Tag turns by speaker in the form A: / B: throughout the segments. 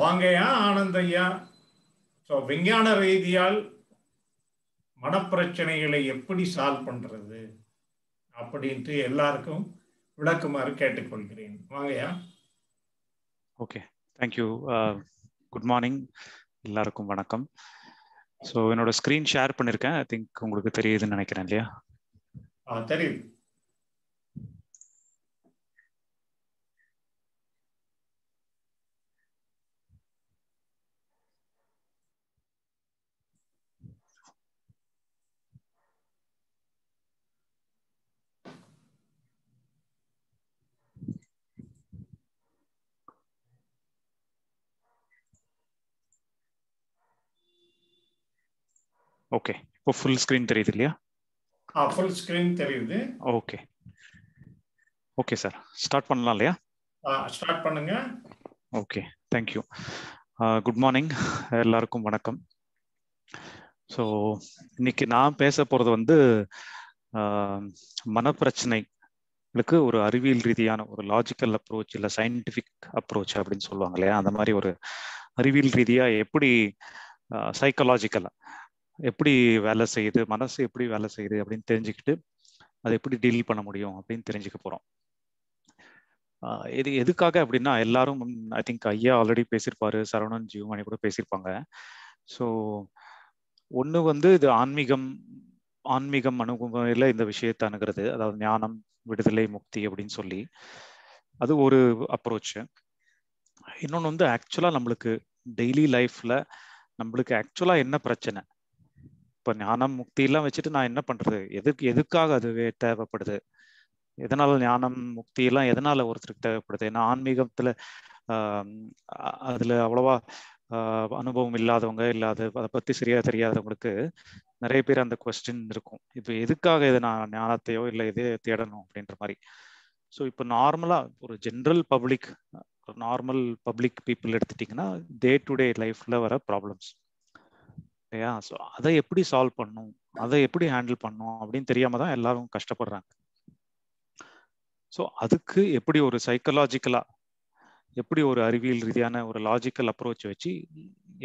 A: வாங்கையா Anandaiah so விஞ்ஞான ரீதியால் மனப்பிரச்சனைகளை எப்படி solve
B: பண்ணுறது அப்படின்ட்டு எல்லாருக்கும் விளக்குமாறு கேட்டுக்கொள்கிறேன் வாங்கையா
A: ஓகே தேங்க்யூ குட் மார்னிங் எல்லாருக்கும் வணக்கம் ஸோ என்னோட ஸ்க்ரீன் ஷேர் பண்ணியிருக்கேன் ஐ திங்க் உங்களுக்கு தெரியுதுன்னு நினைக்கிறேன் இல்லையா தெரியுது ஓகே இப்போ ஃபுல் ஸ்க்ரீன் தெரியுது இல்லையா
B: ஆ ஃபுல் ஸ்க்ரீன் தெரியுது
A: ஓகே ஓகே சார் ஸ்டார்ட் பண்ணலாம் இல்லையா ஸ்டார்ட் பண்ணுங்க okay thank you good morning எல்லாருக்கும் வணக்கம் ஸோ இன்னைக்கு நான் பேச போகிறது வந்து மனப்பிரச்சனைகளுக்கு ஒரு அறிவியல் ரீதியான ஒரு லாஜிக்கல் அப்ரோச் இல்லை சயின்டிஃபிக் அப்ரோச் அப்படின்னு சொல்லுவாங்க இல்லையா அந்த மாதிரி ஒரு அறிவியல் ரீதியாக எப்படி சைக்கலாஜிக்கலாக எப்படி வேலை செய்யுது மனசு எப்படி வேலை செய்யுது அப்படின்னு தெரிஞ்சுக்கிட்டு அதை எப்படி டீல் பண்ண முடியும் அப்படின்னு தெரிஞ்சுக்க போகிறோம் இது எதுக்காக அப்படின்னா எல்லாரும் ஐ திங்க் ஐயா ஆல்ரெடி பேசியிருப்பாரு சரவணன் ஜீவமணி கூட பேசியிருப்பாங்க ஸோ ஒன்று வந்து இது ஆன்மீகம் ஆன்மீகம் அணுகுமுறையில் இந்த விஷயத்தை அணுகிறது அதாவது ஞானம் விடுதலை முக்தி அப்படின்னு சொல்லி அது ஒரு அப்ரோச் இன்னொன்று வந்து ஆக்சுவலாக நம்மளுக்கு டெய்லி லைஃப்பில் நம்மளுக்கு ஆக்சுவலாக என்ன பிரச்சனை இப்போ ஞானம் முக்தி எல்லாம் வச்சுட்டு நான் என்ன பண்றது எதுக்கு எதுக்காக அதுவே தேவைப்படுது எதனால ஞானம் முக்தி எல்லாம் எதனால ஒருத்தருக்கு தேவைப்படுது ஏன்னா ஆன்மீகத்துல ஆஹ் அதுல அவ்வளவா அனுபவம் இல்லாதவங்க இல்லாத அதை பத்தி சரியா தெரியாதவங்களுக்கு நிறைய பேர் அந்த கொஸ்டின் இருக்கும் இப்போ எதுக்காக இதை நான் ஞானத்தையோ இல்லை இதே தேடணும் அப்படின்ற மாதிரி ஸோ இப்போ நார்மலாக ஒரு general public normal public people எடுத்துட்டிங்கன்னா டே டு டே லைஃப்பில் வர ப்ராப்ளம்ஸ் இல்லையா ஸோ அதை எப்படி சால்வ் பண்ணும் அதை எப்படி ஹேண்டில் பண்ணும் அப்படின்னு தெரியாம தான் எல்லாரும் கஷ்டப்படுறாங்க ஸோ அதுக்கு எப்படி ஒரு சைக்கலாஜிக்கலா எப்படி ஒரு அறிவியல் ரீதியான ஒரு லாஜிக்கல் அப்ரோச் வச்சு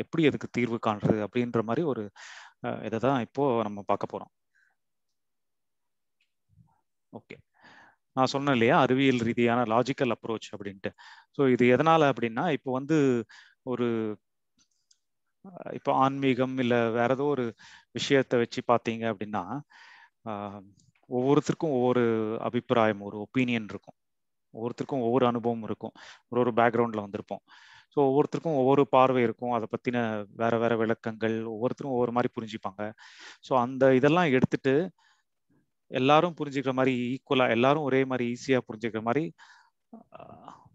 A: எப்படி அதுக்கு தீர்வு காண்றது அப்படின்ற மாதிரி ஒரு இதை தான் இப்போ நம்ம பார்க்க போறோம் ஓகே நான் சொன்னேன் இல்லையா அறிவியல் ரீதியான லாஜிக்கல் அப்ரோச் அப்படின்ட்டு ஸோ இது எதனால அப்படின்னா இப்போ வந்து ஒரு இப்போ ஆன்மீகம் இல்லை வேற ஏதோ ஒரு விஷயத்தை வச்சு பார்த்தீங்க அப்படின்னா ஒவ்வொருத்தருக்கும் ஒவ்வொரு அபிப்பிராயம் ஒரு ஒப்பீனியன் இருக்கும் ஒவ்வொருத்தருக்கும் ஒவ்வொரு அனுபவம் இருக்கும் ஒரு ஒரு பேக்ரவுண்டில் வந்திருப்போம் ஸோ ஒவ்வொருத்தருக்கும் ஒவ்வொரு பார்வை இருக்கும் அதை பற்றின வேற வேற விளக்கங்கள் ஒவ்வொருத்தரும் ஒவ்வொரு மாதிரி புரிஞ்சுப்பாங்க ஸோ அந்த இதெல்லாம் எடுத்துட்டு எல்லாரும் புரிஞ்சுக்கிற மாதிரி ஈக்குவலாக எல்லாரும் ஒரே மாதிரி ஈஸியாக புரிஞ்சுக்கிற மாதிரி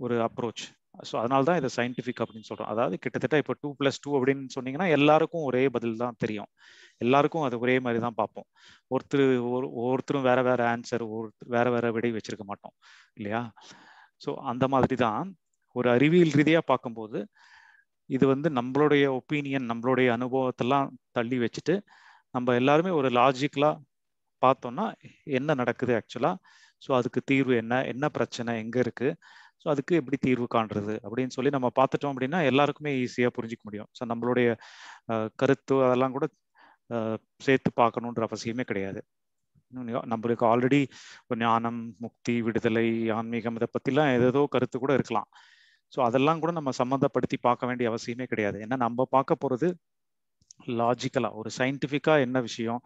A: ஒரு அப்ரோச் ஸோ அதனால தான் இதை சயின்டிஃபிக் அப்படின்னு சொல்கிறோம் அதாவது கிட்டத்தட்ட இப்போ டூ ப்ளஸ் டூ அப்படின்னு சொன்னீங்கன்னா எல்லாருக்கும் ஒரே பதில் தான் தெரியும் எல்லாருக்கும் அது ஒரே மாதிரி தான் பார்ப்போம் ஒருத்தர் ஒரு ஒருத்தரும் வேற வேற ஆன்சர் ஒருத்தர் வேற வேற விடை வச்சிருக்க மாட்டோம் இல்லையா ஸோ அந்த மாதிரி தான் ஒரு அறிவியல் ரீதியாக பார்க்கும்போது இது வந்து நம்மளுடைய ஒப்பீனியன் நம்மளுடைய அனுபவத்தெல்லாம் தள்ளி வச்சுட்டு நம்ம எல்லாருமே ஒரு லாஜிக்கலாக பார்த்தோம்னா என்ன நடக்குது ஆக்சுவலாக ஸோ அதுக்கு தீர்வு என்ன என்ன பிரச்சனை எங்கே இருக்குது ஸோ அதுக்கு எப்படி தீர்வு காண்றது அப்படின்னு சொல்லி நம்ம பார்த்துட்டோம் அப்படின்னா எல்லாருக்குமே ஈஸியாக புரிஞ்சிக்க முடியும் ஸோ நம்மளுடைய கருத்து அதெல்லாம் கூட சேர்த்து பார்க்கணுன்ற அவசியமே கிடையாது நம்மளுக்கு ஆல்ரெடி ஞானம் முக்தி விடுதலை ஆன்மீகம் இதை பற்றிலாம் ஏதேதோ கருத்து கூட இருக்கலாம் ஸோ அதெல்லாம் கூட நம்ம சம்மந்தப்படுத்தி பார்க்க வேண்டிய அவசியமே கிடையாது ஏன்னா நம்ம பார்க்க போகிறது லாஜிக்கலாக ஒரு சயின்டிஃபிக்காக என்ன விஷயம்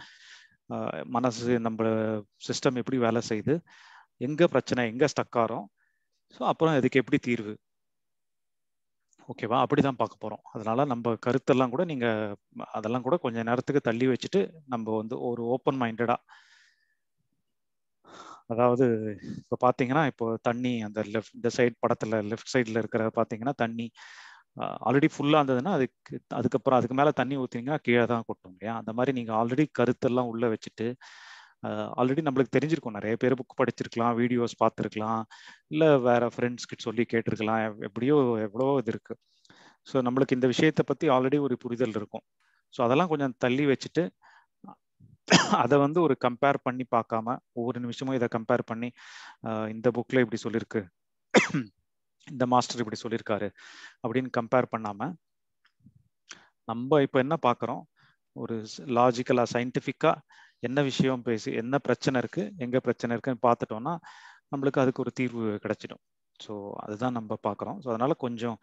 A: மனசு நம்ம சிஸ்டம் எப்படி வேலை செய்யுது எங்கே பிரச்சனை எங்கே ஸ்டக்காரோம் ஸோ அப்புறம் இதுக்கு எப்படி தீர்வு ஓகேவா அப்படி தான் பார்க்க போகிறோம் அதனால நம்ம கருத்தெல்லாம் கூட நீங்கள் அதெல்லாம் கூட கொஞ்சம் நேரத்துக்கு தள்ளி வச்சுட்டு நம்ம வந்து ஒரு ஓப்பன் மைண்டடாக அதாவது இப்போ பார்த்தீங்கன்னா இப்போ தண்ணி அந்த லெஃப்ட் இந்த சைட் படத்தில் லெஃப்ட் சைடில் இருக்கிற பார்த்தீங்கன்னா தண்ணி ஆல்ரெடி ஃபுல்லாக இருந்ததுன்னா அதுக்கு அதுக்கப்புறம் அதுக்கு மேலே தண்ணி ஊற்றினீங்கன்னா கீழே தான் கொட்டும் இல்லையா அந்த மாதிரி நீங்கள் ஆல்ரெடி கருத்தெல்லாம் உள்ளே வச்சுட்டு ஆல்ரெடி நம்மளுக்கு தெரிஞ்சிருக்கும் நிறைய பேர் புக் படிச்சிருக்கலாம் வீடியோஸ் பார்த்துருக்கலாம் இல்லை வேற ஃப்ரெண்ட்ஸ்கிட்ட சொல்லி கேட்டிருக்கலாம் எப்படியோ எவ்வளோ இது இருக்கு ஸோ நம்மளுக்கு இந்த விஷயத்தை பற்றி ஆல்ரெடி ஒரு புரிதல் இருக்கும் ஸோ அதெல்லாம் கொஞ்சம் தள்ளி வச்சுட்டு அதை வந்து ஒரு கம்பேர் பண்ணி பார்க்காம ஒவ்வொரு நிமிஷமும் இதை கம்பேர் பண்ணி இந்த புக்கில் இப்படி சொல்லியிருக்கு இந்த மாஸ்டர் இப்படி சொல்லியிருக்காரு அப்படின்னு கம்பேர் பண்ணாம நம்ம இப்போ என்ன பார்க்குறோம் ஒரு லாஜிக்கலாக சயின்டிஃபிக்காக என்ன விஷயம் பேசி என்ன பிரச்சனை இருக்குது எங்கே பிரச்சனை இருக்குன்னு பார்த்துட்டோம்னா நம்மளுக்கு அதுக்கு ஒரு தீர்வு கிடைச்சிடும் ஸோ அதுதான் நம்ம பார்க்குறோம் ஸோ அதனால் கொஞ்சம்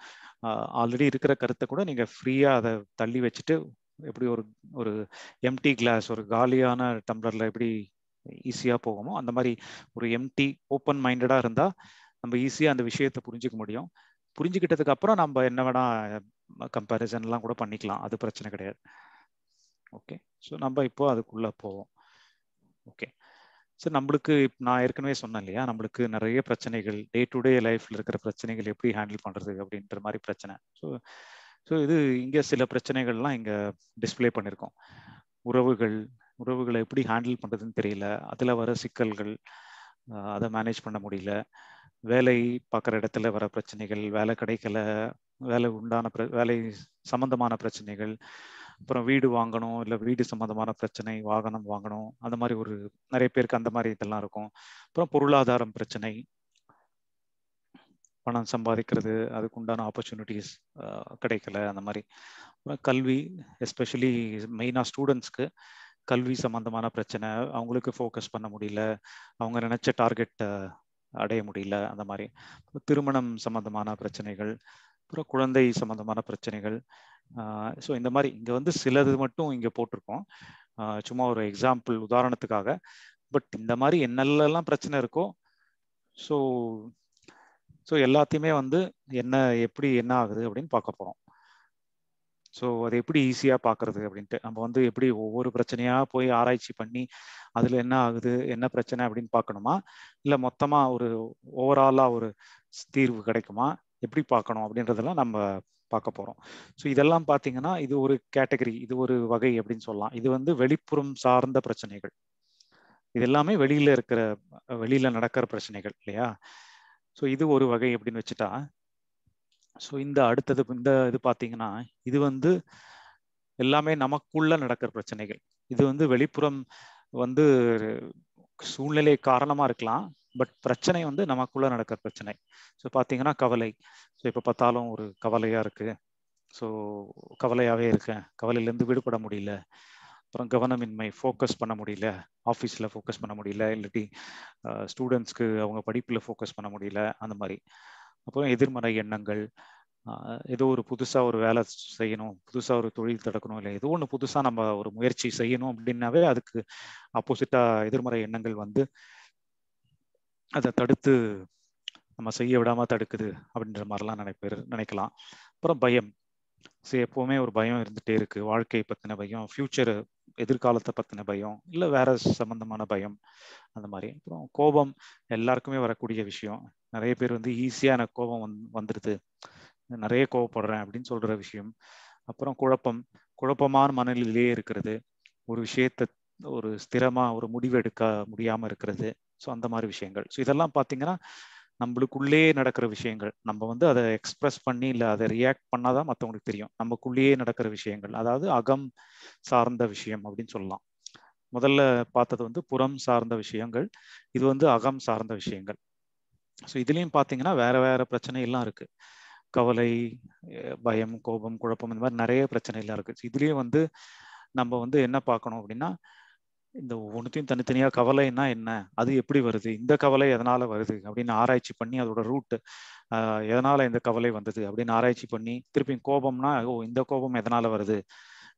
A: ஆல்ரெடி இருக்கிற கருத்தை கூட நீங்கள் ஃப்ரீயாக அதை தள்ளி வச்சுட்டு எப்படி ஒரு ஒரு எம்டி கிளாஸ் ஒரு காலியான டம்ளரில் எப்படி ஈஸியாக போகுமோ அந்த மாதிரி ஒரு எம்டி ஓப்பன் மைண்டடாக இருந்தால் நம்ம ஈஸியாக அந்த விஷயத்தை புரிஞ்சிக்க முடியும் புரிஞ்சுக்கிட்டதுக்கு அப்புறம் நம்ம என்ன வேணால் கம்பேரிசன்லாம் கூட பண்ணிக்கலாம் அது பிரச்சனை கிடையாது ஓகே ஸோ நம்ம இப்போ அதுக்குள்ளே போவோம் ஓகே ஸோ நம்மளுக்கு நான் ஏற்கனவே சொன்னேன் இல்லையா நம்மளுக்கு நிறைய பிரச்சனைகள் டே டு டே லைஃப்பில் இருக்கிற பிரச்சனைகள் எப்படி ஹேண்டில் பண்ணுறது அப்படின்ற மாதிரி பிரச்சனை ஸோ ஸோ இது இங்கே சில பிரச்சனைகள்லாம் இங்கே டிஸ்பிளே பண்ணியிருக்கோம் உறவுகள் உறவுகளை எப்படி ஹேண்டில் பண்ணுறதுன்னு தெரியல அதில் வர சிக்கல்கள் அதை மேனேஜ் பண்ண முடியல வேலை பார்க்குற இடத்துல வர பிரச்சனைகள் வேலை கிடைக்கல வேலை உண்டான பிர வேலை சம்மந்தமான பிரச்சனைகள் அப்புறம் வீடு வாங்கணும் இல்லை வீடு சம்மந்தமான பிரச்சனை வாகனம் வாங்கணும் அந்த மாதிரி ஒரு நிறைய பேருக்கு அந்த மாதிரி இதெல்லாம் இருக்கும் அப்புறம் பொருளாதாரம் பிரச்சனை பணம் சம்பாதிக்கிறது அதுக்கு உண்டான ஆப்பர்ச்சுனிட்டிஸ் கிடைக்கல அந்த மாதிரி கல்வி எஸ்பெஷலி மெயினாக ஸ்டூடெண்ட்ஸ்க்கு கல்வி சம்மந்தமான பிரச்சனை அவங்களுக்கு ஃபோக்கஸ் பண்ண முடியல அவங்க நினச்ச டார்கெட்டை அடைய முடியல அந்த மாதிரி திருமணம் சம்மந்தமான பிரச்சனைகள் அப்புறம் குழந்தை சம்மந்தமான பிரச்சனைகள் ஸோ இந்த மாதிரி இங்கே வந்து சிலது மட்டும் இங்கே போட்டிருக்கோம் சும்மா ஒரு எக்ஸாம்பிள் உதாரணத்துக்காக பட் இந்த மாதிரி என்னெல்லாம் பிரச்சனை இருக்கோ ஸோ ஸோ எல்லாத்தையுமே வந்து என்ன எப்படி என்ன ஆகுது அப்படின்னு பார்க்க போகிறோம் ஸோ அது எப்படி ஈஸியாக பார்க்குறது அப்படின்ட்டு நம்ம வந்து எப்படி ஒவ்வொரு பிரச்சனையாக போய் ஆராய்ச்சி பண்ணி அதில் என்ன ஆகுது என்ன பிரச்சனை அப்படின்னு பார்க்கணுமா இல்லை மொத்தமாக ஒரு ஓவராலாக ஒரு தீர்வு கிடைக்குமா எப்படி பார்க்கணும் அப்படின்றதெல்லாம் நம்ம பார்க்க போகிறோம் ஸோ இதெல்லாம் பார்த்தீங்கன்னா இது ஒரு கேட்டகரி இது ஒரு வகை அப்படின்னு சொல்லலாம் இது வந்து வெளிப்புறம் சார்ந்த பிரச்சனைகள் இது எல்லாமே வெளியில் இருக்கிற வெளியில் நடக்கிற பிரச்சனைகள் இல்லையா ஸோ இது ஒரு வகை அப்படின்னு வச்சுட்டா ஸோ இந்த அடுத்தது இந்த இது பார்த்தீங்கன்னா இது வந்து எல்லாமே நமக்குள்ள நடக்கிற பிரச்சனைகள் இது வந்து வெளிப்புறம் வந்து சூழ்நிலை காரணமாக இருக்கலாம் பட் பிரச்சனை வந்து நமக்குள்ளே நடக்கிற பிரச்சனை ஸோ பார்த்தீங்கன்னா கவலை ஸோ இப்போ பார்த்தாலும் ஒரு கவலையாக இருக்குது ஸோ கவலையாகவே இருக்கேன் கவலையிலேருந்து விடுபட முடியல அப்புறம் கவனமின்மை ஃபோக்கஸ் பண்ண முடியல ஆஃபீஸில் ஃபோக்கஸ் பண்ண முடியல இல்லாட்டி ஸ்டூடெண்ட்ஸ்க்கு அவங்க படிப்பில் ஃபோக்கஸ் பண்ண முடியல அந்த மாதிரி அப்புறம் எதிர்மறை எண்ணங்கள் ஏதோ ஒரு புதுசாக ஒரு வேலை செய்யணும் புதுசாக ஒரு தொழில் தடுக்கணும் இல்லை ஏதோ ஒன்று புதுசாக நம்ம ஒரு முயற்சி செய்யணும் அப்படின்னாவே அதுக்கு ஆப்போசிட்டாக எதிர்மறை எண்ணங்கள் வந்து அதை தடுத்து நம்ம செய்ய விடாமல் தடுக்குது அப்படின்ற மாதிரிலாம் நினைப்பேர் நினைக்கலாம் அப்புறம் பயம் சரி எப்போவுமே ஒரு பயம் இருந்துகிட்டே இருக்குது வாழ்க்கையை பற்றின பயம் ஃப்யூச்சரு எதிர்காலத்தை பற்றின பயம் இல்லை வேற சம்மந்தமான பயம் அந்த மாதிரி அப்புறம் கோபம் எல்லாருக்குமே வரக்கூடிய விஷயம் நிறைய பேர் வந்து ஈஸியான எனக்கு கோபம் வந் வந்துடுது நிறைய கோவப்படுறேன் அப்படின்னு சொல்கிற விஷயம் அப்புறம் குழப்பம் குழப்பமான மனநிலையிலேயே இருக்கிறது ஒரு விஷயத்தை ஒரு ஸ்திரமாக ஒரு முடிவு எடுக்க முடியாமல் இருக்கிறது ஸோ அந்த மாதிரி விஷயங்கள் ஸோ இதெல்லாம் பார்த்தீங்கன்னா நம்மளுக்குள்ளே நடக்கிற விஷயங்கள் நம்ம வந்து அதை எக்ஸ்பிரஸ் பண்ணி இல்லை அதை ரியாக்ட் பண்ணாதான் மற்றவங்களுக்கு தெரியும் நமக்குள்ளேயே நடக்கிற விஷயங்கள் அதாவது அகம் சார்ந்த விஷயம் அப்படின்னு சொல்லலாம் முதல்ல பார்த்தது வந்து புறம் சார்ந்த விஷயங்கள் இது வந்து அகம் சார்ந்த விஷயங்கள் ஸோ இதுலேயும் பார்த்தீங்கன்னா வேற வேற பிரச்சனையெல்லாம் இருக்கு கவலை பயம் கோபம் குழப்பம் இந்த மாதிரி நிறைய இருக்குது இருக்கு இதுலேயும் வந்து நம்ம வந்து என்ன பார்க்கணும் அப்படின்னா இந்த ஒன்றுத்தையும் தனித்தனியாக கவலைன்னா என்ன அது எப்படி வருது இந்த கவலை எதனால் வருது அப்படின்னு ஆராய்ச்சி பண்ணி அதோட ரூட்டு எதனால் இந்த கவலை வந்தது அப்படின்னு ஆராய்ச்சி பண்ணி திருப்பி கோபம்னா ஓ இந்த கோபம் எதனால் வருது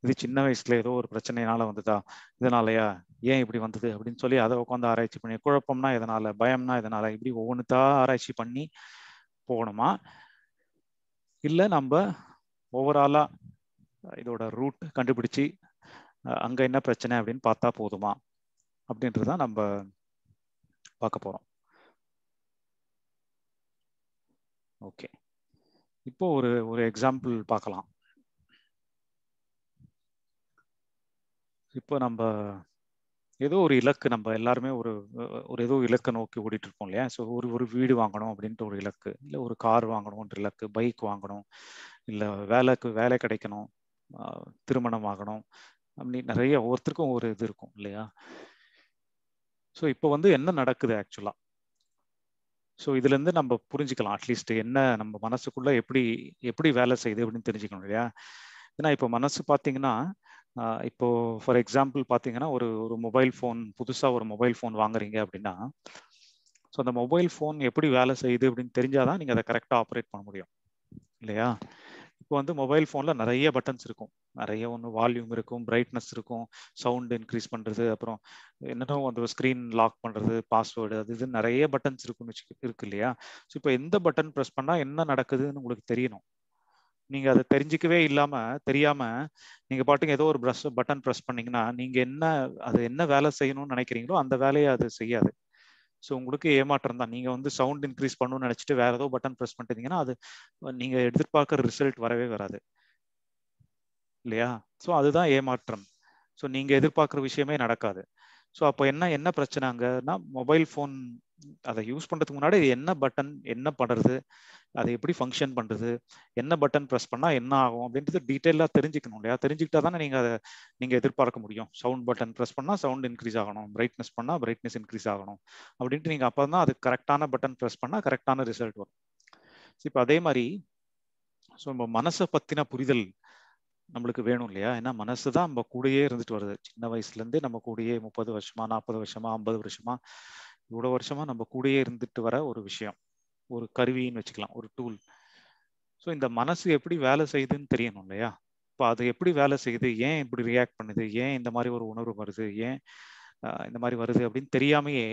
A: இது சின்ன வயசுல ஏதோ ஒரு பிரச்சனையினால வந்ததா இதனாலயா ஏன் இப்படி வந்தது அப்படின்னு சொல்லி அதை உட்காந்து ஆராய்ச்சி பண்ணி குழப்பம்னா எதனால பயம்னா எதனால இப்படி ஒவ்வொன்றுத்தா ஆராய்ச்சி பண்ணி போகணுமா இல்லை நம்ம ஓவராலாக இதோட ரூட் கண்டுபிடிச்சி அங்கே என்ன பிரச்சனை அப்படின்னு பார்த்தா போதுமா அப்படின்றது தான் நம்ம பார்க்க போகிறோம் ஓகே இப்போ ஒரு ஒரு எக்ஸாம்பிள் பார்க்கலாம் இப்போ நம்ம ஏதோ ஒரு இலக்கு நம்ம எல்லாருமே ஒரு ஒரு ஏதோ இலக்கை நோக்கி ஓடிட்டு இருக்கோம் இல்லையா ஸோ ஒரு ஒரு வீடு வாங்கணும் அப்படின்ட்டு ஒரு இலக்கு இல்லை ஒரு கார் வாங்கணும்ன்ற இலக்கு பைக் வாங்கணும் இல்லை வேலைக்கு வேலை கிடைக்கணும் திருமணம் ஆகணும் அப்படி நிறைய ஒவ்வொருத்தருக்கும் ஒரு இது இருக்கும் இல்லையா ஸோ இப்போ வந்து என்ன நடக்குது ஆக்சுவலாக ஸோ இதுலேருந்து நம்ம புரிஞ்சுக்கலாம் அட்லீஸ்ட் என்ன நம்ம மனசுக்குள்ளே எப்படி எப்படி வேலை செய்யுது அப்படின்னு தெரிஞ்சுக்கணும் இல்லையா ஏன்னா இப்போ மனசு பார்த்தீங்கன்னா இப்போ ஃபார் எக்ஸாம்பிள் பார்த்தீங்கன்னா ஒரு ஒரு மொபைல் ஃபோன் புதுசாக ஒரு மொபைல் ஃபோன் வாங்குறீங்க அப்படின்னா ஸோ அந்த மொபைல் ஃபோன் எப்படி வேலை செய்யுது அப்படின்னு தெரிஞ்சாதான் நீங்கள் அதை கரெக்டாக ஆப்ரேட் பண்ண முடியும் இல்லையா இப்போ வந்து மொபைல் ஃபோனில் நிறைய பட்டன்ஸ் இருக்கும் நிறைய ஒன்று வால்யூம் இருக்கும் பிரைட்னஸ் இருக்கும் சவுண்ட் இன்க்ரீஸ் பண்ணுறது அப்புறம் என்னென்ன அந்த ஸ்க்ரீன் லாக் பண்ணுறது பாஸ்வேர்டு அது இது நிறைய பட்டன்ஸ் இருக்குன்னு இருக்கு இல்லையா ஸோ இப்போ எந்த பட்டன் ப்ரெஸ் பண்ணால் என்ன நடக்குதுன்னு உங்களுக்கு தெரியணும் நீங்கள் அதை தெரிஞ்சிக்கவே இல்லாமல் தெரியாமல் நீங்கள் பாட்டுக்கு ஏதோ ஒரு ப்ரெஸ் பட்டன் ப்ரெஸ் பண்ணிங்கன்னா நீங்கள் என்ன அது என்ன வேலை செய்யணும்னு நினைக்கிறீங்களோ அந்த வேலையை அது செய்யாது ஸோ உங்களுக்கு ஏமாற்றம் தான் நீங்கள் வந்து சவுண்ட் இன்க்ரீஸ் பண்ணணும்னு நினச்சிட்டு வேறு ஏதோ பட்டன் ப்ரெஸ் பண்ணிட்டீங்கன்னா அது நீங்கள் எதிர்பார்க்குற ரிசல்ட் வரவே வராது இல்லையா ஸோ அதுதான் ஏமாற்றம் ஸோ நீங்கள் எதிர்பார்க்குற விஷயமே நடக்காது ஸோ அப்போ என்ன என்ன பிரச்சனை அங்கேன்னா மொபைல் ஃபோன் அதை யூஸ் பண்ணுறதுக்கு முன்னாடி என்ன பட்டன் என்ன பண்ணுறது அது எப்படி ஃபங்க்ஷன் பண்ணுறது என்ன பட்டன் ப்ரெஸ் பண்ணால் என்ன ஆகும் அப்படின்றது டீட்டெயிலாக தெரிஞ்சுக்கணும் இல்லையா தெரிஞ்சுக்கிட்டா தானே நீங்கள் அதை நீங்கள் எதிர்பார்க்க முடியும் சவுண்ட் பட்டன் ப்ரெஸ் பண்ணால் சவுண்ட் இன்க்ரீஸ் ஆகணும் பிரைட்னஸ் பண்ணால் பிரைட்னஸ் இன்க்ரீஸ் ஆகணும் அப்படின்ட்டு நீங்கள் அப்போ தான் அது கரெக்டான பட்டன் ப்ரெஸ் பண்ணால் கரெக்டான ரிசல்ட் வரும் இப்போ அதே மாதிரி ஸோ நம்ம மனசை பற்றின புரிதல் நம்மளுக்கு வேணும் இல்லையா ஏன்னா மனசு தான் நம்ம கூடயே இருந்துட்டு வருது சின்ன வயசுலேருந்தே நம்ம கூடயே முப்பது வருஷமா நாற்பது வருஷமா ஐம்பது வருஷமா இவ்வளோ வருஷமா நம்ம கூடயே இருந்துட்டு வர ஒரு விஷயம் ஒரு கருவின்னு வச்சுக்கலாம் ஒரு டூல் ஸோ இந்த மனசு எப்படி வேலை செய்யுதுன்னு தெரியணும் இல்லையா இப்போ அது எப்படி வேலை செய்யுது ஏன் இப்படி ரியாக்ட் பண்ணுது ஏன் இந்த மாதிரி ஒரு உணர்வு வருது ஏன் இந்த மாதிரி வருது அப்படின்னு தெரியாமையே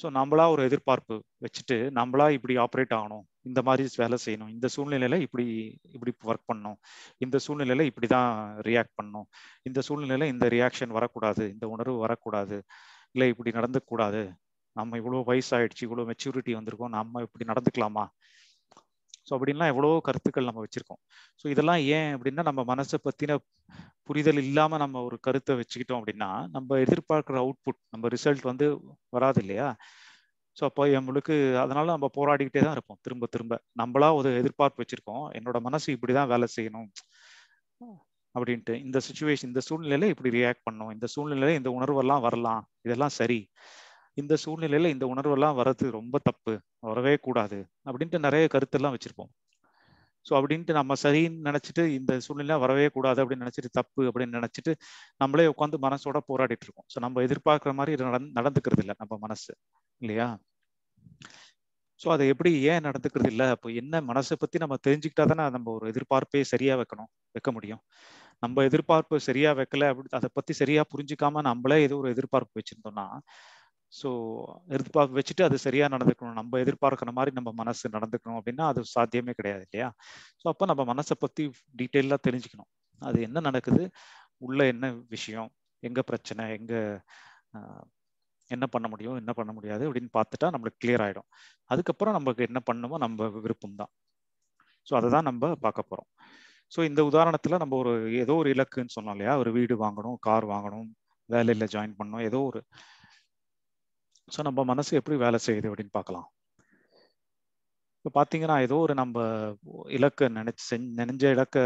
A: ஸோ நம்மளா ஒரு எதிர்பார்ப்பு வச்சுட்டு நம்மளா இப்படி ஆப்ரேட் ஆகணும் இந்த மாதிரி வேலை செய்யணும் இந்த சூழ்நிலையில இப்படி இப்படி ஒர்க் பண்ணணும் இந்த சூழ்நிலையில இப்படி தான் ரியாக்ட் பண்ணணும் இந்த சூழ்நிலையில இந்த ரியாக்ஷன் வரக்கூடாது இந்த உணர்வு வரக்கூடாது இல்லை இப்படி நடந்துக்கூடாது நம்ம இவ்வளோ வயசாயிடுச்சு இவ்வளோ மெச்சூரிட்டி வந்திருக்கோம் நம்ம இப்படி நடந்துக்கலாமா ஸோ அப்படின்லாம் எவ்வளோ கருத்துக்கள் நம்ம வச்சுருக்கோம் ஸோ இதெல்லாம் ஏன் அப்படின்னா நம்ம மனசை பற்றின புரிதல் இல்லாமல் நம்ம ஒரு கருத்தை வச்சுக்கிட்டோம் அப்படின்னா நம்ம எதிர்பார்க்குற அவுட்புட் நம்ம ரிசல்ட் வந்து வராது இல்லையா ஸோ அப்போ நம்மளுக்கு அதனால நம்ம போராடிக்கிட்டே தான் இருப்போம் திரும்ப திரும்ப நம்மளா ஒரு எதிர்பார்ப்பு வச்சுருக்கோம் என்னோட மனசு இப்படி தான் வேலை செய்யணும் அப்படின்ட்டு இந்த சுச்சுவேஷன் இந்த சூழ்நிலையில இப்படி ரியாக்ட் பண்ணும் இந்த சூழ்நிலையில இந்த உணர்வெல்லாம் வரலாம் இதெல்லாம் சரி இந்த சூழ்நிலையில இந்த உணர்வெல்லாம் வர்றது ரொம்ப தப்பு வரவே கூடாது அப்படின்ட்டு நிறைய கருத்தெல்லாம் வச்சிருப்போம் ஸோ அப்படின்ட்டு நம்ம சரின்னு நினச்சிட்டு இந்த சூழ்நிலை வரவே கூடாது அப்படின்னு நினச்சிட்டு தப்பு அப்படின்னு நினச்சிட்டு நம்மளே உட்காந்து மனசோட போராடிட்டு இருக்கோம் ஸோ நம்ம எதிர்பார்க்குற மாதிரி நடந்துக்கிறது இல்லை நம்ம மனசு இல்லையா ஸோ அதை எப்படி ஏன் நடந்துக்கிறது இல்லை அப்போ என்ன மனசை பற்றி நம்ம தெரிஞ்சுக்கிட்டா தானே நம்ம ஒரு எதிர்பார்ப்பே சரியாக வைக்கணும் வைக்க முடியும் நம்ம எதிர்பார்ப்பு சரியாக வைக்கல அப்படி அதை பற்றி சரியாக புரிஞ்சுக்காம நம்மளே ஏதோ ஒரு எதிர்பார்ப்பு வச்சுருந்தோம்னா ஸோ எதிர்பார்க்க வச்சுட்டு அது சரியாக நடந்துக்கணும் நம்ம எதிர்பார்க்குற மாதிரி நம்ம மனசு நடந்துக்கணும் அப்படின்னா அது சாத்தியமே கிடையாது இல்லையா ஸோ அப்போ நம்ம மனசை பற்றி டீட்டெயிலாக தெரிஞ்சுக்கணும் அது என்ன நடக்குது உள்ள என்ன விஷயம் எங்கே பிரச்சனை எங்கே என்ன பண்ண முடியும் என்ன பண்ண முடியாது அப்படின்னு பார்த்துட்டா நம்மளுக்கு கிளியர் ஆகிடும் அதுக்கப்புறம் நமக்கு என்ன பண்ணுமோ நம்ம விருப்பம் தான் ஸோ அதை தான் நம்ம பார்க்க போகிறோம் ஸோ இந்த உதாரணத்தில் நம்ம ஒரு ஏதோ ஒரு இலக்குன்னு சொன்னோம் இல்லையா ஒரு வீடு வாங்கணும் கார் வாங்கணும் வேலையில் ஜாயின் பண்ணணும் ஏதோ ஒரு ஸோ நம்ம மனசு எப்படி வேலை செய்யுது அப்படின்னு பார்க்கலாம் இப்போ பார்த்தீங்கன்னா ஏதோ ஒரு நம்ம இலக்கு நினைச்சு நினைஞ்ச இலக்கை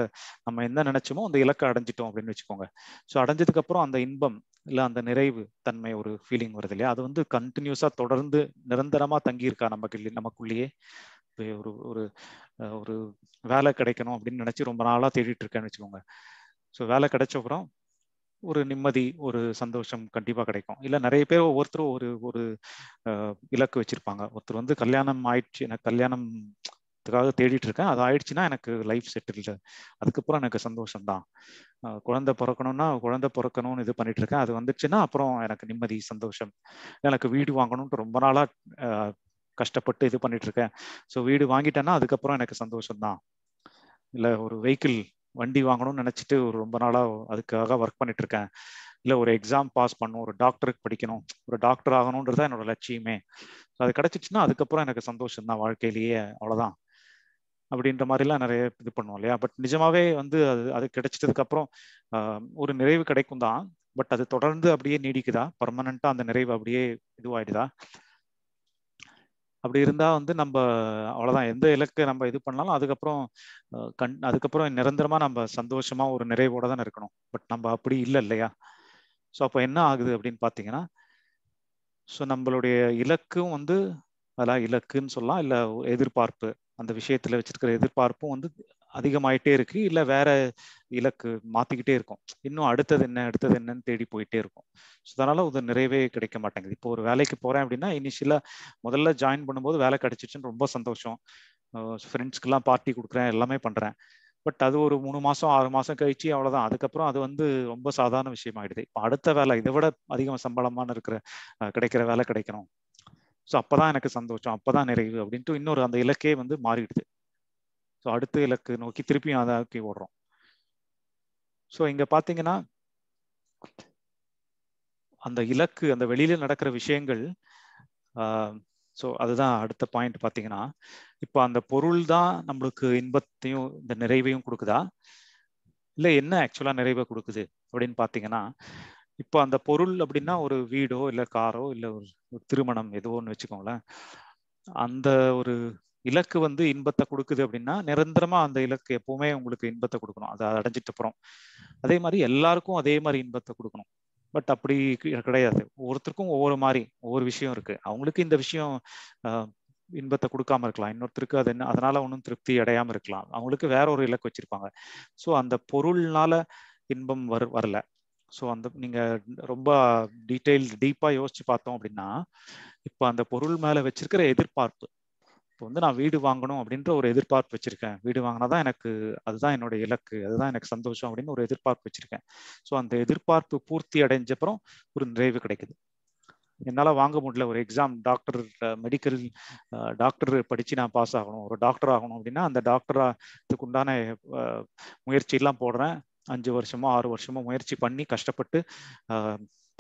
A: நம்ம என்ன நினைச்சோமோ அந்த இலக்கை அடைஞ்சிட்டோம் அப்படின்னு வச்சுக்கோங்க ஸோ அடைஞ்சதுக்கு அப்புறம் அந்த இன்பம் இல்லை அந்த நிறைவு தன்மை ஒரு ஃபீலிங் வருது இல்லையா அது வந்து கண்டினியூஸாக தொடர்ந்து நிரந்தரமாக தங்கியிருக்கா நமக்கு நமக்குள்ளேயே ஒரு ஒரு ஒரு வேலை கிடைக்கணும் அப்படின்னு நினச்சி ரொம்ப நாளாக தேடிட்டு இருக்கேன்னு வச்சுக்கோங்க ஸோ வேலை கிடைச்ச அப்புறம் ஒரு நிம்மதி ஒரு சந்தோஷம் கண்டிப்பாக கிடைக்கும் இல்லை நிறைய பேர் ஒவ்வொருத்தரும் ஒரு ஒரு இலக்கு வச்சுருப்பாங்க ஒருத்தர் வந்து கல்யாணம் ஆயிடுச்சு எனக்கு கல்யாணம் அதுக்காக தேடிட்டு இருக்கேன் அது ஆயிடுச்சுன்னா எனக்கு லைஃப் செட்டில் அதுக்கப்புறம் எனக்கு சந்தோஷம் தான் குழந்தை பிறக்கணும்னா குழந்தை பிறக்கணும்னு இது பண்ணிட்டு இருக்கேன் அது வந்துச்சுன்னா அப்புறம் எனக்கு நிம்மதி சந்தோஷம் எனக்கு வீடு வாங்கணும்னு ரொம்ப நாளா கஷ்டப்பட்டு இது பண்ணிட்டு இருக்கேன் ஸோ வீடு வாங்கிட்டேன்னா அதுக்கப்புறம் எனக்கு சந்தோஷம் தான் இல்லை ஒரு வெஹிக்கிள் வண்டி வாங்கணும்னு நினச்சிட்டு ஒரு ரொம்ப நாளாக அதுக்காக ஒர்க் பண்ணிட்டு இருக்கேன் இல்லை ஒரு எக்ஸாம் பாஸ் பண்ணணும் ஒரு டாக்டருக்கு படிக்கணும் ஒரு டாக்டர் ஆகணுன்றது என்னோட லட்சியமே அது கிடச்சிச்சின்னா அதுக்கப்புறம் எனக்கு சந்தோஷம் தான் வாழ்க்கையிலேயே அவ்வளோதான் அப்படின்ற மாதிரிலாம் நிறைய இது பண்ணுவோம் இல்லையா பட் நிஜமாவே வந்து அது அது கிடைச்சிட்டதுக்கப்புறம் ஒரு நிறைவு கிடைக்கும் தான் பட் அது தொடர்ந்து அப்படியே நீடிக்குதா பர்மனண்ட்டாக அந்த நிறைவு அப்படியே இதுவாயிடுதா அப்படி இருந்தால் வந்து நம்ம அவ்வளோதான் எந்த இலக்கு நம்ம இது பண்ணாலும் அதுக்கப்புறம் கண் அதுக்கப்புறம் நிரந்தரமாக நம்ம சந்தோஷமாக ஒரு நிறைவோடு தான் இருக்கணும் பட் நம்ம அப்படி இல்லை இல்லையா ஸோ அப்போ என்ன ஆகுது அப்படின்னு பார்த்தீங்கன்னா ஸோ நம்மளுடைய இலக்கும் வந்து அதான் இலக்குன்னு சொல்லலாம் இல்லை எதிர்பார்ப்பு அந்த விஷயத்தில் வச்சிருக்கிற எதிர்பார்ப்பும் வந்து அதிகமாயிட்டே இருக்கு இல்லை வேற இலக்கு மாத்திக்கிட்டே இருக்கும் இன்னும் அடுத்தது என்ன அடுத்தது என்னன்னு தேடி போயிட்டே இருக்கும் ஸோ அதனால அது நிறைவே கிடைக்க மாட்டேங்குது இப்போ ஒரு வேலைக்கு போறேன் அப்படின்னா இனிஷியலா முதல்ல ஜாயின் பண்ணும்போது வேலை கிடைச்சிச்சுன்னு ரொம்ப சந்தோஷம் ஃப்ரெண்ட்ஸ்க்கெல்லாம் பார்ட்டி கொடுக்குறேன் எல்லாமே பண்றேன் பட் அது ஒரு மூணு மாசம் ஆறு மாசம் கழிச்சு அவ்வளவுதான் அதுக்கப்புறம் அது வந்து ரொம்ப சாதாரண விஷயமாயிடுது இப்போ அடுத்த வேலை இதை விட அதிகம் சம்பளமான இருக்கிற கிடைக்கிற வேலை கிடைக்கணும் ஸோ அப்பதான் எனக்கு சந்தோஷம் அப்போதான் நிறைவு அப்படின்ட்டு இன்னொரு அந்த இலக்கே வந்து மாறிடுது ஸோ அடுத்த இலக்கு நோக்கி திருப்பியும் அதை ஓடுறோம் ஸோ இங்கே பார்த்தீங்கன்னா அந்த இலக்கு அந்த வெளியில் நடக்கிற விஷயங்கள் ஸோ அதுதான் அடுத்த பாயிண்ட் பார்த்தீங்கன்னா இப்போ அந்த பொருள் தான் நம்மளுக்கு இன்பத்தையும் இந்த நிறைவையும் கொடுக்குதா இல்லை என்ன ஆக்சுவலாக நிறைவை கொடுக்குது அப்படின்னு பார்த்தீங்கன்னா இப்போ அந்த பொருள் அப்படின்னா ஒரு வீடோ இல்லை காரோ இல்லை ஒரு திருமணம் ஏதோ ஒன்று வச்சுக்கோங்களேன் அந்த ஒரு இலக்கு வந்து இன்பத்தை கொடுக்குது அப்படின்னா நிரந்தரமா அந்த இலக்கு எப்பவுமே உங்களுக்கு இன்பத்தை கொடுக்கணும் அதை அடைஞ்சிட்டு அப்புறம் அதே மாதிரி எல்லாருக்கும் அதே மாதிரி இன்பத்தை கொடுக்கணும் பட் அப்படி கிடையாது ஒவ்வொருத்தருக்கும் ஒவ்வொரு மாதிரி ஒவ்வொரு விஷயம் இருக்கு அவங்களுக்கு இந்த விஷயம் இன்பத்தை கொடுக்காம இருக்கலாம் இன்னொருத்தருக்கு அது என்ன அதனால ஒன்றும் திருப்தி அடையாம இருக்கலாம் அவங்களுக்கு வேற ஒரு இலக்கு வச்சிருப்பாங்க ஸோ அந்த பொருள்னால இன்பம் வர வரல ஸோ அந்த நீங்க ரொம்ப டீட்டெயில் டீப்பா யோசிச்சு பார்த்தோம் அப்படின்னா இப்போ அந்த பொருள் மேல வச்சிருக்கிற எதிர்பார்ப்பு இப்போ வந்து நான் வீடு வாங்கணும் அப்படின்ற ஒரு எதிர்பார்ப்பு வச்சிருக்கேன் வீடு வாங்கினா தான் எனக்கு அதுதான் என்னோட இலக்கு அதுதான் எனக்கு சந்தோஷம் அப்படின்னு ஒரு எதிர்பார்ப்பு வச்சிருக்கேன் ஸோ அந்த எதிர்பார்ப்பு பூர்த்தி அடைஞ்ச அப்புறம் ஒரு நிறைவு கிடைக்குது என்னால் வாங்க முடியல ஒரு எக்ஸாம் டாக்டர் மெடிக்கல் டாக்டர் படித்து நான் பாஸ் ஆகணும் ஒரு டாக்டர் ஆகணும் அப்படின்னா அந்த டாக்டராக உண்டான முயற்சியெல்லாம் போடுறேன் அஞ்சு வருஷமோ ஆறு வருஷமோ முயற்சி பண்ணி கஷ்டப்பட்டு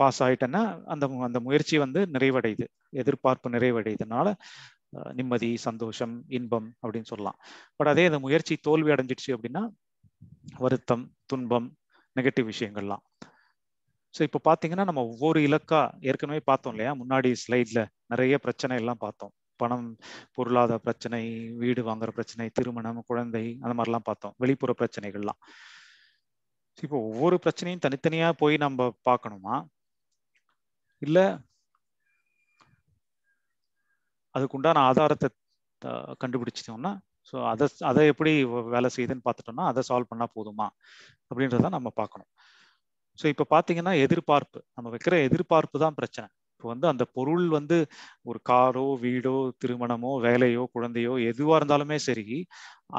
A: பாஸ் ஆகிட்டேன்னா அந்த அந்த முயற்சி வந்து நிறைவடையுது எதிர்பார்ப்பு நிறைவடையுதுனால நிம்மதி சந்தோஷம் இன்பம் அப்படின்னு சொல்லலாம் பட் அதே இந்த முயற்சி தோல்வி அடைஞ்சிடுச்சு அப்படின்னா வருத்தம் துன்பம் நெகட்டிவ் விஷயங்கள்லாம் ஸோ இப்போ பார்த்தீங்கன்னா நம்ம ஒவ்வொரு இலக்கா ஏற்கனவே பார்த்தோம் இல்லையா முன்னாடி ஸ்லைடில் நிறைய பிரச்சனை எல்லாம் பார்த்தோம் பணம் பொருளாதார பிரச்சனை வீடு வாங்குற பிரச்சனை திருமணம் குழந்தை அந்த மாதிரிலாம் பார்த்தோம் வெளிப்புற பிரச்சனைகள்லாம் இப்போ ஒவ்வொரு பிரச்சனையும் தனித்தனியாக போய் நம்ம பார்க்கணுமா இல்லை அதுக்குண்டான ஆதாரத்தை கண்டுபிடிச்சிட்டோம்னா ஸோ அதை அதை எப்படி வேலை செய்யுதுன்னு பார்த்துட்டோம்னா அதை சால்வ் பண்ணால் போதுமா அப்படின்றத நம்ம பார்க்கணும் ஸோ இப்போ பார்த்தீங்கன்னா எதிர்பார்ப்பு நம்ம வைக்கிற எதிர்பார்ப்பு தான் பிரச்சனை இப்போ வந்து அந்த பொருள் வந்து ஒரு காரோ வீடோ திருமணமோ வேலையோ குழந்தையோ எதுவாக இருந்தாலுமே சரி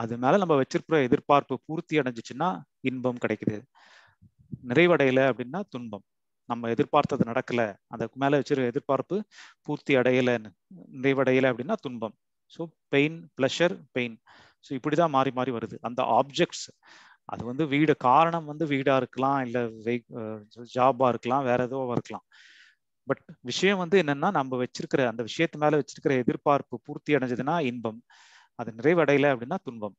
A: அது மேலே நம்ம வச்சிருக்கிற எதிர்பார்ப்பு பூர்த்தி அடைஞ்சிச்சுன்னா இன்பம் கிடைக்குது நிறைவடையலை அப்படின்னா துன்பம் நம்ம எதிர்பார்த்தது நடக்கலை அதுக்கு மேலே வச்சிருக்க எதிர்பார்ப்பு பூர்த்தி அடையல நிறைவடையலை அப்படின்னா துன்பம் so pain pleasure pain so இப்படி தான் மாறி மாறி வருது அந்த ஆப்ஜெக்ட்ஸ் அது வந்து வீடு காரணம் வந்து வீடாக இருக்கலாம் இல்லை ஜாபா இருக்கலாம் வேற ஏதோ இருக்கலாம் பட் விஷயம் வந்து என்னன்னா நம்ம வச்சிருக்கிற அந்த விஷயத்து மேலே வச்சிருக்கிற எதிர்பார்ப்பு பூர்த்தி அடைஞ்சதுன்னா இன்பம் அது நிறைவடையலை அப்படின்னா துன்பம்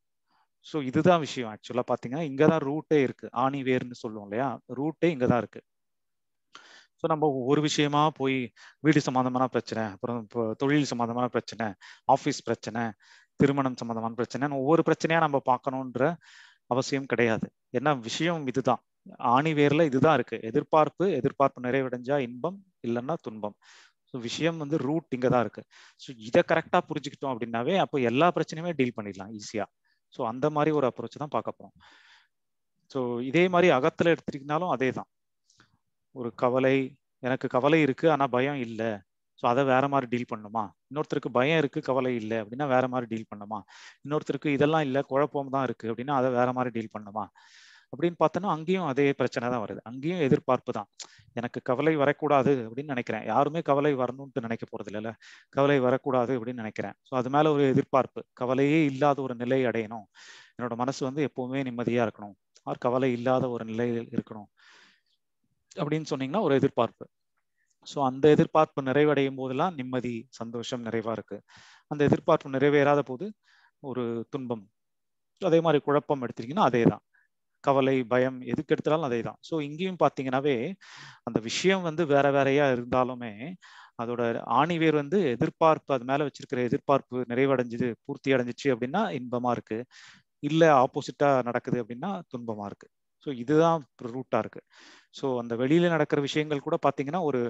A: ஸோ இதுதான் விஷயம் ஆக்சுவலாக பாத்தீங்கன்னா இங்கே தான் ரூட்டே இருக்கு ஆணி வேர்னு சொல்லுவோம் இல்லையா ரூட்டே இங்கே தான் இருக்குது ஸோ நம்ம ஒரு விஷயமா போய் வீடு சம்மந்தமான பிரச்சனை அப்புறம் தொழில் சம்மந்தமான பிரச்சனை ஆஃபீஸ் பிரச்சனை திருமணம் சம்மந்தமான பிரச்சனை ஒவ்வொரு பிரச்சனையாக நம்ம பார்க்கணுன்ற அவசியம் கிடையாது ஏன்னா விஷயம் இதுதான் ஆணி வேர்ல இதுதான் இருக்கு எதிர்பார்ப்பு எதிர்பார்ப்பு நிறைவடைஞ்சா இன்பம் இல்லைன்னா துன்பம் ஸோ விஷயம் வந்து ரூட் இங்கே தான் இருக்கு ஸோ இதை கரெக்டாக புரிஞ்சுக்கிட்டோம் அப்படின்னாவே அப்போ எல்லா பிரச்சனையுமே டீல் பண்ணிடலாம் ஈஸியாக ஸோ அந்த மாதிரி ஒரு அப்ரோச் தான் பார்க்க போகிறோம் ஸோ இதே மாதிரி அகத்தில் எடுத்துக்கிட்டாலும் அதே தான் ஒரு கவலை எனக்கு கவலை இருக்குது ஆனால் பயம் இல்லை ஸோ அதை வேற மாதிரி டீல் பண்ணுமா இன்னொருத்தருக்கு பயம் இருக்குது கவலை இல்லை அப்படின்னா வேற மாதிரி டீல் பண்ணுமா இன்னொருத்தருக்கு இதெல்லாம் இல்லை குழப்பம் தான் இருக்குது அப்படின்னா அதை வேற மாதிரி டீல் பண்ணுமா அப்படின்னு பார்த்தோன்னா அங்கேயும் அதே பிரச்சனை தான் வருது அங்கேயும் எதிர்பார்ப்பு தான் எனக்கு கவலை வரக்கூடாது அப்படின்னு நினைக்கிறேன் யாருமே கவலை வரணும்ட்டு நினைக்க போறது இல்லைல்ல கவலை வரக்கூடாது அப்படின்னு நினைக்கிறேன் ஸோ அது மேல ஒரு எதிர்பார்ப்பு கவலையே இல்லாத ஒரு நிலை அடையணும் என்னோட மனசு வந்து எப்பவுமே நிம்மதியா இருக்கணும் ஆர் கவலை இல்லாத ஒரு நிலையில் இருக்கணும் அப்படின்னு சொன்னீங்கன்னா ஒரு எதிர்பார்ப்பு ஸோ அந்த எதிர்பார்ப்பு நிறைவடையும் போதெல்லாம் நிம்மதி சந்தோஷம் நிறைவா இருக்கு அந்த எதிர்பார்ப்பு நிறைவேறாத போது ஒரு துன்பம் அதே மாதிரி குழப்பம் எடுத்திருக்கீங்கன்னா அதே தான் கவலை பயம் எதுக்கு எடுத்தாலும் அதே தான் ஸோ இங்கேயும் பார்த்தீங்கன்னாவே அந்த விஷயம் வந்து வேற வேறையா இருந்தாலுமே அதோட ஆணிவேர் வந்து எதிர்பார்ப்பு அது மேல வச்சிருக்கிற எதிர்பார்ப்பு நிறைவடைஞ்சது பூர்த்தி அடைஞ்சிச்சு அப்படின்னா இன்பமா இருக்கு இல்லை ஆப்போசிட்டா நடக்குது அப்படின்னா துன்பமா இருக்கு ஸோ இதுதான் ரூட்டாக இருக்குது ஸோ அந்த வெளியில் நடக்கிற விஷயங்கள் கூட பார்த்தீங்கன்னா ஒரு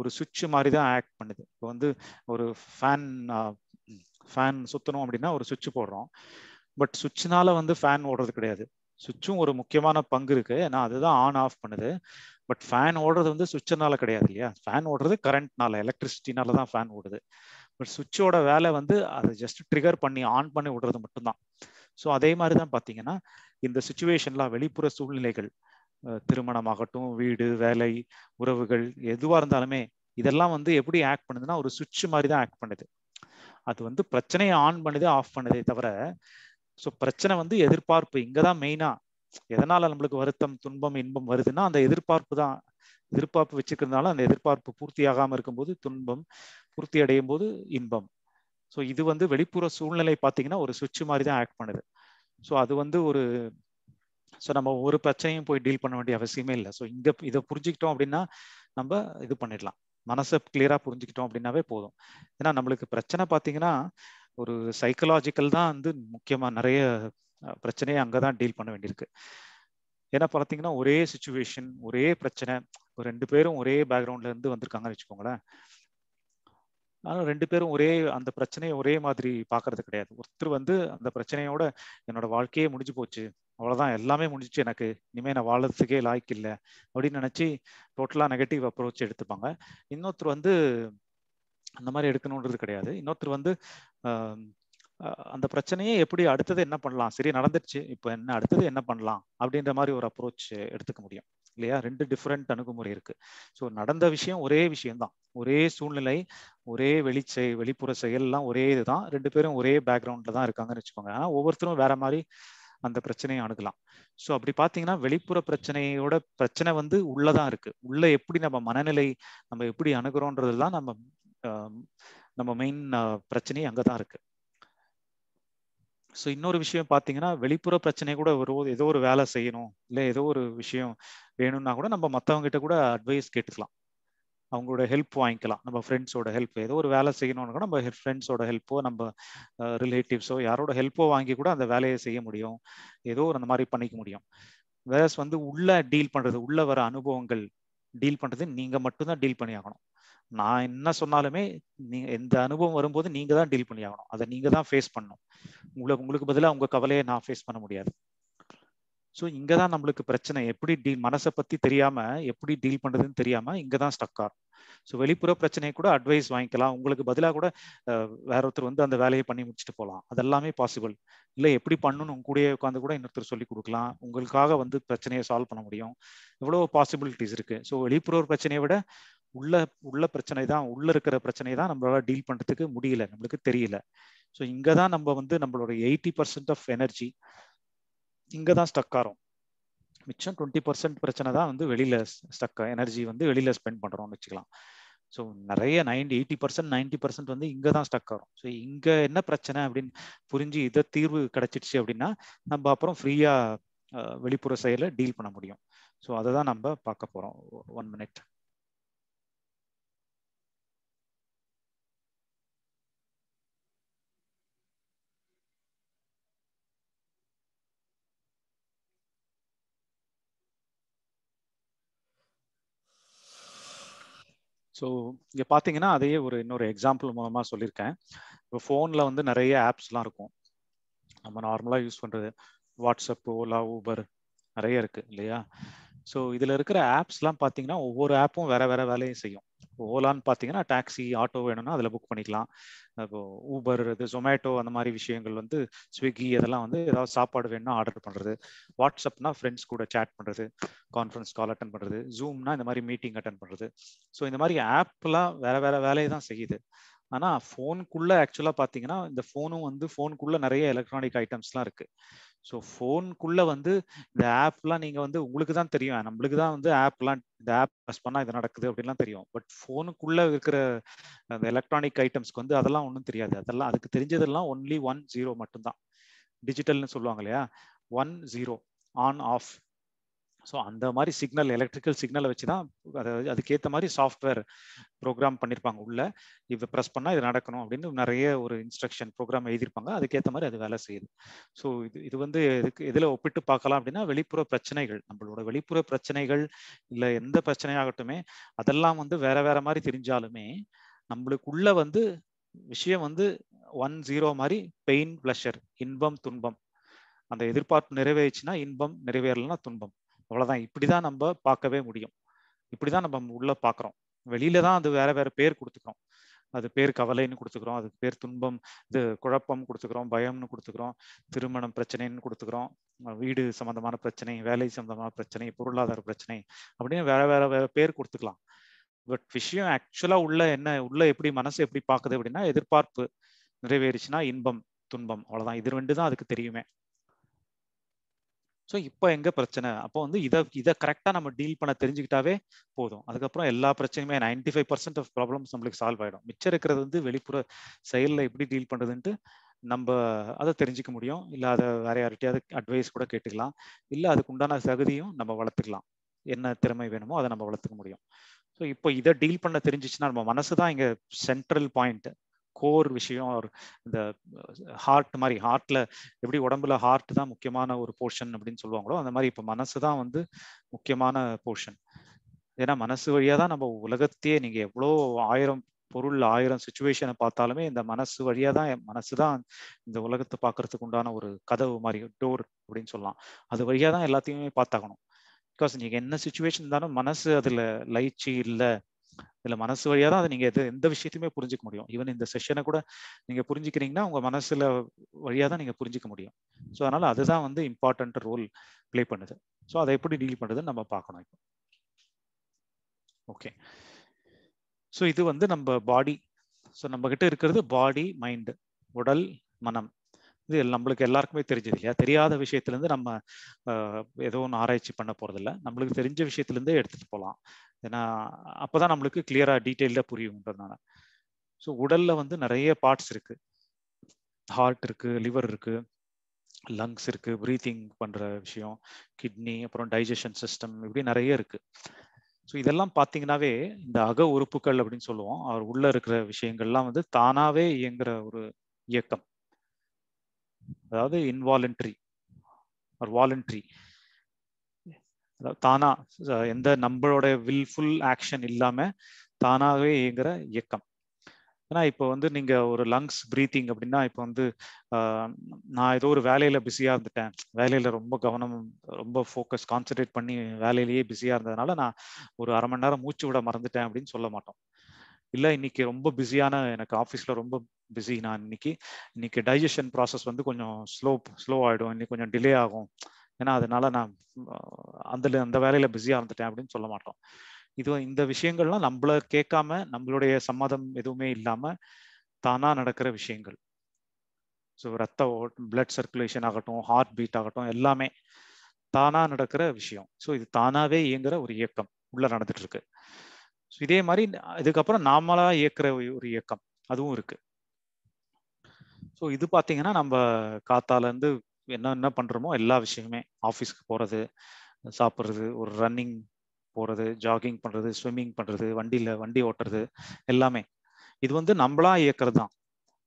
A: ஒரு சுவிட்சு மாதிரி தான் ஆக்ட் பண்ணுது இப்போ வந்து ஒரு ஃபேன் ஃபேன் சுற்றணும் அப்படின்னா ஒரு சுவிட்சு போடுறோம் பட் சுவிட்ச்னால வந்து ஃபேன் ஓடுறது கிடையாது சுவிட்சும் ஒரு முக்கியமான பங்கு இருக்குது ஏன்னா அதுதான் ஆன் ஆஃப் பண்ணுது பட் ஃபேன் ஓடுறது வந்து சுவிட்சனால கிடையாது இல்லையா ஃபேன் ஓடுறது கரண்ட்னால எலக்ட்ரிசிட்டினால தான் ஃபேன் ஓடுது பட் சுவிட்சோட வேலை வந்து அதை ஜஸ்ட் ட்ரிகர் பண்ணி ஆன் பண்ணி விடுறது மட்டும்தான் ஸோ அதே மாதிரி தான் பார்த்தீங்கன்னா இந்த சுச்சுவேஷன்லாம் வெளிப்புற சூழ்நிலைகள் திருமணமாகட்டும் வீடு வேலை உறவுகள் எதுவாக இருந்தாலுமே இதெல்லாம் வந்து எப்படி ஆக்ட் பண்ணுதுன்னா ஒரு சுவிட்ச் மாதிரி தான் ஆக்ட் பண்ணுது அது வந்து பிரச்சனையை ஆன் பண்ணுது ஆஃப் பண்ணுதே தவிர ஸோ பிரச்சனை வந்து எதிர்பார்ப்பு இங்கே தான் மெயினாக எதனால் நம்மளுக்கு வருத்தம் துன்பம் இன்பம் வருதுன்னா அந்த எதிர்பார்ப்பு தான் எதிர்பார்ப்பு வச்சுக்கிறதுனால அந்த எதிர்பார்ப்பு பூர்த்தி ஆகாமல் இருக்கும்போது துன்பம் பூர்த்தி அடையும் போது இன்பம் ஸோ இது வந்து வெளிப்புற சூழ்நிலை பார்த்தீங்கன்னா ஒரு சுவிட்ச் மாதிரி தான் ஆக்ட் பண்ணுது ஸோ அது வந்து ஒரு ஸோ நம்ம ஒரு பிரச்சனையும் போய் டீல் பண்ண வேண்டிய அவசியமே இல்லை ஸோ இங்கே இதை புரிஞ்சுக்கிட்டோம் அப்படின்னா நம்ம இது பண்ணிடலாம் மனசை கிளியராக புரிஞ்சுக்கிட்டோம் அப்படின்னாவே போதும் ஏன்னா நம்மளுக்கு பிரச்சனை பார்த்தீங்கன்னா ஒரு சைக்கலாஜிக்கல் தான் வந்து முக்கியமாக நிறைய பிரச்சனையை அங்கே தான் டீல் பண்ண வேண்டியிருக்கு ஏன்னா பார்த்தீங்கன்னா ஒரே சுச்சுவேஷன் ஒரே பிரச்சனை ரெண்டு பேரும் ஒரே பேக்ரவுண்ட்ல இருந்து வந்திருக்காங்கன்னு வச்சுக்கோங்களேன் ஆனால் ரெண்டு பேரும் ஒரே அந்த பிரச்சனையை ஒரே மாதிரி பார்க்கறது கிடையாது ஒருத்தர் வந்து அந்த பிரச்சனையோட என்னோட வாழ்க்கையே முடிஞ்சு போச்சு அவ்வளோதான் எல்லாமே முடிஞ்சிச்சு எனக்கு இனிமேல் நான் வாழறதுக்கே லாய்க்கு இல்லை அப்படின்னு நினச்சி டோட்டலாக நெகட்டிவ் அப்ரோச் எடுத்துப்பாங்க இன்னொருத்தர் வந்து அந்த மாதிரி எடுக்கணுன்றது கிடையாது இன்னொருத்தர் வந்து அந்த பிரச்சனையே எப்படி அடுத்தது என்ன பண்ணலாம் சரி நடந்துருச்சு இப்போ என்ன அடுத்தது என்ன பண்ணலாம் அப்படின்ற மாதிரி ஒரு அப்ரோச் எடுத்துக்க முடியும் இல்லையா ரெண்டு டிஃப்ரெண்ட் அணுகுமுறை இருக்கு ஸோ நடந்த விஷயம் ஒரே விஷயம்தான் ஒரே சூழ்நிலை ஒரே வெளிச்செய் வெளிப்புற செயல்லாம் ஒரே இதுதான் ரெண்டு பேரும் ஒரே பேக்ரவுண்ட்ல தான் இருக்காங்கன்னு வச்சுக்கோங்க ஆனால் ஒவ்வொருத்தரும் வேற மாதிரி அந்த பிரச்சனையை அணுகலாம் ஸோ அப்படி பார்த்தீங்கன்னா வெளிப்புற பிரச்சனையோட பிரச்சனை வந்து உள்ளதான் இருக்கு உள்ள எப்படி நம்ம மனநிலை நம்ம எப்படி அணுகிறோன்றதுலாம் நம்ம நம்ம மெயின் பிரச்சனை அங்கதான் இருக்கு ஸோ இன்னொரு விஷயம் பார்த்தீங்கன்னா வெளிப்புற பிரச்சனை கூட ஒரு ஏதோ ஒரு வேலை செய்யணும் இல்லை ஏதோ ஒரு விஷயம் வேணும்னா கூட நம்ம மற்றவங்ககிட்ட கூட அட்வைஸ் கேட்டுக்கலாம் அவங்களோட ஹெல்ப் வாங்கிக்கலாம் நம்ம ஃப்ரெண்ட்ஸோட ஹெல்ப் ஏதோ ஒரு வேலை செய்யணும்னு கூட நம்ம ஃப்ரெண்ட்ஸோட ஹெல்ப்போ நம்ம ரிலேட்டிவ்ஸோ யாரோட ஹெல்ப்போ வாங்கி கூட அந்த வேலையை செய்ய முடியும் ஏதோ ஒரு அந்த மாதிரி பண்ணிக்க முடியும் வேறஸ் வந்து உள்ள டீல் பண்ணுறது உள்ள வர அனுபவங்கள் டீல் பண்ணுறது நீங்கள் மட்டும்தான் டீல் பண்ணி ஆகணும் நான் என்ன சொன்னாலுமே நீங்க எந்த அனுபவம் வரும்போது நீங்க தான் டீல் பண்ணி ஆகணும் அதை நீங்க தான் ஃபேஸ் பண்ணணும் உங்களை உங்களுக்கு பதிலாக உங்க கவலையை நான் ஃபேஸ் பண்ண முடியாது ஸோ இங்கே தான் நம்மளுக்கு பிரச்சனை எப்படி டீல் மனசை பற்றி தெரியாமல் எப்படி டீல் பண்ணுறதுன்னு தெரியாமல் இங்கே தான் ஸ்டக் ஆகும் ஸோ வெளிப்புற பிரச்சனையை கூட அட்வைஸ் வாங்கிக்கலாம் உங்களுக்கு பதிலாக கூட வேற ஒருத்தர் வந்து அந்த வேலையை பண்ணி முடிச்சுட்டு போகலாம் அதெல்லாமே பாசிபிள் இல்லை எப்படி பண்ணணும்னு உங்க கூடயே உட்காந்து கூட இன்னொருத்தர் சொல்லி கொடுக்கலாம் உங்களுக்காக வந்து பிரச்சனையை சால்வ் பண்ண முடியும் எவ்வளோ பாசிபிலிட்டிஸ் இருக்கு ஸோ வெளிப்புற பிரச்சனையை விட உள்ள உள்ள பிரச்சனை தான் உள்ள இருக்கிற பிரச்சனை தான் நம்மளால டீல் பண்றதுக்கு முடியல நம்மளுக்கு தெரியல ஸோ இங்கே தான் நம்ம வந்து நம்மளோட எயிட்டி பர்சன்ட் ஆஃப் எனர்ஜி இங்கே தான் ஸ்டக் ஆகும் மிச்சம் டுவெண்ட்டி பர்சன்ட் பிரச்சனை தான் வந்து வெளியில ஸ்டக் எனர்ஜி வந்து வெளியில ஸ்பெண்ட் பண்றோம்னு வச்சுக்கலாம் ஸோ நிறைய ninety eighty percent ninety percent வந்து இங்கே தான் ஸ்டக் ஆகும் ஸோ இங்கே என்ன பிரச்சனை அப்படின்னு புரிஞ்சு இதை தீர்வு கிடைச்சிடுச்சு அப்படின்னா நம்ம அப்புறம் ஃப்ரீயாக வெளிப்புற செயலை டீல் பண்ண முடியும் ஸோ அதை தான் நம்ம பார்க்க போகிறோம் ஒன் மினிட் ஸோ இங்கே பார்த்தீங்கன்னா அதையே ஒரு இன்னொரு எக்ஸாம்பிள் மூலமாக சொல்லியிருக்கேன் இப்போ ஃபோனில் வந்து நிறைய ஆப்ஸ்லாம் இருக்கும் நம்ம நார்மலாக யூஸ் பண்ணுறது வாட்ஸ்அப் ஓலா ஊபர் நிறைய இருக்குது இல்லையா ஸோ இதில் இருக்கிற ஆப்ஸ்லாம் பார்த்தீங்கன்னா ஒவ்வொரு ஆப்பும் வேறு வேறு வேலையும் செய்யும் ஓலான்னு பார்த்தீங்கன்னா டாக்ஸி ஆட்டோ வேணும்னா அதில் புக் பண்ணிக்கலாம் இப்போ ஊபர் இது ஜொமேட்டோ அந்த மாதிரி விஷயங்கள் வந்து ஸ்விக்கி அதெல்லாம் வந்து ஏதாவது சாப்பாடு வேணும்னா ஆர்டர் பண்ணுறது வாட்ஸ்அப்னா ஃப்ரெண்ட்ஸ் கூட சேட் பண்ணுறது கான்ஃபரன்ஸ் கால் அட்டன் பண்ணுறது ஜூம்னா இந்த மாதிரி மீட்டிங் அட்டன் பண்ணுறது ஸோ இந்த மாதிரி ஆப்லாம் வேற வேற வேலையை தான் செய்யுது ஆனா ஃபோனுக்குள்ளே ஆக்சுவலா பாத்தீங்கன்னா இந்த ஃபோனும் வந்து ஃபோனுக்குள்ளே நிறைய எலக்ட்ரானிக் ஐட்டம்ஸ்லாம் இருக்கு ஸோ ஃபோனுக்குள்ள வந்து இந்த ஆப்லாம் நீங்க வந்து உங்களுக்கு தான் தெரியும் நம்மளுக்கு தான் வந்து ஆப்லாம் இந்த ஆப் ப்ரெஸ் பண்ணா இது நடக்குது அப்படின்லாம் தெரியும் பட் ஃபோனுக்குள்ளே இருக்கிற அந்த எலக்ட்ரானிக் ஐட்டம்ஸ்க்கு வந்து அதெல்லாம் ஒன்றும் தெரியாது அதெல்லாம் அதுக்கு தெரிஞ்சதெல்லாம் ஒன்லி ஒன் ஜீரோ மட்டும்தான் டிஜிட்டல்னு சொல்லுவாங்க இல்லையா one zero on off so அந்த மாதிரி சிக்னல் எலக்ட்ரிக்கல் சிக்னலை வச்சு தான் அது அதுக்கேற்ற மாதிரி சாஃப்ட்வேர் ப்ரோக்ராம் பண்ணியிருப்பாங்க உள்ள இது ப்ரெஸ் பண்ணால் இது நடக்கணும் அப்படின்னு நிறைய ஒரு இன்ஸ்ட்ரக்ஷன் ப்ரோக்ராம் எழுதியிருப்பாங்க அதுக்கேற்ற மாதிரி அது வேலை செய்யுது ஸோ இது இது வந்து இதுக்கு இதில் ஒப்பிட்டு பார்க்கலாம் அப்படின்னா வெளிப்புற பிரச்சனைகள் நம்மளோட வெளிப்புற பிரச்சனைகள் இல்லை எந்த பிரச்சனையாகட்டுமே அதெல்லாம் வந்து வேற வேற மாதிரி தெரிஞ்சாலுமே நம்மளுக்குள்ள வந்து விஷயம் வந்து ஒன் ஜீரோ மாதிரி பெயின் ப்ளஷர் இன்பம் துன்பம் அந்த எதிர்பார்ப்பு நிறைவேறிச்சுன்னா இன்பம் நிறைவேறலைன்னா துன்பம் அவ்வளோதான் இப்படி தான் நம்ம பார்க்கவே முடியும் இப்படி தான் நம்ம உள்ளே பார்க்குறோம் வெளியில தான் அது வேற வேற பேர் கொடுத்துக்கிறோம் அது பேர் கவலைன்னு கொடுத்துக்கிறோம் அதுக்கு பேர் துன்பம் இது குழப்பம் கொடுத்துக்கிறோம் பயம்னு கொடுத்துக்கிறோம் திருமணம் பிரச்சனைன்னு கொடுத்துக்கிறோம் வீடு சம்மந்தமான பிரச்சனை வேலை சம்மந்தமான பிரச்சனை பொருளாதார பிரச்சனை அப்படின்னு வேற வேற வேற பேர் கொடுத்துக்கலாம் பட் விஷயம் ஆக்சுவலா உள்ள என்ன உள்ள எப்படி மனசு எப்படி பார்க்குது அப்படின்னா எதிர்பார்ப்பு நிறைவேறிச்சுன்னா இன்பம் துன்பம் அவ்வளவுதான் இது ரெண்டு தான் அதுக்கு தெரியுமே ஸோ இப்போ எங்கே பிரச்சனை அப்போ வந்து இதை இதை கரெக்டாக நம்ம டீல் பண்ண தெரிஞ்சுக்கிட்டாவே போதும் அதுக்கப்புறம் எல்லா பிரச்சனையுமே ninety five percent of problems நம்மளுக்கு சால்வ் ஆகிடும் மிச்சம் இருக்கிறது வந்து வெளிப்புற செயலில் எப்படி டீல் பண்ணுறதுன்ட்டு நம்ம அதை தெரிஞ்சுக்க முடியும் இல்லை அதை வேற யார்கிட்டயாவது அட்வைஸ் கூட கேட்டுக்கலாம் இல்லை அதுக்கு உண்டான தகுதியும் நம்ம வளர்த்துக்கலாம் என்ன திறமை வேணுமோ அதை நம்ம வளர்த்துக்க முடியும் ஸோ இப்போ இதை டீல் பண்ண தெரிஞ்சிச்சுன்னா நம்ம மனசு தான் இங்கே சென்ட்ரல் பாயிண்ட்டு கோர் விஷயம் ஆர் இந்த ஹார்ட் மாதிரி ஹார்ட்ல எப்படி உடம்புல ஹார்ட் தான் முக்கியமான ஒரு போர்ஷன் அப்படின்னு சொல்லுவாங்களோ அந்த மாதிரி இப்போ மனசு தான் வந்து முக்கியமான போர்ஷன் ஏன்னா மனசு வழியா தான் நம்ம உலகத்தையே நீங்க எவ்வளோ ஆயிரம் பொருள் ஆயிரம் சுச்சுவேஷனை பார்த்தாலுமே இந்த மனசு வழியா தான் மனசு தான் இந்த உலகத்தை பார்க்கறதுக்கு உண்டான ஒரு கதவு மாதிரி டோர் அப்படின்னு சொல்லலாம் அது வழியா தான் எல்லாத்தையுமே பார்த்தாகணும் பிகாஸ் நீங்க என்ன சுச்சுவேஷன் இருந்தாலும் மனசு அதுல லைச்சு இல்லை இல்லை மனசு வழியா தான் அதை நீங்க எது எந்த விஷயத்தையுமே புரிஞ்சுக்க முடியும் ஈவன் இந்த செஷனை கூட நீங்க புரிஞ்சுக்கிறீங்கன்னா உங்க மனசுல வழியா தான் நீங்க புரிஞ்சுக்க முடியும் ஸோ அதனால அதுதான் வந்து இம்பார்ட்டன்ட் ரோல் பிளே பண்ணுது ஸோ அதை எப்படி டீல் பண்ணுதுன்னு நம்ம பார்க்கணும் இப்போ ஓகே ஸோ இது வந்து நம்ம பாடி ஸோ நம்ம கிட்ட இருக்கிறது பாடி மைண்டு உடல் மனம் இது நம்மளுக்கு எல்லாருக்குமே தெரிஞ்சது இல்லையா தெரியாத விஷயத்துலேருந்து நம்ம ஏதோ ஒன்று ஆராய்ச்சி பண்ண போகிறதில்ல நம்மளுக்கு தெரிஞ்ச விஷயத்துலேருந்தே எடுத்துகிட்டு போகலாம் ஏன்னா அப்போ தான் நம்மளுக்கு கிளியராக டீட்டெயில்டாக புரியுன்றதுனால ஸோ உடலில் வந்து நிறைய பார்ட்ஸ் இருக்குது ஹார்ட் இருக்குது லிவர் இருக்குது லங்ஸ் இருக்குது ப்ரீத்திங் பண்ணுற விஷயம் கிட்னி அப்புறம் டைஜஷன் சிஸ்டம் இப்படி நிறைய இருக்குது ஸோ இதெல்லாம் பார்த்தீங்கன்னாவே இந்த அக உறுப்புகள் அப்படின்னு சொல்லுவோம் அவர் உள்ளே இருக்கிற விஷயங்கள்லாம் வந்து தானாகவே இயங்குற ஒரு இயக்கம் அதாவது இன்வாலன்ட்ரி ஒரு வாலண்ட்ரி தானா எந்த நம்மளோட வில்ஃபுல் ஆக்ஷன் இல்லாம தானாகவே இயங்குற இயக்கம் ஏன்னா இப்போ வந்து நீங்க ஒரு லங்ஸ் ப்ரீத்திங் அப்படின்னா இப்போ வந்து நான் ஏதோ ஒரு வேலையில பிஸியா இருந்துட்டேன் வேலையில ரொம்ப கவனம் ரொம்ப ஃபோக்கஸ் கான்சென்ட்ரேட் பண்ணி வேலையிலேயே பிஸியா இருந்ததுனால நான் ஒரு அரை மணி நேரம் மூச்சு விட மறந்துட்டேன் அப்படின்னு சொல்ல மாட்டோம் இல்லை இன்னைக்கு ரொம்ப பிஸியான எனக்கு ஆஃபீஸில் ரொம்ப பிஸி நான் இன்னைக்கு இன்னைக்கு டைஜஷன் ப்ராசஸ் வந்து கொஞ்சம் ஸ்லோ ஸ்லோ ஆகிடும் இன்னைக்கு கொஞ்சம் டிலே ஆகும் ஏன்னா அதனால நான் அந்த அந்த வேலையில பிஸியா இருந்துட்டேன் அப்படின்னு சொல்ல மாட்டோம் இது இந்த விஷயங்கள்லாம் நம்மள கேட்காம நம்மளுடைய சம்மதம் எதுவுமே இல்லாம தானா நடக்கிற விஷயங்கள் ஸோ ரத்த ஓட் பிளட் சர்க்குலேஷன் ஆகட்டும் ஹார்ட் பீட் ஆகட்டும் எல்லாமே தானா நடக்கிற விஷயம் ஸோ இது தானாவே இயங்குற ஒரு இயக்கம் உள்ள நடந்துட்டு இருக்கு ஸோ இதே மாதிரி இதுக்கப்புறம் நாமளா இயக்குற ஒரு இயக்கம் அதுவும் இருக்கு ஸோ இது பார்த்தீங்கன்னா நம்ம காத்தால இருந்து என்ன என்ன பண்ணுறோமோ எல்லா விஷயமே ஆஃபீஸ்க்கு போகிறது சாப்பிட்றது ஒரு ரன்னிங் போகிறது ஜாகிங் பண்ணுறது ஸ்விம்மிங் பண்ணுறது வண்டியில் வண்டி ஓட்டுறது எல்லாமே இது வந்து நம்மளா இயக்கிறது தான்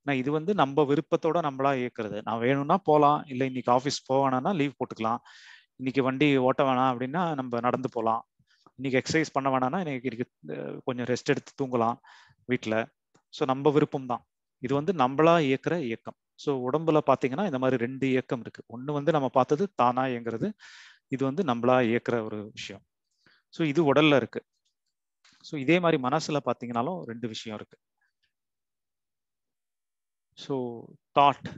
A: ஆனால் இது வந்து நம்ம விருப்பத்தோட நம்மளா இயக்கிறது நான் வேணும்னா போகலாம் இல்லை இன்னைக்கு ஆஃபீஸ் போவேனா லீவ் போட்டுக்கலாம் இன்னைக்கு வண்டி ஓட்ட வேணாம் அப்படின்னா நம்ம நடந்து போகலாம் இன்னைக்கு எக்ஸசைஸ் பண்ண வேணாம்னா இன்னைக்கு கொஞ்சம் ரெஸ்ட் எடுத்து தூங்கலாம் வீட்டில் ஸோ நம்ம விருப்பம் தான் இது வந்து நம்மளா இயக்கிற இயக்கம் ஸோ உடம்புல பார்த்தீங்கன்னா இந்த மாதிரி ரெண்டு இயக்கம் இருக்கு ஒன்று வந்து நம்ம பார்த்தது தானா இயங்குறது இது வந்து நம்மளா இயக்குற ஒரு விஷயம் ஸோ இது உடல்ல இருக்கு ஸோ இதே மாதிரி மனசுல பார்த்தீங்கன்னாலும் ரெண்டு விஷயம் இருக்கு ஸோ தாட்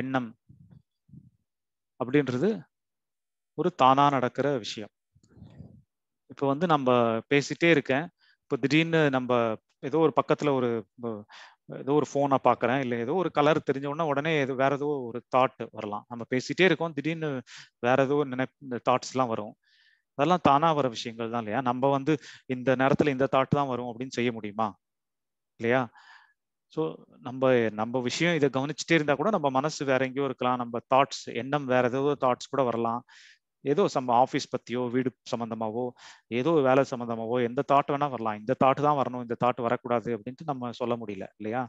A: எண்ணம் அப்படின்றது ஒரு தானா நடக்கிற விஷயம் இப்போ வந்து நம்ம பேசிட்டே இருக்கேன் இப்போ திடீர்னு நம்ம ஏதோ ஒரு பக்கத்துல ஒரு ஏதோ ஒரு ஃபோனை பார்க்குறேன் இல்லை ஏதோ ஒரு கலர் தெரிஞ்ச உடனே உடனே ஏதோ வேற ஏதோ ஒரு தாட் வரலாம் நம்ம பேசிகிட்டே இருக்கோம் திடீர்னு வேற ஏதோ நினை தாட்ஸ்லாம் வரும் அதெல்லாம் தானாக வர விஷயங்கள் தான் இல்லையா நம்ம வந்து இந்த நேரத்தில் இந்த தாட் தான் வரும் அப்படின்னு செய்ய முடியுமா இல்லையா ஸோ நம்ம நம்ம விஷயம் இதை கவனிச்சுட்டே இருந்தால் கூட நம்ம மனசு வேற எங்கேயோ இருக்கலாம் நம்ம தாட்ஸ் எண்ணம் வேற ஏதோ தாட்ஸ் கூட வரலாம் ஏதோ சம் ஆஃபீஸ் பற்றியோ வீடு சம்பந்தமாவோ ஏதோ வேலை சம்பந்தமாவோ எந்த தாட் வேணால் வரலாம் இந்த தாட் தான் வரணும் இந்த தாட் வரக்கூடாது அப்படின்ட்டு நம்ம சொல்ல முடியல இல்லையா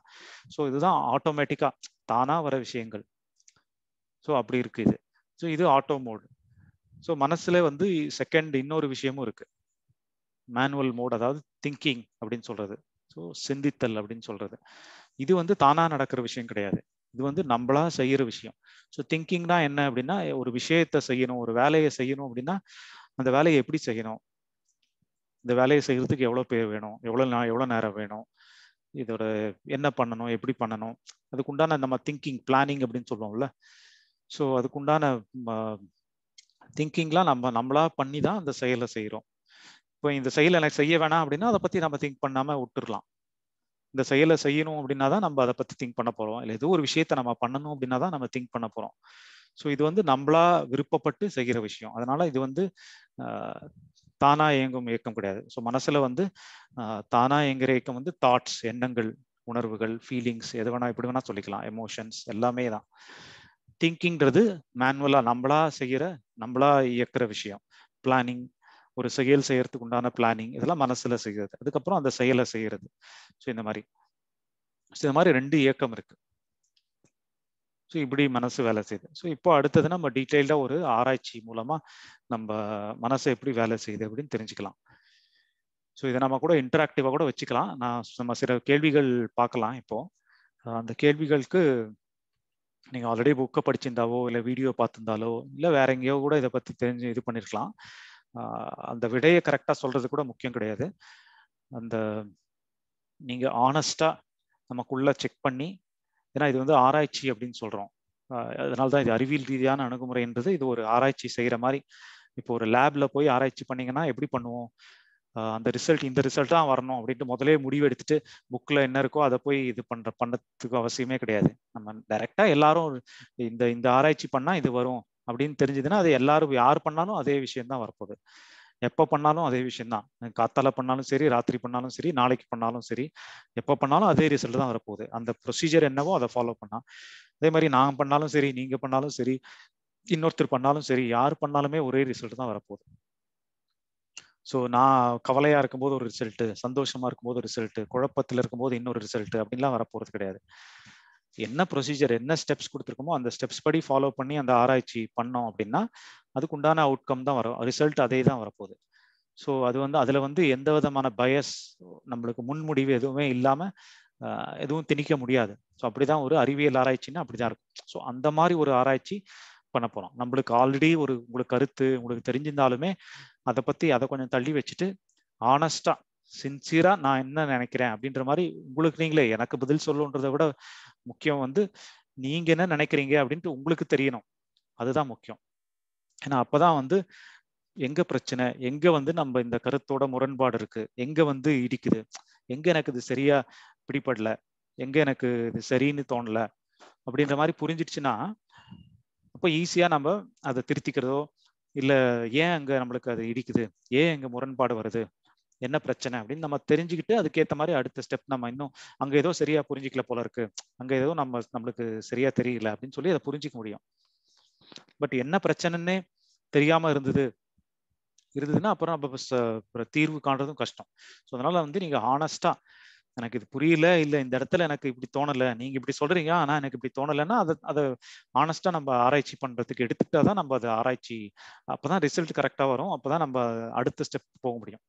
A: ஸோ இதுதான் ஆட்டோமேட்டிக்காக தானாக வர விஷயங்கள் ஸோ அப்படி இருக்குது இது ஸோ இது ஆட்டோ மோடு ஸோ மனசுல வந்து செகண்ட் இன்னொரு விஷயமும் இருக்கு மேனுவல் மோட் அதாவது திங்கிங் அப்படின்னு சொல்றது ஸோ சிந்தித்தல் அப்படின்னு சொல்றது இது வந்து தானா நடக்கிற விஷயம் கிடையாது இது வந்து நம்மளா செய்யற விஷயம் ஸோ திங்கிங்னா என்ன அப்படின்னா ஒரு விஷயத்த செய்யணும் ஒரு வேலையை செய்யணும் அப்படின்னா அந்த வேலையை எப்படி செய்யணும் இந்த வேலையை செய்யறதுக்கு எவ்வளோ பேர் வேணும் எவ்வளோ நே எவ்வளோ நேரம் வேணும் இதோட என்ன பண்ணணும் எப்படி பண்ணணும் அதுக்குண்டான நம்ம திங்கிங் பிளானிங் அப்படின்னு சொல்லுவோம்ல ஸோ அதுக்குண்டான திங்கிங்லாம் நம்ம நம்மளா பண்ணி தான் அந்த செயலை செய்கிறோம் இப்போ இந்த செயலை எனக்கு செய்ய வேணாம் அப்படின்னா அதை பற்றி நம்ம திங்க் பண்ணாமல் விட்டுடலாம் இந்த செயலை செய்யணும் அப்படின்னா தான் நம்ம அதை பற்றி திங்க் பண்ண போகிறோம் இல்லை ஏதோ ஒரு விஷயத்த நம்ம பண்ணணும் அப்படின்னா தான் நம்ம திங்க் பண்ண போகிறோம் ஸோ இது வந்து நம்மளா விருப்பப்பட்டு செய்கிற விஷயம் அதனால இது வந்து தானா இயங்கும் இயக்கம் கிடையாது ஸோ மனசுல வந்து தானா இயங்குற இயக்கம் வந்து தாட்ஸ் எண்ணங்கள் உணர்வுகள் ஃபீலிங்ஸ் எது வேணா எப்படி வேணா சொல்லிக்கலாம் எமோஷன்ஸ் எல்லாமே தான் திங்கிங்கிறது மேனுவலா நம்மளா செய்கிற நம்மளா இயக்குற விஷயம் பிளானிங் ஒரு செயல் செய்யறதுக்கு உண்டான பிளானிங் இதெல்லாம் மனசுல செய்கிறது அதுக்கப்புறம் அந்த செயலை செய்யறது ஸோ இந்த மாதிரி ஸோ இந்த மாதிரி ரெண்டு இயக்கம் இருக்கு ஸோ இப்படி மனசு வேலை செய்யுது ஸோ இப்போ அடுத்தது நம்ம டீட்டெயில்டாக ஒரு ஆராய்ச்சி மூலமா நம்ம மனசை எப்படி வேலை செய்யுது அப்படின்னு தெரிஞ்சுக்கலாம் ஸோ இதை நம்ம கூட இன்டராக்டிவாக கூட வச்சுக்கலாம் நான் நம்ம சில கேள்விகள் பார்க்கலாம் இப்போ அந்த கேள்விகளுக்கு நீங்கள் ஆல்ரெடி புக்கை படிச்சிருந்தாவோ இல்லை வீடியோ பார்த்துருந்தாலோ இல்லை வேற எங்கேயோ கூட இதை பற்றி தெரிஞ்சு இது பண்ணியிருக்கலாம் அந்த விடையை கரெக்டாக சொல்கிறது கூட முக்கியம் கிடையாது அந்த நீங்கள் ஆனஸ்டாக நமக்குள்ளே செக் பண்ணி ஏன்னா இது வந்து ஆராய்ச்சி அப்படின்னு சொல்கிறோம் அதனால தான் இது அறிவியல் ரீதியான அணுகுமுறைன்றது இது ஒரு ஆராய்ச்சி செய்கிற மாதிரி இப்போ ஒரு லேப்ல போய் ஆராய்ச்சி பண்ணிங்கன்னா எப்படி பண்ணுவோம் அந்த ரிசல்ட் இந்த ரிசல்ட் தான் வரணும் அப்படின்ட்டு முதலே முடிவு எடுத்துட்டு புக்கில் என்ன இருக்கோ அதை போய் இது பண்ணுற பண்ணுறதுக்கு அவசியமே கிடையாது நம்ம டைரெக்டாக எல்லாரும் இந்த இந்த ஆராய்ச்சி பண்ணால் இது வரும் அப்படின்னு தெரிஞ்சதுன்னா அது எல்லாரும் யார் பண்ணாலும் அதே விஷயம்தான் வரப்போகுது எப்போ பண்ணாலும் அதே விஷயம்தான் காத்தால பண்ணாலும் சரி ராத்திரி பண்ணாலும் சரி நாளைக்கு பண்ணாலும் சரி எப்போ பண்ணாலும் அதே ரிசல்ட் தான் வரப்போகுது அந்த ப்ரொசீஜர் என்னவோ அதை ஃபாலோ பண்ணா அதே மாதிரி நான் பண்ணாலும் சரி நீங்க பண்ணாலும் சரி இன்னொருத்தர் பண்ணாலும் சரி யார் பண்ணாலுமே ஒரே ரிசல்ட் தான் வரப்போகுது ஸோ நான் கவலையா இருக்கும்போது ஒரு ரிசல்ட்டு சந்தோஷமா இருக்கும்போது ஒரு ரிசல்ட்டு குழப்பத்தில் இருக்கும்போது இன்னொரு ரிசல்ட்டு அப்படின்லாம் வரப்போகிறது கிடையாது என்ன ப்ரொசீஜர் என்ன ஸ்டெப்ஸ் கொடுத்துருக்கோமோ அந்த ஸ்டெப்ஸ் படி ஃபாலோ பண்ணி அந்த ஆராய்ச்சி பண்ணோம் அப்படின்னா அதுக்கு உண்டான அவுட்கம் தான் வரும் ரிசல்ட் அதே தான் வரப்போகுது ஸோ அது வந்து அதில் வந்து எந்த விதமான பயஸ் நம்மளுக்கு முன்முடிவு எதுவுமே இல்லாமல் எதுவும் திணிக்க முடியாது ஸோ அப்படி தான் ஒரு அறிவியல் ஆராய்ச்சின்னா அப்படி தான் இருக்கும் ஸோ அந்த மாதிரி ஒரு ஆராய்ச்சி பண்ண போகிறோம் நம்மளுக்கு ஆல்ரெடி ஒரு உங்களுக்கு கருத்து உங்களுக்கு தெரிஞ்சிருந்தாலுமே அதை பற்றி அதை கொஞ்சம் தள்ளி வச்சுட்டு ஆனஸ்டாக சின்சியராக நான் என்ன நினைக்கிறேன் அப்படின்ற மாதிரி உங்களுக்கு நீங்களே எனக்கு பதில் சொல்லுன்றதை விட முக்கியம் வந்து நீங்க என்ன நினைக்கிறீங்க அப்படின்ட்டு உங்களுக்கு தெரியணும் அதுதான் முக்கியம் ஏன்னா அப்பதான் வந்து எங்க பிரச்சனை எங்க வந்து நம்ம இந்த கருத்தோட முரண்பாடு இருக்கு எங்க வந்து இடிக்குது எங்க எனக்கு இது சரியா பிடிப்படல எங்க எனக்கு இது சரின்னு தோணல அப்படின்ற மாதிரி புரிஞ்சிடுச்சுன்னா அப்ப ஈஸியா நம்ம அதை திருத்திக்கிறதோ இல்ல ஏன் அங்க நம்மளுக்கு அது இடிக்குது ஏன் எங்க முரண்பாடு வருது என்ன பிரச்சனை அப்படின்னு நம்ம தெரிஞ்சுக்கிட்டு அதுக்கேற்ற மாதிரி அடுத்த ஸ்டெப் நம்ம இன்னும் அங்கே ஏதோ சரியா புரிஞ்சிக்கல போல இருக்கு அங்கே ஏதோ நம்ம நம்மளுக்கு சரியா தெரியல அப்படின்னு சொல்லி அதை புரிஞ்சிக்க முடியும் பட் என்ன பிரச்சனைன்னே தெரியாம இருந்தது இருந்ததுன்னா அப்புறம் நம்ம தீர்வு காண்றதும் கஷ்டம் ஸோ அதனால வந்து நீங்க ஹானஸ்டா எனக்கு இது புரியல இல்ல இந்த இடத்துல எனக்கு இப்படி தோணல நீங்க இப்படி சொல்றீங்க ஆனா எனக்கு இப்படி தோணலைன்னா அதை அதை ஆனஸ்டா நம்ம ஆராய்ச்சி பண்றதுக்கு எடுத்துக்கிட்டாதான் நம்ம அதை ஆராய்ச்சி அப்பதான் ரிசல்ட் கரெக்டா வரும் அப்பதான் நம்ம அடுத்த ஸ்டெப் போக முடியும்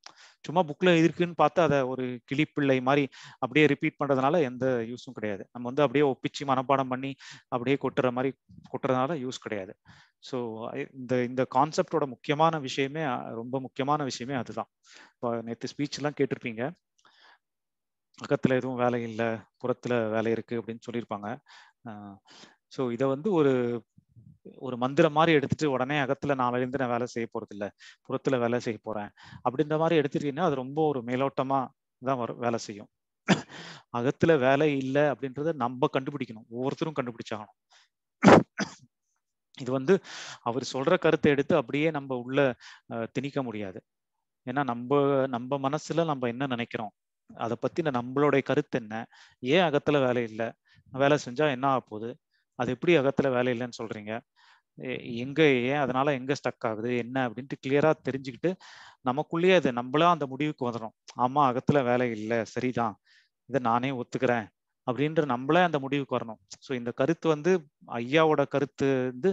A: சும்மா புக்ல இருக்குன்னு பார்த்து அதை ஒரு கிளிப்பிள்ளை மாதிரி அப்படியே ரிப்பீட் பண்றதுனால எந்த யூஸும் கிடையாது நம்ம வந்து அப்படியே ஒப்பிச்சு மனப்பாடம் பண்ணி அப்படியே கொட்டுற மாதிரி கொட்டுறதுனால யூஸ் கிடையாது ஸோ இந்த இந்த கான்செப்டோட முக்கியமான விஷயமே ரொம்ப முக்கியமான விஷயமே அதுதான் இப்போ நேற்று ஸ்பீச் எல்லாம் கேட்டிருப்பீங்க அகத்தில் எதுவும் வேலை இல்லை புறத்தில் வேலை இருக்குது அப்படின்னு சொல்லியிருப்பாங்க ஸோ இதை வந்து ஒரு ஒரு மந்திரம் மாதிரி எடுத்துட்டு உடனே அகத்துல நாளையிலேருந்து நான் வேலை செய்ய போறது இல்ல புறத்துல வேலை செய்ய போறேன் அப்படின்ற மாதிரி எடுத்துட்டீங்கன்னா அது ரொம்ப ஒரு மேலோட்டமா தான் வரும் வேலை செய்யும் அகத்துல வேலை இல்லை அப்படின்றத நம்ம கண்டுபிடிக்கணும் ஒவ்வொருத்தரும் கண்டுபிடிச்சாகணும் இது வந்து அவர் சொல்ற கருத்தை எடுத்து அப்படியே நம்ம உள்ள திணிக்க முடியாது ஏன்னா நம்ம நம்ம மனசுல நம்ம என்ன நினைக்கிறோம் அதை பற்றின நம்மளுடைய கருத்து என்ன ஏன் அகத்தில் வேலை இல்லை வேலை செஞ்சால் என்ன ஆக போகுது அது எப்படி அகத்தில் வேலை இல்லைன்னு சொல்கிறீங்க எங்கே ஏன் அதனால் எங்கே ஸ்டக் ஆகுது என்ன அப்படின்ட்டு கிளியராக தெரிஞ்சுக்கிட்டு நமக்குள்ளேயே அது நம்மளா அந்த முடிவுக்கு வந்துடும் ஆமாம் அகத்தில் வேலை இல்லை சரிதான் இதை நானே ஒத்துக்கிறேன் அப்படின்ற நம்மளே அந்த முடிவுக்கு வரணும் ஸோ இந்த கருத்து வந்து ஐயாவோட கருத்து வந்து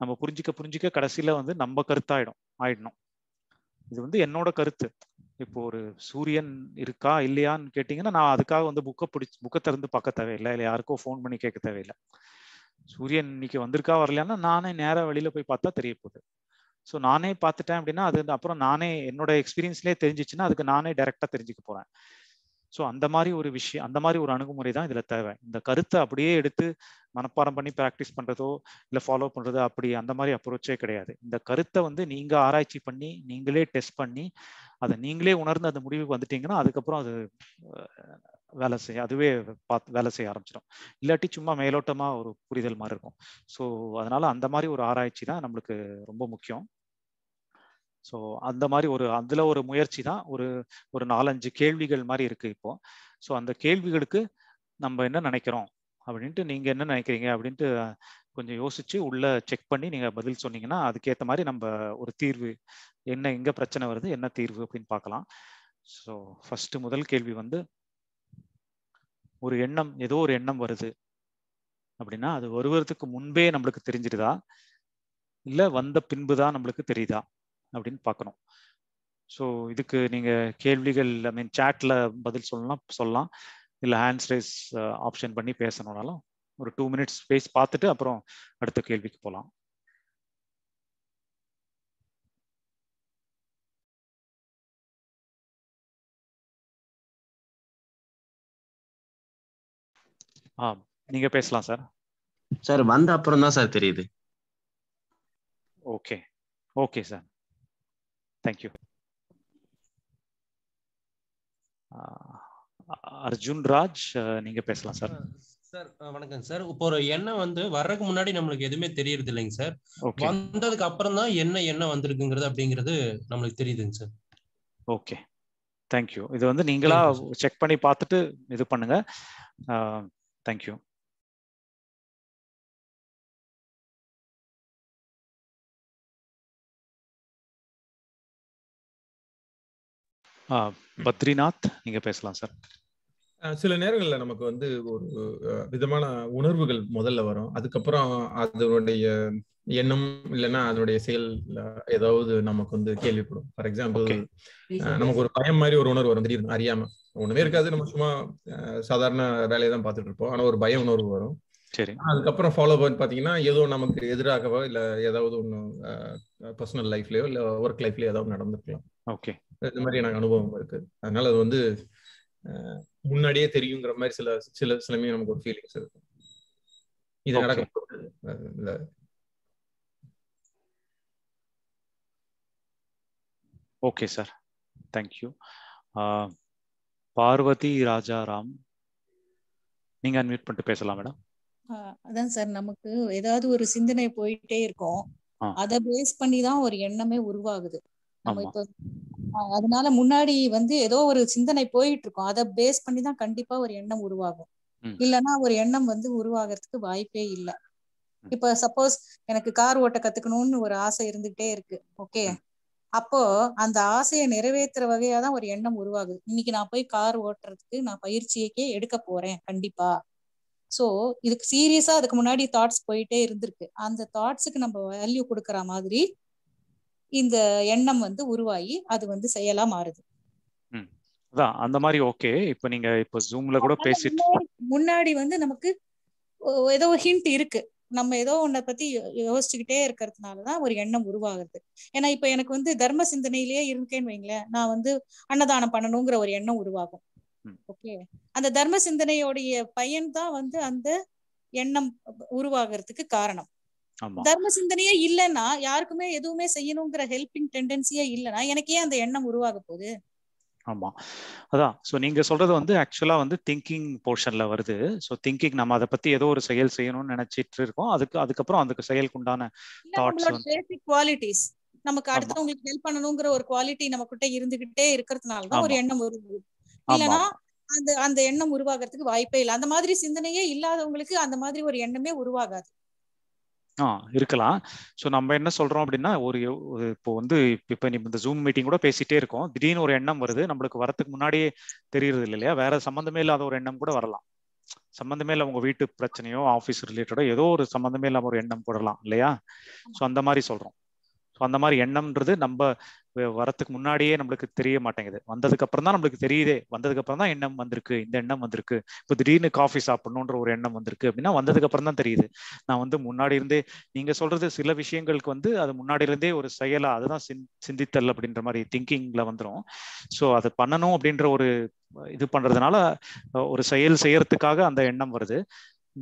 A: நம்ம புரிஞ்சிக்க புரிஞ்சிக்க கடைசியில் வந்து நம்ம கருத்தாயிடும் ஆயிடணும் இது வந்து என்னோட கருத்து இப்போ ஒரு சூரியன் இருக்கா இல்லையான்னு கேட்டீங்கன்னா நான் அதுக்காக வந்து புக்கை பிடிச்சி புக்கை திறந்து பார்க்க தேவையில்லை இல்லை யாருக்கோ ஃபோன் பண்ணி கேட்க தேவையில்லை சூரியன் இன்னைக்கு வந்திருக்கா வரலையானா நானே நேராக வெளியில் போய் பார்த்தா தெரிய போகுது ஸோ நானே பார்த்துட்டேன் அப்படின்னா அது அப்புறம் நானே என்னோட எக்ஸ்பீரியன்ஸ்லேயே தெரிஞ்சிச்சுன்னா அதுக்கு நானே டைரெக்டாக தெரிஞ்சுக்க போகிறேன் ஸோ அந்த மாதிரி ஒரு விஷயம் அந்த மாதிரி ஒரு அணுகுமுறை தான் இதில் தேவை இந்த கருத்தை அப்படியே எடுத்து மனப்பாடம் பண்ணி ப்ராக்டிஸ் பண்ணுறதோ இல்லை ஃபாலோ பண்ணுறதோ அப்படி அந்த மாதிரி அப்ரோச்சே கிடையாது இந்த கருத்தை வந்து நீங்கள் ஆராய்ச்சி பண்ணி நீங்களே டெஸ்ட் பண்ணி அதை நீங்களே உணர்ந்து அந்த முடிவுக்கு வந்துட்டீங்கன்னா அதுக்கப்புறம் அது வேலை செய்ய அதுவே பார்த்து வேலை செய்ய ஆரம்பிச்சிடும் இல்லாட்டி சும்மா மேலோட்டமாக ஒரு புரிதல் மாதிரி இருக்கும் ஸோ அதனால் அந்த மாதிரி ஒரு ஆராய்ச்சி தான் நம்மளுக்கு ரொம்ப முக்கியம் ஸோ அந்த மாதிரி ஒரு அதில் ஒரு முயற்சி தான் ஒரு ஒரு நாலஞ்சு கேள்விகள் மாதிரி இருக்குது இப்போது ஸோ அந்த கேள்விகளுக்கு நம்ம என்ன நினைக்கிறோம் அப்படின்ட்டு நீங்கள் என்ன நினைக்கிறீங்க அப்படின்ட்டு கொஞ்சம் யோசிச்சு உள்ள செக் பண்ணி நீங்கள் பதில் சொன்னீங்கன்னா அதுக்கேற்ற மாதிரி நம்ம ஒரு தீர்வு என்ன எங்கே பிரச்சனை வருது என்ன தீர்வு அப்படின்னு பார்க்கலாம் ஸோ ஃபஸ்ட்டு முதல் கேள்வி வந்து ஒரு எண்ணம் ஏதோ ஒரு எண்ணம் வருது அப்படின்னா அது வருவதற்கு முன்பே நம்மளுக்கு தெரிஞ்சிருதா இல்லை வந்த பின்பு தான் நம்மளுக்கு தெரியுதா அப்படின்னு பார்க்கணும் ஸோ இதுக்கு நீங்கள் கேள்விகள் ஐ மீன் சேட்டில் பதில் சொல்லலாம் சொல்லலாம் இல்லை ஹேண்ட்ஸ் ரேஸ் ஆப்ஷன் பண்ணி பேசணும்னாலும் ஒரு டூ மினிட்ஸ் ஸ்பேஸ் பார்த்துட்டு அப்புறம் அடுத்த கேள்விக்கு போகலாம் ஆ நீங்க பேசலாம் சார் சார்
C: வந்த அப்புறம் தான் சார்
A: தெரியுது okay okay sir thank you Arjun Raj நீங்க பேசலாம்
B: சார்
C: சார் வணக்கம் சார்
B: இப்போ ஒரு எண்ணெய் வந்து வர்றதுக்கு முன்னாடி நம்மளுக்கு எதுவுமே தெரியறது இல்லைங்க சார் வந்ததுக்கு அப்புறம் தான் என்ன எண்ணெய் வந்திருக்குங்கிறது அப்படிங்கிறது நம்மளுக்கு தெரியுதுங்க சார்
A: ஓகே தேங்க்யூ இது வந்து நீங்களா செக் பண்ணி பார்த்துட்டு இது பண்ணுங்க தேங்க்யூ பத்ரிநாத் நீங்க பேசலாம் சார்
B: சில நேரங்களில் நமக்கு வந்து ஒரு விதமான உணர்வுகள் முதல்ல வரும் அதுக்கப்புறம் அதனுடைய எண்ணம் இல்லைன்னா அதனுடைய செயல் ஏதாவது நமக்கு வந்து கேள்விப்படும் ஃபார் எக்ஸாம்பிள் நமக்கு ஒரு பயம் மாதிரி ஒரு உணர்வு வரும் திடீர்னு அறியாம ஒண்ணுமே இருக்காது நம்ம சும்மா சாதாரண வேலையை தான் பார்த்துட்டு இருப்போம் ஆனா ஒரு பய உணர்வு வரும் சரி அதுக்கப்புறம் ஃபாலோ பண்ணி பார்த்தீங்கன்னா ஏதோ நமக்கு எதிராகவோ இல்லை ஏதாவது ஒன்று பர்சனல் லைஃப்லயோ இல்லை ஒர்க் லைஃப்லயோ ஏதாவது நடந்துருக்கலாம் ஓகே இந்த மாதிரி எனக்கு அனுபவம் இருக்கு அதனால அது வந்து முன்னாடியே தெரியுங்கிற மாதிரி சில சில சிலமே நமக்கு ஒரு ஃபீலிங்ஸ் இருக்கும் இது நடக்க
A: okay sir thank you Parvathi Rajaram நீங்க அன்மியூட் பண்ணிட்டு பேசலாம் மேடம்
D: அதான் சார் நமக்கு ஏதாவது ஒரு சிந்தனை போயிட்டே இருக்கும் அத பேஸ் பண்ணி தான் ஒரு எண்ணமே உருவாகுது நம்ம இப்ப அதனால முன்னாடி வந்து ஏதோ ஒரு சிந்தனை போயிட்டு இருக்கும் அத பேஸ் பண்ணி தான் கண்டிப்பா ஒரு எண்ணம் உருவாகும் இல்லனா ஒரு எண்ணம் வந்து உருவாகிறதுக்கு வாய்ப்பே இல்ல இப்ப சப்போஸ் எனக்கு கார் ஓட்ட கத்துக்கணும்னு ஒரு ஆசை இருந்துகிட்டே இருக்கு ஓகே அப்போ அந்த ஆசையை நிறைவேற்றுற வகையா தான் ஒரு எண்ணம் உருவாகுது இன்னைக்கு நான் போய் கார் ஓட்டுறதுக்கு நான் பயிற்சியக்கே எடுக்க போறேன் கண்டிப்பா சோ இதுக்கு சீரியஸா அதுக்கு முன்னாடி தாட்ஸ் போயிட்டே இருந்திருக்கு அந்த தாட்ஸுக்கு நம்ம வேல்யூ கொடுக்குற மாதிரி இந்த எண்ணம் வந்து உருவாகி அது வந்து செயலா மாறுது
A: அதான் அந்த மாதிரி ஓகே இப்போ நீங்க இப்போ ஜூம்ல கூட பேசிட்டு
D: முன்னாடி வந்து நமக்கு ஏதோ ஹிண்ட் இருக்கு நம்ம ஏதோ ஒன்றை பத்தி யோசிச்சுக்கிட்டே இருக்கிறதுனாலதான் ஒரு எண்ணம் உருவாகுறது ஏன்னா இப்ப எனக்கு வந்து தர்ம சிந்தனையிலேயே இருக்கேன்னு வைங்களேன் நான் வந்து அன்னதானம் பண்ணணுங்கிற ஒரு எண்ணம் உருவாகும் ஓகே அந்த தர்ம சிந்தனையோடைய பயன்தான் வந்து அந்த எண்ணம் உருவாகிறதுக்கு காரணம் தர்ம சிந்தனையே இல்லைன்னா யாருக்குமே எதுவுமே செய்யணுங்கிற ஹெல்பிங் டெண்டன்சியே இல்லைன்னா எனக்கே அந்த எண்ணம் உருவாக போகுது
A: ஆமா அதான் ஸோ நீங்க சொல்றது வந்து ஆக்சுவலா வந்து திங்கிங் போர்ஷன்ல வருது ஸோ திங்கிங் நம்ம அதை பத்தி ஏதோ ஒரு செயல் செய்யணும்னு நினைச்சிட்டு இருக்கோம் அதுக்கு அதுக்கப்புறம் அதுக்கு செயலுக்கு உண்டான
D: குவாலிட்டிஸ் நமக்கு அடுத்தவங்களுக்கு ஹெல்ப் பண்ணணுங்கிற ஒரு குவாலிட்டி நம்ம கிட்ட இருந்துகிட்டே இருக்கிறதுனால தான் ஒரு எண்ணம் வருது இல்லைன்னா அந்த அந்த எண்ணம் உருவாகிறதுக்கு வாய்ப்பே இல்லை அந்த மாதிரி சிந்தனையே இல்லாதவங்களுக்கு அந்த மாதிரி ஒரு எண்ணமே உருவாகாது
A: ஆ இருக்கலாம் ஸோ நம்ம என்ன சொல்றோம் அப்படின்னா ஒரு இப்போ வந்து இப்போ நீ இந்த ஜூம் மீட்டிங் கூட பேசிட்டே இருக்கோம் திடீர்னு ஒரு எண்ணம் வருது நம்மளுக்கு வரத்துக்கு முன்னாடியே தெரியறது இல்லையா வேற சம்மந்தமே இல்லாத ஒரு எண்ணம் கூட வரலாம் சம்மந்தமே இல்லை உங்க வீட்டு பிரச்சனையோ ஆஃபீஸ் ரிலேட்டடோ ஏதோ ஒரு சம்மந்தமே இல்லாம ஒரு எண்ணம் போடலாம் இல்லையா ஸோ அந்த மாதிரி சொல்றோம் ஸோ அந்த மாதிரி எண்ணம்ன்றது நம்ம வரத்துக்கு முன்னாடியே நம்மளுக்கு தெரிய மாட்டேங்குது வந்ததுக்கு அப்புறம் தான் நம்மளுக்கு தெரியுதே வந்ததுக்கு அப்புறம் தான் எண்ணம் வந்திருக்கு இந்த எண்ணம் வந்திருக்கு இப்போ திடீர்னு காஃபி சாப்பிடணுன்ற ஒரு எண்ணம் வந்திருக்கு அப்படின்னா வந்ததுக்கு அப்புறம் தான் தெரியுது நான் வந்து முன்னாடி இருந்தே நீங்க சொல்றது சில விஷயங்களுக்கு வந்து அது முன்னாடி இருந்தே ஒரு செயலா அதுதான் சிந்தித்தல் அப்படின்ற மாதிரி திங்கிங்ல வந்துடும் ஸோ அதை பண்ணணும் அப்படின்ற ஒரு இது பண்றதுனால ஒரு செயல் செய்யறதுக்காக அந்த எண்ணம் வருது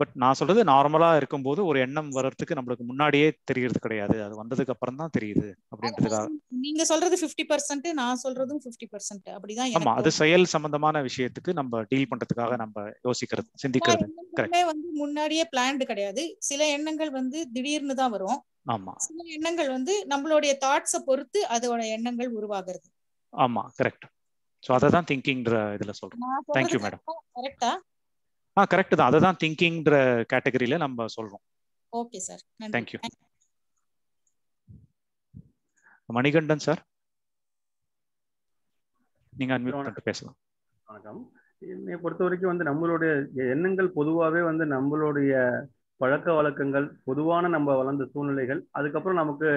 A: பட் நான் சொல்றது நார்மலா இருக்கும்போது ஒரு எண்ணம் வர்றதுக்கு நம்மளுக்கு முன்னாடியே தெரியறது கிடையாது அது வந்ததுக்கு அப்புறம் தான் தெரியுது அப்படின்றதுக்காக
D: நீங்க சொல்றது பிப்டி பர்சன்ட் நான் சொல்றதும் பிப்டி பர்சன்ட் அப்படிதான் ஆமா அது
A: செயல் சம்பந்தமான விஷயத்துக்கு நம்ம டீல் பண்றதுக்காக நம்ம யோசிக்கிறது சிந்திக்கிறது
D: வந்து முன்னாடியே பிளான்டு கிடையாது சில எண்ணங்கள் வந்து திடீர்னு தான் வரும் ஆமா சில எண்ணங்கள் வந்து நம்மளுடைய தாட்ஸ பொறுத்து அதோட எண்ணங்கள் உருவாகிறது
A: ஆமா கரெக்ட் சோ அததான் திங்கிங்ன்ற இதுல சொல்றேன்
D: थैंक यू மேடம் கரெக்ட்டா
A: ஆ கரெக்ட் தான் அதை தான் திங்கிங்ன்ற கேட்டகரியில நம்ம சொல்றோம் okay sir you Manikandan sir நீங்க அன்மியூட் பண்ணிட்டு பேசலாம்
B: வணக்கம் என்னை பொறுத்த வரைக்கும் வந்து நம்மளுடைய எண்ணங்கள் பொதுவாகவே வந்து நம்மளுடைய பழக்க வழக்கங்கள் பொதுவான நம்ம வளர்ந்த சூழ்நிலைகள் அதுக்கப்புறம் நமக்கு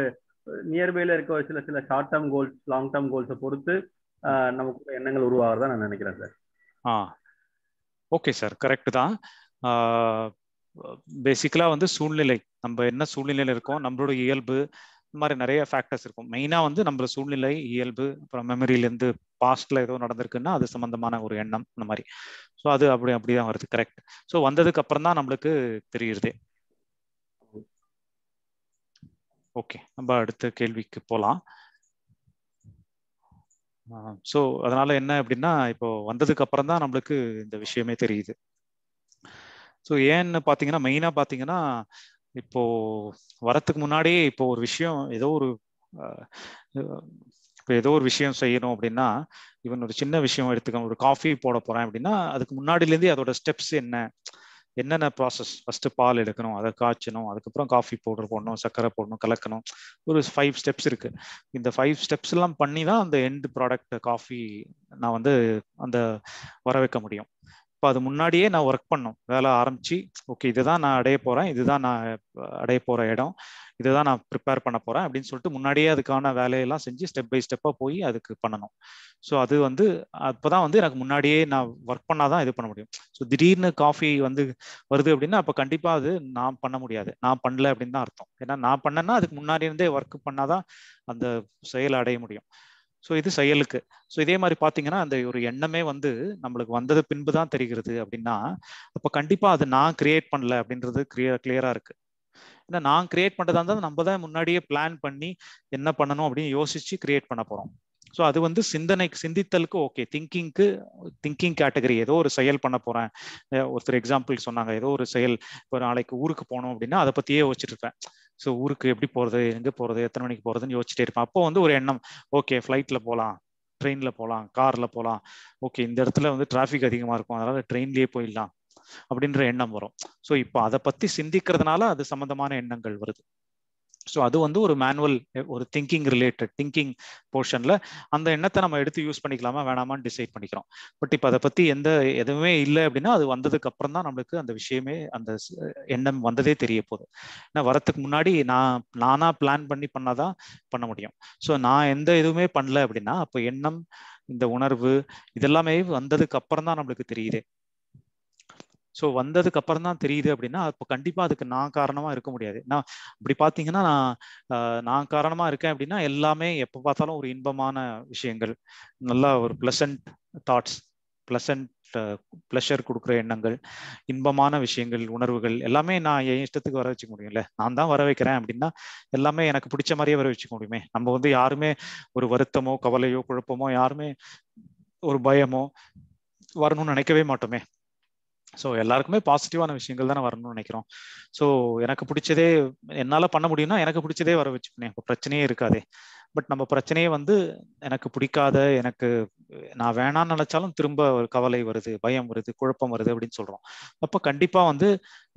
B: நியர்பைல இருக்க ஒரு சில சில short term goals long term கோல்ஸை பொறுத்து நமக்கு எண்ணங்கள் உருவாகிறதா நான் நினைக்கிறேன் சார்
A: ஆ ஓகே சார் கரெக்டு தான் பேசிக்கலாக வந்து சூழ்நிலை நம்ம என்ன சூழ்நிலையில் இருக்கோம் நம்மளோட இயல்பு இந்த மாதிரி நிறைய ஃபேக்டர்ஸ் இருக்கும் மெயினாக வந்து நம்மளோட சூழ்நிலை இயல்பு அப்புறம் மெமரியிலேருந்து பாஸ்டில் ஏதோ நடந்திருக்குன்னா அது சம்மந்தமான ஒரு எண்ணம் இந்த மாதிரி ஸோ அது அப்படி அப்படி தான் வருது கரெக்ட் ஸோ வந்ததுக்கு அப்புறம் தான் நம்மளுக்கு தெரியுறதே ஓகே நம்ம அடுத்த கேள்விக்கு போகலாம் ஸோ அதனால என்ன அப்படின்னா இப்போ வந்ததுக்கு அப்புறம் தான் நம்மளுக்கு இந்த விஷயமே தெரியுது ஸோ ஏன்னு பார்த்தீங்கன்னா மெயினாக பார்த்தீங்கன்னா இப்போ வரத்துக்கு முன்னாடியே இப்போ ஒரு விஷயம் ஏதோ ஒரு இப்போ ஏதோ ஒரு விஷயம் செய்யணும் அப்படின்னா இவன் ஒரு சின்ன விஷயம் எடுத்துக்க ஒரு காஃபி போட போறேன் அப்படின்னா அதுக்கு முன்னாடிலேருந்து அதோட ஸ்டெப்ஸ் என்ன என்னென்ன ப்ராசஸ் ஃபஸ்ட்டு பால் எடுக்கணும் அதை காய்ச்சணும் அதுக்கப்புறம் காஃபி பவுடர் போடணும் சர்க்கரை போடணும் கலக்கணும் ஒரு ஃபைவ் ஸ்டெப்ஸ் இருக்குது இந்த ஃபைவ் ஸ்டெப்ஸ் எல்லாம் பண்ணி தான் அந்த எண்டு ப்ராடக்ட் காஃபி நான் வந்து அந்த வர வைக்க முடியும் இப்போ அது முன்னாடியே நான் ஒர்க் பண்ணும் வேலை ஆரம்பித்து ஓகே இதுதான் நான் அடைய போகிறேன் இதுதான் நான் அடைய போகிற இடம் இதுதான் நான் ப்ரிப்பேர் பண்ண போகிறேன் அப்படின்னு சொல்லிட்டு முன்னாடியே அதுக்கான வேலையெல்லாம் செஞ்சு ஸ்டெப் பை ஸ்டெப்பாக போய் அதுக்கு பண்ணணும் ஸோ அது வந்து அப்போ தான் வந்து எனக்கு முன்னாடியே நான் ஒர்க் பண்ணால் தான் இது பண்ண முடியும் ஸோ திடீர்னு காஃபி வந்து வருது அப்படின்னா அப்போ கண்டிப்பாக அது நான் பண்ண முடியாது நான் பண்ணல அப்படின்னு தான் அர்த்தம் ஏன்னா நான் பண்ணேன்னா அதுக்கு முன்னாடி இருந்தே ஒர்க் பண்ணாதான் அந்த செயல் அடைய முடியும் ஸோ இது செயலுக்கு ஸோ இதே மாதிரி பார்த்தீங்கன்னா அந்த ஒரு எண்ணமே வந்து நம்மளுக்கு வந்தது பின்பு தான் தெரிகிறது அப்படின்னா அப்போ கண்டிப்பாக அது நான் கிரியேட் பண்ணல அப்படின்றது கிளியர் கிளியராக இருக்குது இல்லை நான் கிரியேட் பண்ணுறதா இருந்தால் நம்ம தான் முன்னாடியே பிளான் பண்ணி என்ன பண்ணணும் அப்படின்னு யோசிச்சு கிரியேட் பண்ண போகிறோம் ஸோ அது வந்து சிந்தனை சிந்தித்தலுக்கு ஓகே திங்கிங்க்கு திங்கிங் கேட்டகரி ஏதோ ஒரு செயல் பண்ண போகிறேன் ஒருத்தர் எக்ஸாம்பிள் சொன்னாங்க ஏதோ ஒரு செயல் இப்போ நாளைக்கு ஊருக்கு போனோம் அப்படின்னா அதை பற்றியே யோசிச்சுட்டு இருப்பேன் ஸோ ஊருக்கு எப்படி போகிறது எங்கே போகிறது எத்தனை மணிக்கு போகிறதுன்னு யோசிச்சுட்டே இருப்பேன் அப்போ வந்து ஒரு எண்ணம் ஓகே ஃப்ளைட்டில் போகலாம் ட்ரெயினில் போகலாம் காரில் போகலாம் ஓகே இந்த இடத்துல வந்து டிராஃபிக் அதிகமாக இருக்கும் அதனால் ட்ரெயின்லேயே போயிடலாம் அப்படின்ற எண்ணம் வரும் ஸோ இப்போ அதை பத்தி சிந்திக்கிறதுனால அது சம்பந்தமான எண்ணங்கள் வருது ஸோ அது வந்து ஒரு மேனுவல் ஒரு திங்கிங் ரிலேட்டட் திங்கிங் போர்ஷனில் அந்த எண்ணத்தை நம்ம எடுத்து யூஸ் பண்ணிக்கலாமா வேணாமான்னு டிசைட் பண்ணிக்கிறோம் பட் இப்போ அதை பற்றி எந்த எதுவுமே இல்லை அப்படின்னா அது வந்ததுக்கு அப்புறம் தான் நம்மளுக்கு அந்த விஷயமே அந்த எண்ணம் வந்ததே தெரிய போகுது ஏன்னா வரத்துக்கு முன்னாடி நான் நானாக பிளான் பண்ணி பண்ணாதான் பண்ண முடியும் ஸோ நான் எந்த இதுவுமே பண்ணல அப்படின்னா அப்போ எண்ணம் இந்த உணர்வு இதெல்லாமே வந்ததுக்கு அப்புறம் தான் நம்மளுக்கு தெரியுது ஸோ வந்ததுக்கு அப்புறம் தான் தெரியுது அப்படின்னா அப்போ கண்டிப்பாக அதுக்கு நான் காரணமாக இருக்க முடியாது நான் அப்படி பார்த்தீங்கன்னா நான் நான் காரணமாக இருக்கேன் அப்படின்னா எல்லாமே எப்போ பார்த்தாலும் ஒரு இன்பமான விஷயங்கள் நல்லா ஒரு ப்ளசன்ட் தாட்ஸ் ப்ளசன்ட் ப்ளஷர் கொடுக்குற எண்ணங்கள் இன்பமான விஷயங்கள் உணர்வுகள் எல்லாமே நான் என் இஷ்டத்துக்கு வர வச்சுக்க முடியும்ல நான் தான் வர வைக்கிறேன் அப்படின்னா எல்லாமே எனக்கு பிடிச்ச மாதிரியே வர வச்சுக்க முடியுமே நம்ம வந்து யாருமே ஒரு வருத்தமோ கவலையோ குழப்பமோ யாருமே ஒரு பயமோ வரணும்னு நினைக்கவே மாட்டோமே ஸோ எல்லாருக்குமே பாசிட்டிவான விஷயங்கள் தானே வரணும்னு நினைக்கிறோம் ஸோ எனக்கு பிடிச்சதே என்னால் பண்ண முடியும்னா எனக்கு பிடிச்சதே வர வச்சுக்கணும் அப்போ பிரச்சனையே இருக்காதே பட் நம்ம பிரச்சனையே வந்து எனக்கு பிடிக்காத எனக்கு நான் வேணாம்னு நினைச்சாலும் திரும்ப ஒரு கவலை வருது பயம் வருது குழப்பம் வருது அப்படின்னு சொல்கிறோம் அப்போ கண்டிப்பாக வந்து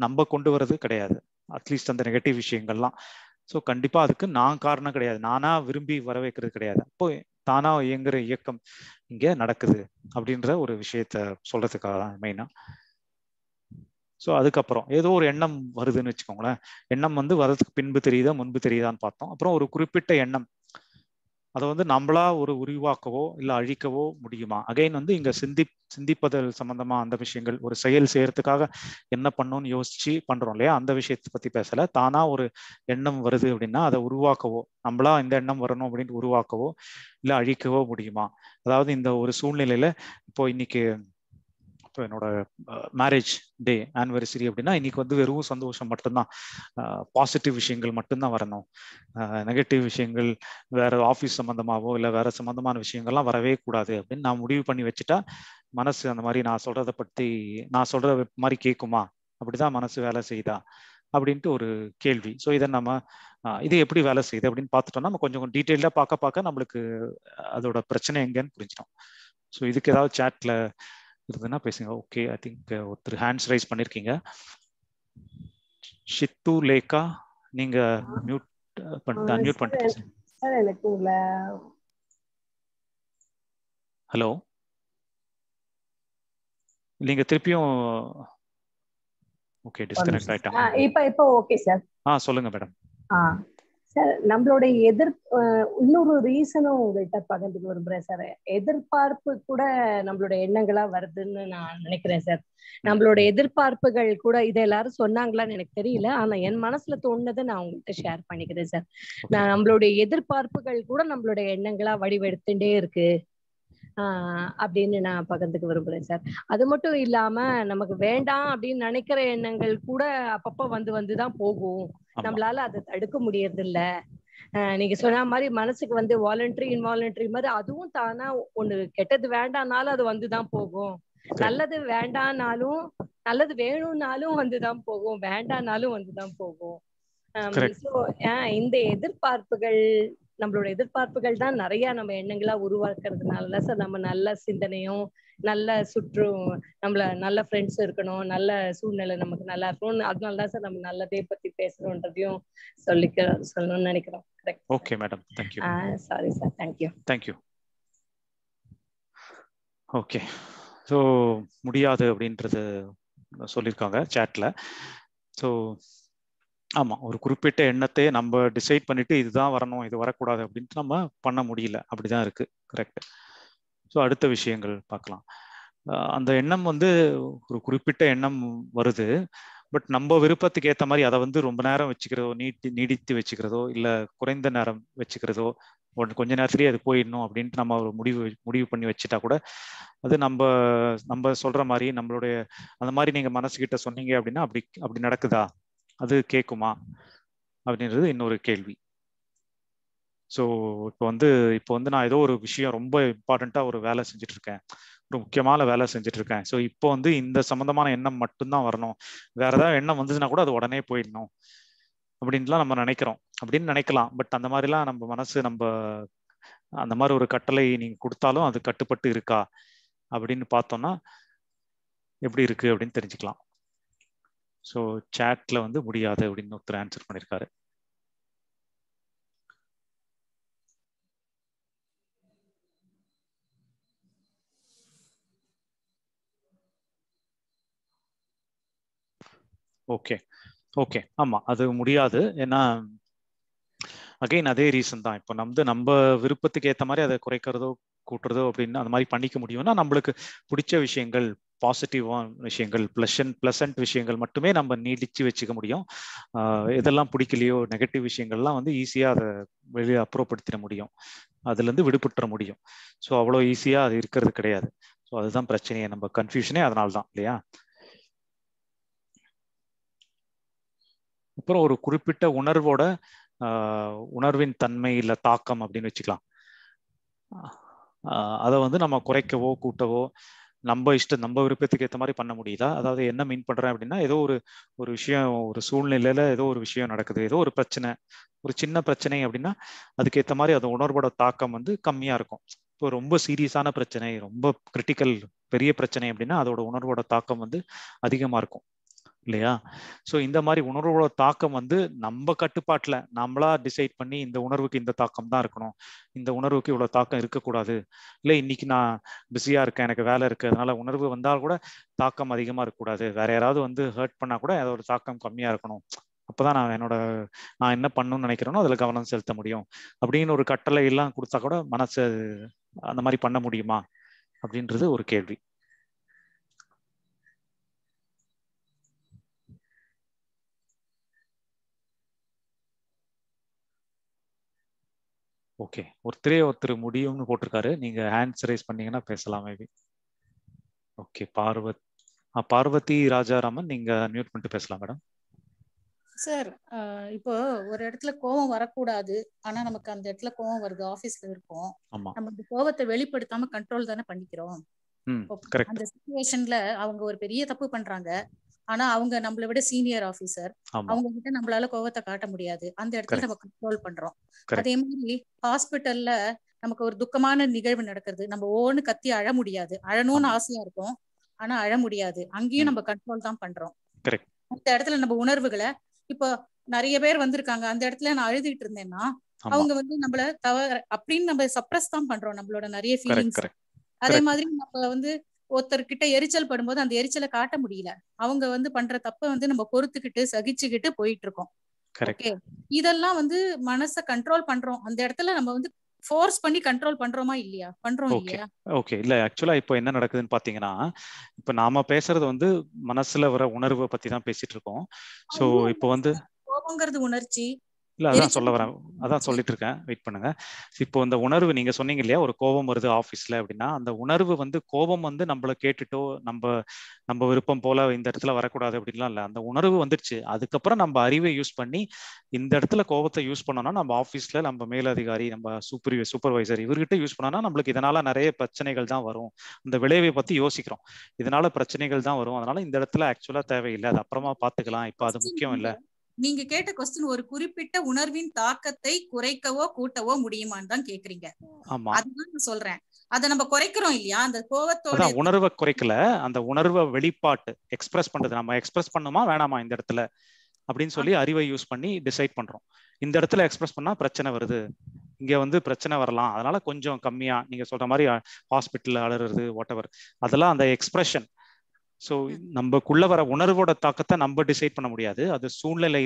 A: நம்ம கொண்டு வர்றது கிடையாது அட்லீஸ்ட் அந்த நெகட்டிவ் விஷயங்கள்லாம் ஸோ கண்டிப்பாக அதுக்கு நான் காரணம் கிடையாது நானாக விரும்பி வர வைக்கிறது கிடையாது அப்போ தானா இயங்குற இயக்கம் இங்கே நடக்குது அப்படின்ற ஒரு விஷயத்த சொல்றதுக்காக தான் மெயினாக ஸோ அதுக்கப்புறம் ஏதோ ஒரு எண்ணம் வருதுன்னு வச்சுக்கோங்களேன் எண்ணம் வந்து வரதுக்கு பின்பு தெரியுதா முன்பு தெரியுதான்னு பார்த்தோம் அப்புறம் ஒரு குறிப்பிட்ட எண்ணம் அதை வந்து நம்மளா ஒரு உருவாக்கவோ இல்லை அழிக்கவோ முடியுமா அகைன் வந்து இங்கே சிந்தி சிந்திப்பதல் சம்பந்தமா அந்த விஷயங்கள் ஒரு செயல் செய்யறதுக்காக என்ன பண்ணணும்னு யோசிச்சு பண்றோம் இல்லையா அந்த விஷயத்தை பத்தி பேசல தானா ஒரு எண்ணம் வருது அப்படின்னா அதை உருவாக்கவோ நம்மளா இந்த எண்ணம் வரணும் அப்படின்ட்டு உருவாக்கவோ இல்லை அழிக்கவோ முடியுமா அதாவது இந்த ஒரு சூழ்நிலையில இப்போ இன்னைக்கு ஸோ என்னோட மேரேஜ் டே ஆனிவர்சரி அப்படின்னா இன்னைக்கு வந்து வெறும் சந்தோஷம் மட்டும்தான் பாசிட்டிவ் விஷயங்கள் மட்டும்தான் வரணும் நெகட்டிவ் விஷயங்கள் வேற ஆஃபீஸ் சம்மந்தமாகவோ இல்லை வேற சம்மந்தமான விஷயங்கள்லாம் வரவே கூடாது அப்படின்னு நான் முடிவு பண்ணி வச்சுட்டா மனசு அந்த மாதிரி நான் சொல்றதை பற்றி நான் சொல்ற மாதிரி கேட்குமா அப்படிதான் மனசு வேலை செய்தா அப்படின்ட்டு ஒரு கேள்வி ஸோ இதை நம்ம இது எப்படி வேலை செய்யுது அப்படின்னு பார்த்துட்டோம்னா நம்ம கொஞ்சம் டீட்டெயிலாக பார்க்க பார்க்க நம்மளுக்கு அதோட பிரச்சனை எங்கேன்னு புரிஞ்சிடும் ஸோ இதுக்கு ஏதாவது சாட்டில் இருந்ததுன்னா பேசுங்க ஓகே ஐ திங்க் ஒருத்தர் ஹேண்ட்ஸ் ரைஸ் பண்ணிருக்கீங்க ஷித்து லேகா நீங்க மியூட் uh, பண்ணிட்டு அன்மியூட் பண்ணிட்டு சார் எனக்கு ஹலோ நீங்க திருப்பியும் ஓகே டிஸ்கனெக்ட் ஆயிட்டாங்க
E: இப்போ இப்போ ஓகே சார்
A: ஆ சொல்லுங்க மேடம்
E: ஆ சார் நம்மளுடைய எதிர் இன்னொரு ரீசனும் உங்கள்கிட்ட பகிர்ந்துக்க விரும்புறேன் சார் எதிர்பார்ப்பு கூட நம்மளோட எண்ணங்களா வருதுன்னு நான் நினைக்கிறேன் சார் நம்மளோட எதிர்பார்ப்புகள் கூட இதை எல்லாரும் சொன்னாங்களான்னு எனக்கு தெரியல ஆனா என் மனசுல தோணுனதை நான் உங்கள்கிட்ட ஷேர் பண்ணிக்கிறேன் சார் நான் நம்மளுடைய எதிர்பார்ப்புகள் கூட நம்மளுடைய எண்ணங்களா வடிவெடுத்துட்டே இருக்கு அப்படின்னு நான் பகிர்ந்துக்க விரும்புறேன் சார் அது மட்டும் இல்லாம நமக்கு வேண்டாம் அப்படின்னு நினைக்கிற எண்ணங்கள் கூட அப்பப்ப வந்து வந்துதான் போகும் நம்மளால அதை தடுக்க முடியறது இல்ல நீங்க சொன்ன மாதிரி மனசுக்கு வந்து வாலண்டரி இன்வாலண்டரி மாதிரி அதுவும் தானா ஒண்ணு கெட்டது வேண்டாம்னாலும் அது வந்துதான் போகும் நல்லது வேண்டாம்னாலும் நல்லது வேணும்னாலும் வந்துதான் போகும் வேண்டாம்னாலும் வந்துதான் போகும் இந்த எதிர்பார்ப்புகள் நம்மளோட எதிர்பார்ப்புகள் தான் நிறைய நம்ம எண்ணங்களா உருவாக்குறதுனால சார் நம்ம நல்ல சிந்தனையும் நல்ல சுற்றும் நம்மள நல்ல ஃப்ரெண்ட்ஸ் இருக்கணும் நல்ல சூழ்நிலை நமக்கு நல்லா இருக்கணும் அதனால தான் சார் நம்ம நல்லதே பத்தி பேசுறோன்றதையும் சொல்லிக்க சொல்லணும்னு நினைக்கிறோம்
A: okay madam thank you
E: sorry sir thank you
A: thank you okay so முடியாது அப்படின்றது சொல்லியிருக்காங்க சேட்டில் ஸோ ஆமா ஒரு குறிப்பிட்ட எண்ணத்தை நம்ம டிசைட் பண்ணிட்டு இதுதான் வரணும் இது வரக்கூடாது அப்படின்ட்டு நம்ம பண்ண முடியல அப்படிதான் இருக்கு கரெக்ட் ஸோ அடுத்த விஷயங்கள் பார்க்கலாம் அந்த எண்ணம் வந்து ஒரு குறிப்பிட்ட எண்ணம் வருது பட் நம்ம விருப்பத்துக்கு ஏற்ற மாதிரி அதை வந்து ரொம்ப நேரம் வச்சுக்கிறதோ நீட்டி நீடித்து வச்சுக்கிறதோ இல்லை குறைந்த நேரம் வச்சுக்கிறதோ ஒன் கொஞ்ச நேரத்துலேயே அது போயிடணும் அப்படின்ட்டு நம்ம ஒரு முடிவு முடிவு பண்ணி வச்சுட்டா கூட அது நம்ம நம்ம சொல்ற மாதிரி நம்மளுடைய அந்த மாதிரி நீங்க மனசுகிட்ட சொன்னீங்க அப்படின்னா அப்படி அப்படி நடக்குதா அது கேட்குமா அப்படின்றது இன்னொரு கேள்வி ஸோ இப்போ வந்து இப்போ வந்து நான் ஏதோ ஒரு விஷயம் ரொம்ப இம்பார்ட்டண்ட்டாக ஒரு வேலை செஞ்சுட்டு இருக்கேன் ஒரு முக்கியமான வேலை செஞ்சுட்டு இருக்கேன் ஸோ இப்போ வந்து இந்த சம்மந்தமான எண்ணம் மட்டும்தான் வரணும் வேற ஏதாவது எண்ணம் வந்துச்சுன்னா கூட அது உடனே போயிடணும் அப்படின்லாம் நம்ம நினைக்கிறோம் அப்படின்னு நினைக்கலாம் பட் அந்த மாதிரிலாம் நம்ம மனசு நம்ம அந்த மாதிரி ஒரு கட்டளை நீங்கள் கொடுத்தாலும் அது கட்டுப்பட்டு இருக்கா அப்படின்னு பார்த்தோம்னா எப்படி இருக்கு அப்படின்னு தெரிஞ்சுக்கலாம் ஸோ சேட்ல வந்து முடியாது அப்படின்னு ஒருத்தர் ஆன்சர் பண்ணியிருக்காரு ஓகே ஓகே ஆமாம் அது முடியாது ஏன்னா அகைன் அதே ரீசன் தான் இப்போ நம்ம நம்ம விருப்பத்துக்கு ஏற்ற மாதிரி அதை குறைக்கிறதோ கூட்டுறதோ அப்படின்னு அந்த மாதிரி பண்ணிக்க முடியும்னா நம்மளுக்கு பிடிச்ச விஷயங்கள் பாசிட்டிவான விஷயங்கள் ப்ளஷன் ப்ளசன்ட் விஷயங்கள் மட்டுமே நம்ம நீடிச்சு வச்சுக்க முடியும் இதெல்லாம் பிடிக்கலையோ நெகட்டிவ் விஷயங்கள்லாம் வந்து ஈஸியாக அதை வெளியே அப்புறப்படுத்திட முடியும் அதுலேருந்து விடுபட்டுற முடியும் ஸோ அவ்வளோ ஈஸியாக அது இருக்கிறது கிடையாது ஸோ அதுதான் பிரச்சனையே நம்ம கன்ஃபியூஷனே அதனால தான் இல்லையா அப்புறம் ஒரு குறிப்பிட்ட உணர்வோட உணர்வின் தன்மை இல்ல தாக்கம் அப்படின்னு வச்சுக்கலாம் அதை வந்து நம்ம குறைக்கவோ கூட்டவோ நம்ம இஷ்டம் நம்ம விருப்பத்துக்கு ஏற்ற மாதிரி பண்ண முடியுதா அதாவது என்ன மீன் பண்ணுறேன் அப்படின்னா ஏதோ ஒரு ஒரு விஷயம் ஒரு சூழ்நிலையில் ஏதோ ஒரு விஷயம் நடக்குது ஏதோ ஒரு பிரச்சனை ஒரு சின்ன பிரச்சனை அப்படின்னா அதுக்கேற்ற மாதிரி அது உணர்வோட தாக்கம் வந்து கம்மியாக இருக்கும் இப்போ ரொம்ப சீரியஸான பிரச்சனை ரொம்ப கிரிட்டிக்கல் பெரிய பிரச்சனை அப்படின்னா அதோட உணர்வோட தாக்கம் வந்து அதிகமாக இருக்கும் இல்லையா ஸோ இந்த மாதிரி உணர்வோட தாக்கம் வந்து நம்ம கட்டுப்பாட்டில் நம்மளா டிசைட் பண்ணி இந்த உணர்வுக்கு இந்த தாக்கம் தான் இருக்கணும் இந்த உணர்வுக்கு இவ்வளோ தாக்கம் இருக்கக்கூடாது இல்லை இன்னைக்கு நான் பிஸியாக இருக்கேன் எனக்கு வேலை இருக்குது அதனால உணர்வு வந்தால் கூட தாக்கம் அதிகமாக இருக்கக்கூடாது வேற யாராவது வந்து ஹர்ட் பண்ணால் கூட அதோட தாக்கம் கம்மியாக இருக்கணும் தான் நான் என்னோட நான் என்ன பண்ணணும்னு நினைக்கிறேனோ அதில் கவனம் செலுத்த முடியும் அப்படின்னு ஒரு கட்டளை எல்லாம் கொடுத்தா கூட மனசு அந்த மாதிரி பண்ண முடியுமா அப்படின்றது ஒரு கேள்வி ஓகே ஒருத்தரே ஒருத்தர் முடியும்னு போட்டிருக்காரு நீங்க ஹேண்ட்ஸ் ரைஸ் பண்ணீங்கன்னா பேசலாம் மேபி ஓகே பார்வத் பார்வதி ராஜாராமன் நீங்க மியூட் பண்ணிட்டு பேசலாம் மேடம்
D: சார் இப்போ ஒரு இடத்துல கோவம் வரக்கூடாது ஆனா நமக்கு அந்த இடத்துல கோவம் வருது ஆபீஸ்ல இருக்கும் நம்ம இந்த கோவத்தை வெளிப்படுத்தாம கண்ட்ரோல் தானே பண்ணிக்கிறோம் அந்த சுச்சுவேஷன்ல அவங்க ஒரு பெரிய தப்பு பண்றாங்க ஆனா அவங்க நம்மளை விட சீனியர் ஆபீசர் அவங்க கிட்ட நம்மளால கோவத்தை காட்ட முடியாது அந்த இடத்துல நம்ம கண்ட்ரோல் பண்றோம் அதே மாதிரி ஹாஸ்பிட்டல்ல நமக்கு ஒரு துக்கமான நிகழ்வு நடக்கிறது நம்ம ஓன்னு கத்தி அழ முடியாது அழணும்னு ஆசையா இருக்கும் ஆனா அழ முடியாது அங்கேயும் நம்ம கண்ட்ரோல் தான் பண்றோம் அந்த இடத்துல நம்ம உணர்வுகளை இப்போ நிறைய பேர் வந்திருக்காங்க அந்த இடத்துல நான் அழுதுட்டு இருந்தேன்னா அவங்க வந்து நம்மள தவ அப்படின்னு நம்ம சப்ரஸ் தான் பண்றோம் நம்மளோட நிறைய ஃபீலிங்ஸ் அதே மாதிரி நம்ம வந்து ஒருத்தர்கிட்ட எரிச்சல் படும்போது அந்த எரிச்சலை காட்ட முடியல அவங்க வந்து பண்ற தப்ப வந்து நம்ம பொறுத்துக்கிட்டு சகிச்சுக்கிட்டு போயிட்டு இருக்கோம் ஓகே இதெல்லாம் வந்து மனச கண்ட்ரோல் பண்றோம் அந்த இடத்துல நம்ம வந்து ஃபோர்ஸ் பண்ணி கண்ட்ரோல் பண்றோமா இல்லையா பண்றோம் இல்லையா
A: ஓகே இல்ல ஆக்சுவலா இப்போ என்ன நடக்குதுன்னு பாத்தீங்கன்னா இப்போ நாம பேசுறது வந்து மனசுல வர உணர்வை பத்தி தான் பேசிட்டு இருக்கோம் சோ இப்போ வந்து
D: கோபங்கிறது உணர்ச்சி
A: இல்ல அதான் சொல்ல வரேன் அதான் சொல்லிட்டு இருக்கேன் வெயிட் பண்ணுங்க இப்போ இந்த உணர்வு நீங்க சொன்னீங்க இல்லையா ஒரு கோபம் வருது ஆஃபீஸ்ல அப்படின்னா அந்த உணர்வு வந்து கோபம் வந்து நம்மள கேட்டுட்டோ நம்ம நம்ம விருப்பம் போல இந்த இடத்துல வரக்கூடாது அப்படின்லாம் இல்ல அந்த உணர்வு வந்துடுச்சு அதுக்கப்புறம் நம்ம அறிவை யூஸ் பண்ணி இந்த இடத்துல கோபத்தை யூஸ் பண்ணோம்னா நம்ம ஆஃபீஸ்ல நம்ம மேலதிகாரி நம்ம சூப்பர் சூப்பர்வைசர் இவர்கிட்ட யூஸ் பண்ணோம்னா நம்மளுக்கு இதனால நிறைய பிரச்சனைகள் தான் வரும் இந்த விளைவை பத்தி யோசிக்கிறோம் இதனால பிரச்சனைகள் தான் வரும் அதனால இந்த இடத்துல ஆக்சுவலா தேவையில்லை அது அப்புறமா பாத்துக்கலாம் இப்போ அது முக்கியம் இல்லை
D: நீங்க கேட்ட கொஸ்டின் ஒரு குறிப்பிட்ட உணர்வின் தாக்கத்தை குறைக்கவோ கூட்டவோ முடியுமான்னு தான் கேக்குறீங்க அதுதான் சொல்றேன் அதை நம்ம குறைக்கிறோம் இல்லையா அந்த கோவத்தோட
A: உணர்வை குறைக்கல அந்த உணர்வை வெளிப்பாட்டு எக்ஸ்பிரஸ் பண்றது நம்ம எக்ஸ்பிரஸ் பண்ணுமா வேணாமா இந்த இடத்துல அப்படின்னு சொல்லி அறிவை யூஸ் பண்ணி டிசைட் பண்றோம் இந்த இடத்துல எக்ஸ்பிரஸ் பண்ணா பிரச்சனை வருது இங்க வந்து பிரச்சனை வரலாம் அதனால கொஞ்சம் கம்மியா நீங்க சொல்ற மாதிரி ஹாஸ்பிட்டல் அலறது வாட் எவர் அதெல்லாம் அந்த எக்ஸ்பிரஷன் ஸோ நம்மக்குள்ள வர உணர்வோட தாக்கத்தை நம்ம டிசைட் பண்ண முடியாது அது சூழ்நிலை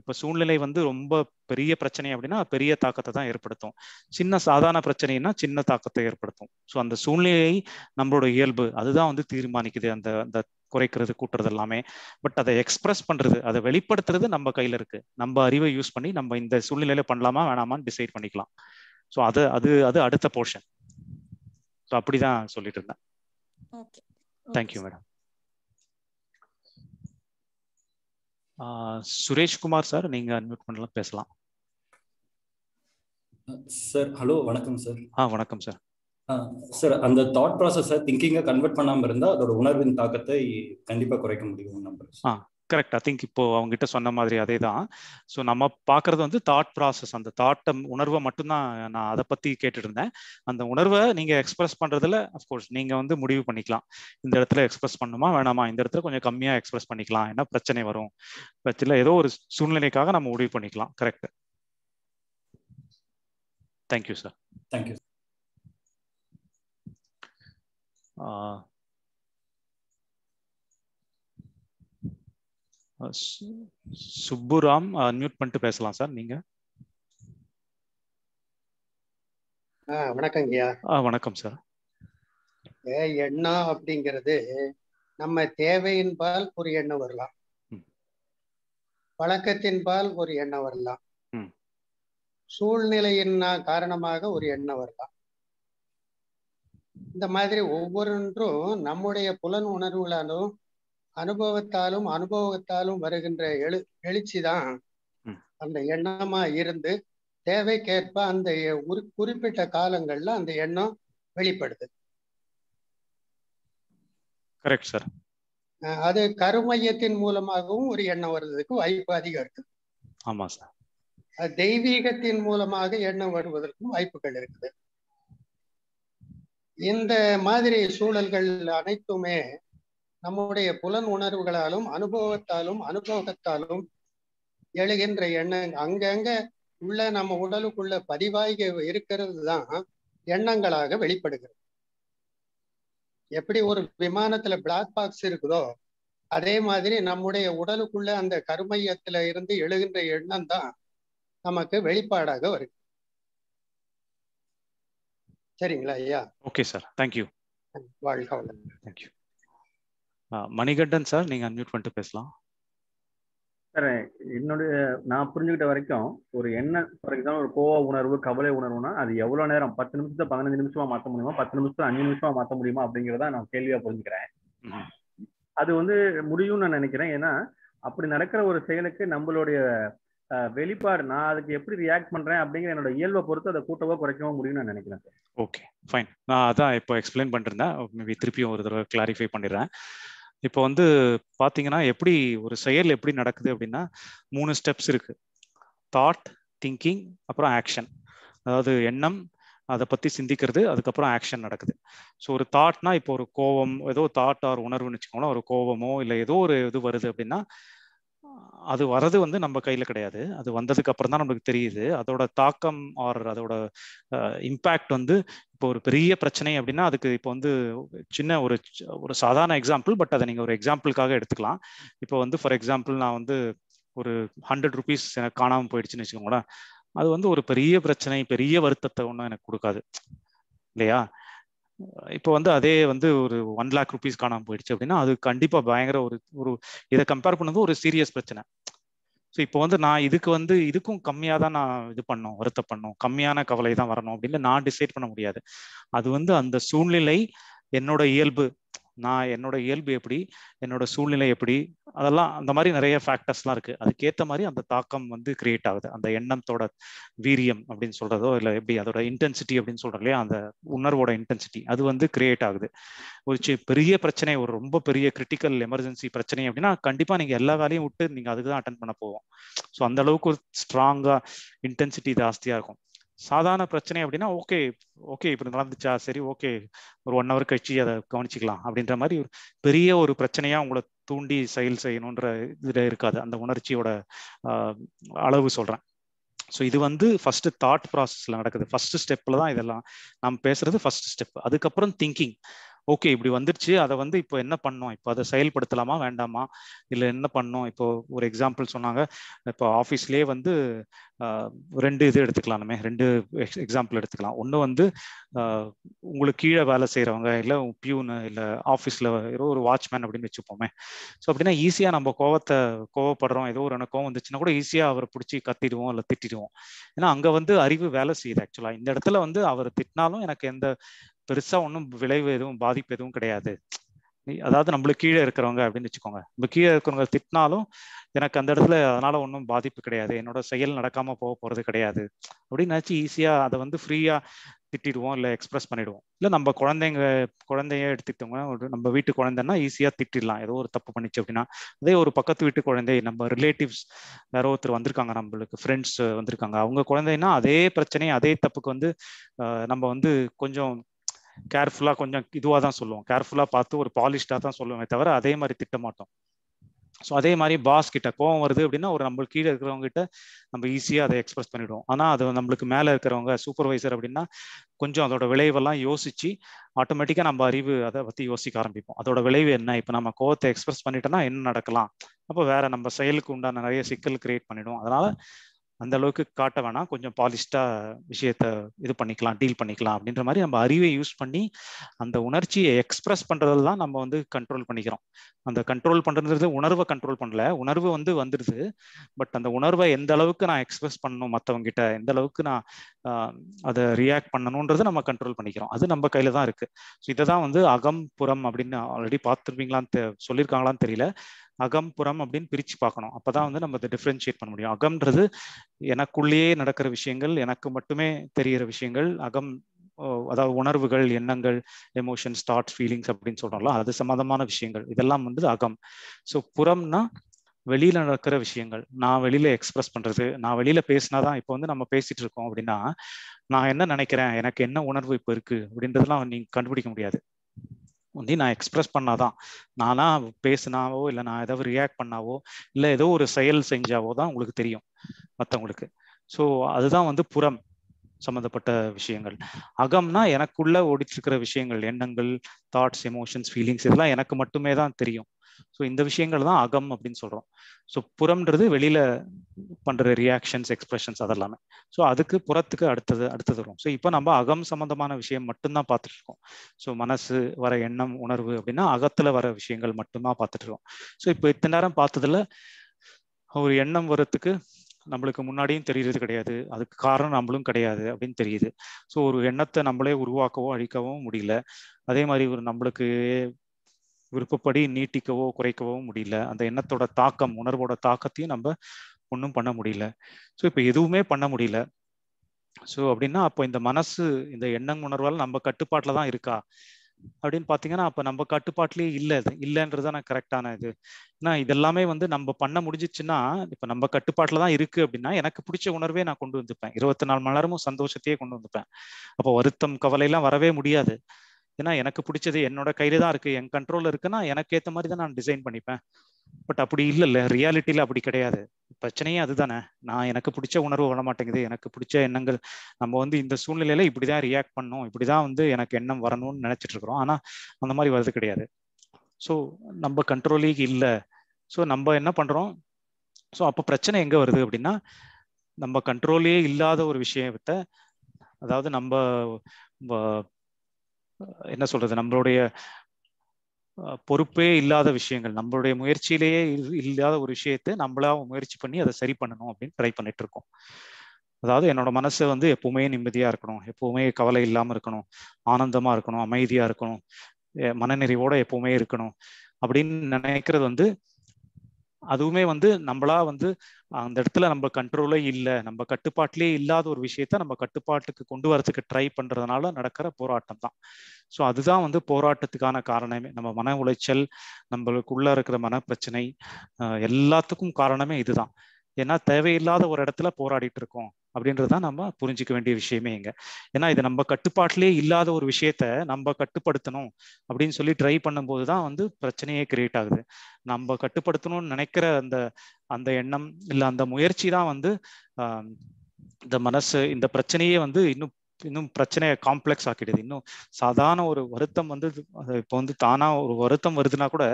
A: இப்போ சூழ்நிலை வந்து ரொம்ப பெரிய பிரச்சனை அப்படின்னா பெரிய தாக்கத்தை தான் ஏற்படுத்தும் சின்ன சாதாரண பிரச்சனைனா சின்ன தாக்கத்தை ஏற்படுத்தும் ஸோ அந்த சூழ்நிலை நம்மளோட இயல்பு அதுதான் வந்து தீர்மானிக்குது அந்த அந்த குறைக்கிறது கூட்டுறது எல்லாமே பட் அதை எக்ஸ்பிரஸ் பண்றது அதை வெளிப்படுத்துறது நம்ம கையில இருக்கு நம்ம அறிவை யூஸ் பண்ணி நம்ம இந்த சூழ்நிலையில பண்ணலாமா வேணாமான்னு டிசைட் பண்ணிக்கலாம் ஸோ அது அது அது அடுத்த போர்ஷன் ஸோ அப்படிதான் சொல்லிட்டு இருந்தேன் தேங்க்யூ மேடம் சுரேஷ்குமார் சார் நீங்க அன்மியூட் பண்ணலாம் பேசலாம்
B: சார் ஹலோ வணக்கம் சார் ஆ வணக்கம் சார் சார் அந்த தாட் ப்ராசஸ் திங்கிங்கை கன்வெர்ட் பண்ணாமல் இருந்தால் அதோட உணர்வின் தாக்கத்தை கண்டிப்பாக குறைக்க முடியும்
A: ஆ கரெக்ட் ஐ திங்க் இப்போ அவங்ககிட்ட சொன்ன மாதிரி அதே தான் ஸோ நம்ம பார்க்கறது வந்து தாட் ப்ராசஸ் அந்த தாட்டை உணர்வை மட்டும்தான் நான் அதை பற்றி கேட்டுட்டு இருந்தேன் அந்த உணர்வை நீங்கள் எக்ஸ்பிரஸ் பண்ணுறதுல அஃப்கோர்ஸ் நீங்கள் வந்து முடிவு பண்ணிக்கலாம் இந்த இடத்துல எக்ஸ்பிரஸ் பண்ணுமா வேணாமா இந்த இடத்துல கொஞ்சம் கம்மியாக எக்ஸ்பிரஸ் பண்ணிக்கலாம் என்ன பிரச்சனை வரும் பிரச்சனை ஏதோ ஒரு சூழ்நிலைக்காக நம்ம முடிவு பண்ணிக்கலாம் correct thank you sir thank you Subburam unmute பண்ணிட்டு பேசலாம் சார் நீங்க
C: வணக்கம் ஐயா வணக்கம் சார் எண்ணம் அப்படிங்கிறது நம்ம தேவையின்பால் ஒரு எண்ணம் வரலாம் பழக்கத்தின்பால் ஒரு எண்ணம் வரலாம் சூழ்நிலையின் காரணமாக ஒரு எண்ணம் வரலாம் இந்த மாதிரி ஒவ்வொருன்றும் நம்முடைய புலன் உணர்வுகளாலும் அனுபவத்தாலும் அனுபவத்தாலும் வருகின்ற எழு எழுச்சி தான் அந்த எண்ணமா இருந்து தேவைக்கேற்ப அந்த குறிப்பிட்ட காலங்கள்ல அந்த எண்ணம் வெளிப்படுது கரெக்ட் சார் அது கருமையத்தின் மூலமாகவும் ஒரு எண்ணம் வருவதற்கு வாய்ப்பு அதிகம் இருக்கு ஆமா சார் தெய்வீகத்தின் மூலமாக எண்ணம் வருவதற்கும் வாய்ப்புகள் இருக்குது இந்த மாதிரி சூழல்கள் அனைத்துமே நம்முடைய புலன் உணர்வுகளாலும் அனுபவத்தாலும் அனுபவத்தாலும் எழுகின்ற எண்ணங்க அங்கங்க உள்ள நம்ம உடலுக்குள்ள பதிவாகி இருக்கிறது தான் எண்ணங்களாக வெளிப்படுகிறது எப்படி ஒரு விமானத்துல பிளாக் பாக்ஸ் இருக்குதோ அதே மாதிரி நம்முடைய உடலுக்குள்ள அந்த கருமையத்துல இருந்து எழுகின்ற எண்ணம் தான் நமக்கு வெளிப்பாடாக வருது சரிங்களா ஐயா
A: ஓகே சார் தேங்க்யூ
C: வாழ்க வளம் தேங்க்யூ
A: மணிகண்டன் சார் நீங்க அன்மியூட் பண்ணிட்டு பேசலாம்
B: சார் என்னுடைய நான் புரிஞ்சுக்கிட்ட வரைக்கும் ஒரு என்ன ஃபார் எக்ஸாம்பிள் ஒரு கோவ உணர்வு கவலை உணர்வுனா அது எவ்வளோ நேரம் பத்து நிமிஷத்தை பதினஞ்சு நிமிஷமா மாற்ற முடியுமா பத்து நிமிஷத்தை அஞ்சு நிமிஷமா மாற்ற முடியுமா அப்படிங்கிறத நான் கேள்வியா புரிஞ்சுக்கிறேன் அது வந்து முடியும்னு நான் நினைக்கிறேன் ஏன்னா அப்படி நடக்கிற ஒரு செயலுக்கு நம்மளுடைய வெளிப்பாடு நான் அதுக்கு எப்படி ரியாக்ட் பண்றேன் அப்படிங்கிற என்னோட இயல்பை பொறுத்து அதை கூட்டவோ குறைக்கவோ முடியும்னு நான் நினைக்கிறேன்
A: ஓகே ஃபைன் நான் அதான் இப்போ எக்ஸ்பிளைன் பண்ணிருந்தேன் மேபி திருப்பியும் ஒரு தடவை கிளாரிஃபை பண்ணிடுறேன் இப்போ வந்து பார்த்தீங்கன்னா எப்படி ஒரு செயல் எப்படி நடக்குது அப்படின்னா மூணு ஸ்டெப்ஸ் இருக்கு தாட் திங்கிங் அப்புறம் ஆக்ஷன் அதாவது எண்ணம் அதை பற்றி சிந்திக்கிறது அதுக்கப்புறம் ஆக்ஷன் நடக்குது ஸோ ஒரு தாட்னா இப்போ ஒரு கோவம் ஏதோ தாட் ஆர் உணர்வுன்னு வச்சுக்கோங்களேன் ஒரு கோவமோ இல்லை ஏதோ ஒரு இது வருது அப்படின்னா அது வர்றது வந்து நம்ம கையில் கிடையாது அது வந்ததுக்கு அப்புறம் தான் நம்மளுக்கு தெரியுது அதோட தாக்கம் ஆர் அதோட இம்பேக்ட் வந்து இப்போ ஒரு பெரிய பிரச்சனை அப்படின்னா அதுக்கு இப்போ வந்து சின்ன ஒரு ஒரு சாதாரண எக்ஸாம்பிள் பட் அதை நீங்கள் ஒரு எக்ஸாம்பிளுக்காக எடுத்துக்கலாம் இப்போ வந்து ஃபார் எக்ஸாம்பிள் நான் வந்து ஒரு ஹண்ட்ரட் ருபீஸ் எனக்கு காணாமல் போயிடுச்சுன்னு வச்சுக்கோங்களேன் அது வந்து ஒரு பெரிய பிரச்சனை பெரிய வருத்தத்தை ஒன்றும் எனக்கு கொடுக்காது இல்லையா இப்போ வந்து அதே வந்து ஒரு ஒன் லேக் ருபீஸ் காணாமல் போயிடுச்சு அப்படின்னா அது கண்டிப்பாக பயங்கர ஒரு ஒரு இதை கம்பேர் பண்ணது ஒரு சீரியஸ் பிரச்சனை ஸோ இப்போ வந்து நான் இதுக்கு வந்து இதுக்கும் கம்மியாக தான் நான் இது பண்ணோம் வருத்த பண்ணோம் கம்மியான கவலை தான் வரணும் அப்படின்னு நான் டிசைட் பண்ண முடியாது அது வந்து அந்த சூழ்நிலை என்னோட இயல்பு நான் என்னோட இயல்பு எப்படி என்னோட சூழ்நிலை எப்படி அதெல்லாம் அந்த மாதிரி நிறைய ஃபேக்டர்ஸ்லாம் இருக்குது அதுக்கேற்ற மாதிரி அந்த தாக்கம் வந்து கிரியேட் ஆகுது அந்த எண்ணத்தோட வீரியம் அப்படின்னு சொல்றதோ இல்லை எப்படி அதோட இன்டென்சிட்டி அப்படின்னு சொல்றோம் இல்லையா அந்த உணர்வோட இன்டென்சிட்டி அது வந்து கிரியேட் ஆகுது ஒரு பெரிய பிரச்சனை ஒரு ரொம்ப பெரிய கிரிட்டிக்கல் எமர்ஜென்சி பிரச்சனை அப்படின்னா கண்டிப்பாக நீங்கள் எல்லா வேலையும் விட்டு நீங்கள் அதுக்கு தான் அட்டன் பண்ண போவோம் ஸோ அந்த அளவுக்கு ஒரு ஸ்ட்ராங்காக இன்டென்சிட்டி ஜாஸ்தியாக இருக்கும் சாதாரண பிரச்சனை அப்படின்னா ஓகே ஓகே இப்படி நடந்துச்சா சரி ஓகே ஒரு ஒன் ஹவர் கழிச்சு அதை கவனிச்சிக்கலாம் அப்படின்ற மாதிரி பெரிய ஒரு பிரச்சனையா உங்களை தூண்டி செயல் செய்யணுன்ற இதில் இருக்காது அந்த உணர்ச்சியோட அளவு சொல்றேன் ஸோ இது வந்து ஃபர்ஸ்ட் தாட் ப்ராசஸ்ல நடக்குது ஃபர்ஸ்ட் ஸ்டெப்ல தான் இதெல்லாம் நம்ம பேசுறது ஃபர்ஸ்ட் ஸ்டெப் அதுக்கப்புறம் திங்கிங் ஓகே இப்படி வந்துருச்சு அதை வந்து இப்போ என்ன பண்ணோம் இப்போ அதை செயல்படுத்தலாமா வேண்டாமா இல்லை என்ன பண்ணோம் இப்போ ஒரு எக்ஸாம்பிள் சொன்னாங்க இப்போ ஆஃபீஸ்லேயே வந்து ரெண்டு இது எடுத்துக்கலாம் நம்ம ரெண்டு எக்ஸாம்பிள் எடுத்துக்கலாம் ஒன்று வந்து உங்களுக்கு கீழே வேலை செய்கிறவங்க இல்லை பியூனு இல்லை ஆஃபீஸில் ஏதோ ஒரு வாட்ச்மேன் அப்படின்னு வச்சுப்போமே ஸோ அப்படின்னா ஈஸியாக நம்ம கோவத்தை கோவப்படுறோம் ஏதோ ஒரு கோவம் வந்துச்சுன்னா கூட ஈஸியாக அவரை பிடிச்சி கத்திடுவோம் இல்லை திட்டிடுவோம் ஏன்னா அங்கே வந்து அறிவு வேலை செய்யுது ஆக்சுவலாக இந்த இடத்துல வந்து அவர் திட்டினாலும் எனக்கு எந்த பெருசாக ஒன்றும் விளைவு எதுவும் பாதிப்பு எதுவும் கிடையாது அதாவது நம்மளுக்கு கீழே இருக்கிறவங்க அப்படின்னு வச்சுக்கோங்க நம்ம கீழே இருக்கிறவங்க திட்டினாலும் எனக்கு அந்த இடத்துல அதனால ஒன்றும் பாதிப்பு கிடையாது என்னோட செயல் நடக்காம போக போறது கிடையாது அப்படின்னு நினச்சி ஈஸியா அதை வந்து ஃப்ரீயா திட்டிடுவோம் இல்லை எக்ஸ்பிரஸ் பண்ணிடுவோம் இல்லை நம்ம குழந்தைங்க குழந்தைய எடுத்துக்கிட்டோங்க ஒரு நம்ம வீட்டு குழந்தைன்னா ஈஸியாக திட்டிடலாம் ஏதோ ஒரு தப்பு பண்ணிச்சு அப்படின்னா அதே ஒரு பக்கத்து வீட்டு குழந்தை நம்ம ரிலேட்டிவ்ஸ் வேற ஒருத்தர் வந்திருக்காங்க நம்மளுக்கு ஃப்ரெண்ட்ஸ் வந்திருக்காங்க அவங்க குழந்தைன்னா அதே பிரச்சனையை அதே தப்புக்கு வந்து நம்ம வந்து கொஞ்சம் கேர்ஃபுல்லாக கொஞ்சம் இதுவாக தான் சொல்லுவோம் கேர்ஃபுல்லாக பார்த்து ஒரு பாலிஷ்டாக தான் சொல்லுவோமே தவிர அதே மாதிரி திட்ட மாட்டோம் ஸோ அதே மாதிரி பாஸ் கிட்ட கோவம் வருது அப்படின்னா ஒரு நம்மளுக்கு கீழே இருக்கிறவங்க கிட்ட நம்ம ஈஸியாக அதை எக்ஸ்பிரஸ் பண்ணிவிடுவோம் ஆனால் அது நம்மளுக்கு மேலே இருக்கிறவங்க சூப்பர்வைசர் அப்படின்னா கொஞ்சம் அதோட விளைவெல்லாம் யோசிச்சு ஆட்டோமேட்டிக்காக நம்ம அறிவு அதை பற்றி யோசிக்க ஆரம்பிப்போம் அதோட விளைவு என்ன இப்போ நம்ம கோவத்தை எக்ஸ்பிரஸ் பண்ணிட்டோம்னா என்ன நடக்கலாம் அப்போ வேற நம்ம செயலுக்கு உண்டான நிறைய சிக்கல் கிரியேட் பண்ணிவிடுவோம் அதனால அந்த அளவுக்கு காட்ட வேணாம் கொஞ்சம் பாலிஷ்டா விஷயத்த இது பண்ணிக்கலாம் டீல் பண்ணிக்கலாம் அப்படின்ற மாதிரி நம்ம அறிவை யூஸ் பண்ணி அந்த உணர்ச்சியை எக்ஸ்பிரஸ் பண்றதெல்லாம் தான் நம்ம வந்து கண்ட்ரோல் பண்ணிக்கிறோம் அந்த கண்ட்ரோல் பண்றது உணர்வை கண்ட்ரோல் பண்ணல உணர்வு வந்து வந்துடுது பட் அந்த உணர்வை எந்த அளவுக்கு நான் எக்ஸ்பிரஸ் பண்ணணும் மற்றவங்க கிட்ட எந்த அளவுக்கு நான் அதை ரியாக்ட் பண்ணணும்ன்றது நம்ம கண்ட்ரோல் பண்ணிக்கிறோம் அது நம்ம கையில தான் இருக்கு ஸோ இதை தான் வந்து அகம் புறம் அப்படின்னு ஆல்ரெடி பார்த்துருப்பீங்களான்னு தெ சொல்லியிருக்காங்களான்னு தெரியல அகம் புறம் அப்படின்னு பிரித்து பார்க்கணும் அப்போ தான் வந்து நம்ம அதை டிஃப்ரென்ஷியேட் பண்ண முடியும் அகம்ன்றது எனக்குள்ளேயே நடக்கிற விஷயங்கள் எனக்கு மட்டுமே தெரிகிற விஷயங்கள் அகம் அதாவது உணர்வுகள் எண்ணங்கள் எமோஷன்ஸ் தாட்ஸ் ஃபீலிங்ஸ் அப்படின்னு சொல்கிறோம்ல அது சம்மந்தமான விஷயங்கள் இதெல்லாம் வந்து அகம் ஸோ புறம்னா வெளியில நடக்கிற விஷயங்கள் நான் வெளியில எக்ஸ்பிரஸ் பண்றது நான் வெளியில பேசினாதான் இப்போ வந்து நம்ம பேசிட்டு இருக்கோம் அப்படின்னா நான் என்ன நினைக்கிறேன் எனக்கு என்ன உணர்வு இப்போ இருக்கு அப்படின்றதெல்லாம் நீங்க கண்டுபிடிக்க முடியாது வந்து நான் எக்ஸ்பிரஸ் பண்ணாதான் நானா பேசினாவோ இல்லை நான் ஏதாவது ரியாக்ட் பண்ணாவோ இல்லை ஏதோ ஒரு செயல் செஞ்சாவோ தான் உங்களுக்கு தெரியும் மற்றவங்களுக்கு ஸோ அதுதான் வந்து புறம் சம்மந்தப்பட்ட விஷயங்கள் அகம்னா எனக்குள்ள ஓடிச்சிருக்கிற விஷயங்கள் எண்ணங்கள் தாட்ஸ் எமோஷன்ஸ் ஃபீலிங்ஸ் இதெல்லாம் எனக்கு மட்டுமே தான் தெரியும் ஸோ இந்த விஷயங்கள் தான் அகம் அப்படின்னு சொல்கிறோம் ஸோ புறம்ன்றது வெளியில் பண்ணுற ரியாக்ஷன்ஸ் எக்ஸ்பிரஷன்ஸ் அதெல்லாமே ஸோ அதுக்கு புறத்துக்கு அடுத்தது அடுத்தது வரும் ஸோ இப்போ நம்ம அகம் சம்மந்தமான விஷயம் மட்டும்தான் பார்த்துட்டு இருக்கோம் ஸோ மனசு வர எண்ணம் உணர்வு அப்படின்னா அகத்தில் வர விஷயங்கள் மட்டும்தான் பார்த்துட்டு இருக்கோம் ஸோ இப்போ இத்தனை நேரம் பார்த்ததில் ஒரு எண்ணம் வரத்துக்கு நம்மளுக்கு முன்னாடியும் தெரியறது கிடையாது அதுக்கு காரணம் நம்மளும் கிடையாது அப்படின்னு தெரியுது ஸோ ஒரு எண்ணத்தை நம்மளே உருவாக்கவோ அழிக்கவோ முடியல அதே மாதிரி ஒரு நம்மளுக்கு விருப்பப்படி நீட்டிக்கவோ குறைக்கவோ முடியல அந்த எண்ணத்தோட தாக்கம் உணர்வோட தாக்கத்தையும் நம்ம ஒன்றும் பண்ண முடியல ஸோ இப்போ எதுவுமே பண்ண முடியல ஸோ அப்படின்னா அப்போ இந்த மனசு இந்த எண்ணம் உணர்வால் நம்ம கட்டுப்பாட்டில் தான் இருக்கா அப்படின்னு பார்த்தீங்கன்னா அப்போ நம்ம கட்டுப்பாட்டிலேயே இல்லை இது இல்லைன்றது நான் கரெக்டான இது ஏன்னா இதெல்லாமே வந்து நம்ம பண்ண முடிஞ்சிச்சுன்னா இப்போ நம்ம கட்டுப்பாட்டில் தான் இருக்குது அப்படின்னா எனக்கு பிடிச்ச உணர்வே நான் கொண்டு வந்துப்பேன் இருபத்தி நாலு மணி நேரமும் சந்தோஷத்தையே கொண்டு வந்துப்பேன் அப்போ வருத்தம் கவலையெல்லாம் வரவே முடியாது ஏன்னா எனக்கு பிடிச்சது என்னோட கையில தான் இருக்கு என் கண்ட்ரோல் இருக்குன்னா எனக்கு ஏற்ற மாதிரி தான் நான் டிசைன் பண்ணிப்பேன் பட் அப்படி இல்லைல்ல ரியாலிட்டியில அப்படி கிடையாது பிரச்சனையே அதுதானே நான் எனக்கு பிடிச்ச உணர்வு வர மாட்டேங்குது எனக்கு பிடிச்ச எண்ணங்கள் நம்ம வந்து இந்த சூழ்நிலையில இப்படிதான் ரியாக்ட் பண்ணும் இப்படிதான் வந்து எனக்கு எண்ணம் வரணும்னு நினைச்சிட்டு இருக்கிறோம் ஆனா அந்த மாதிரி வருது கிடையாது ஸோ நம்ம கண்ட்ரோலே இல்லை ஸோ நம்ம என்ன பண்றோம் ஸோ அப்போ பிரச்சனை எங்க வருது அப்படின்னா நம்ம கண்ட்ரோலே இல்லாத ஒரு விஷயத்த அதாவது நம்ம என்ன சொல்றது நம்மளுடைய பொறுப்பே இல்லாத விஷயங்கள் நம்மளுடைய முயற்சியிலேயே இல்லாத ஒரு விஷயத்தை நம்மளா முயற்சி பண்ணி அதை சரி பண்ணணும் அப்படின்னு ட்ரை பண்ணிட்டு இருக்கோம் அதாவது என்னோட மனசு வந்து எப்பவுமே நிம்மதியா இருக்கணும் எப்பவுமே கவலை இல்லாம இருக்கணும் ஆனந்தமா இருக்கணும் அமைதியா இருக்கணும் மனநிறைவோட எப்பவுமே இருக்கணும் அப்படின்னு நினைக்கிறது வந்து அதுவுமே வந்து நம்மளா வந்து அந்த இடத்துல நம்ம கண்ட்ரோலே இல்லை நம்ம கட்டுப்பாட்டிலே இல்லாத ஒரு விஷயத்த நம்ம கட்டுப்பாட்டுக்கு கொண்டு வரதுக்கு ட்ரை பண்றதுனால நடக்கிற போராட்டம் தான் ஸோ அதுதான் வந்து போராட்டத்துக்கான காரணமே நம்ம மன உளைச்சல் நம்மளுக்குள்ள இருக்கிற மன பிரச்சனை எல்லாத்துக்கும் காரணமே இதுதான் ஏன்னா தேவையில்லாத ஒரு இடத்துல போராடிட்டு இருக்கோம் அப்படின்றது தான் நம்ம புரிஞ்சிக்க வேண்டிய விஷயமே இங்க ஏன்னா இது நம்ம கட்டுப்பாட்டிலே இல்லாத ஒரு விஷயத்த நம்ம கட்டுப்படுத்தணும் அப்படின்னு சொல்லி ட்ரை பண்ணும்போது தான் வந்து பிரச்சனையே கிரியேட் ஆகுது நம்ம கட்டுப்படுத்தணும்னு நினைக்கிற அந்த அந்த எண்ணம் இல்லை அந்த முயற்சி தான் வந்து இந்த மனசு இந்த பிரச்சனையே வந்து இன்னும் இன்னும் பிரச்சனையை காம்ப்ளெக்ஸ் ஆக்கிடுது இன்னும் சாதாரண ஒரு வருத்தம் வந்து இப்போ வந்து தானா ஒரு வருத்தம் வருதுன்னா கூட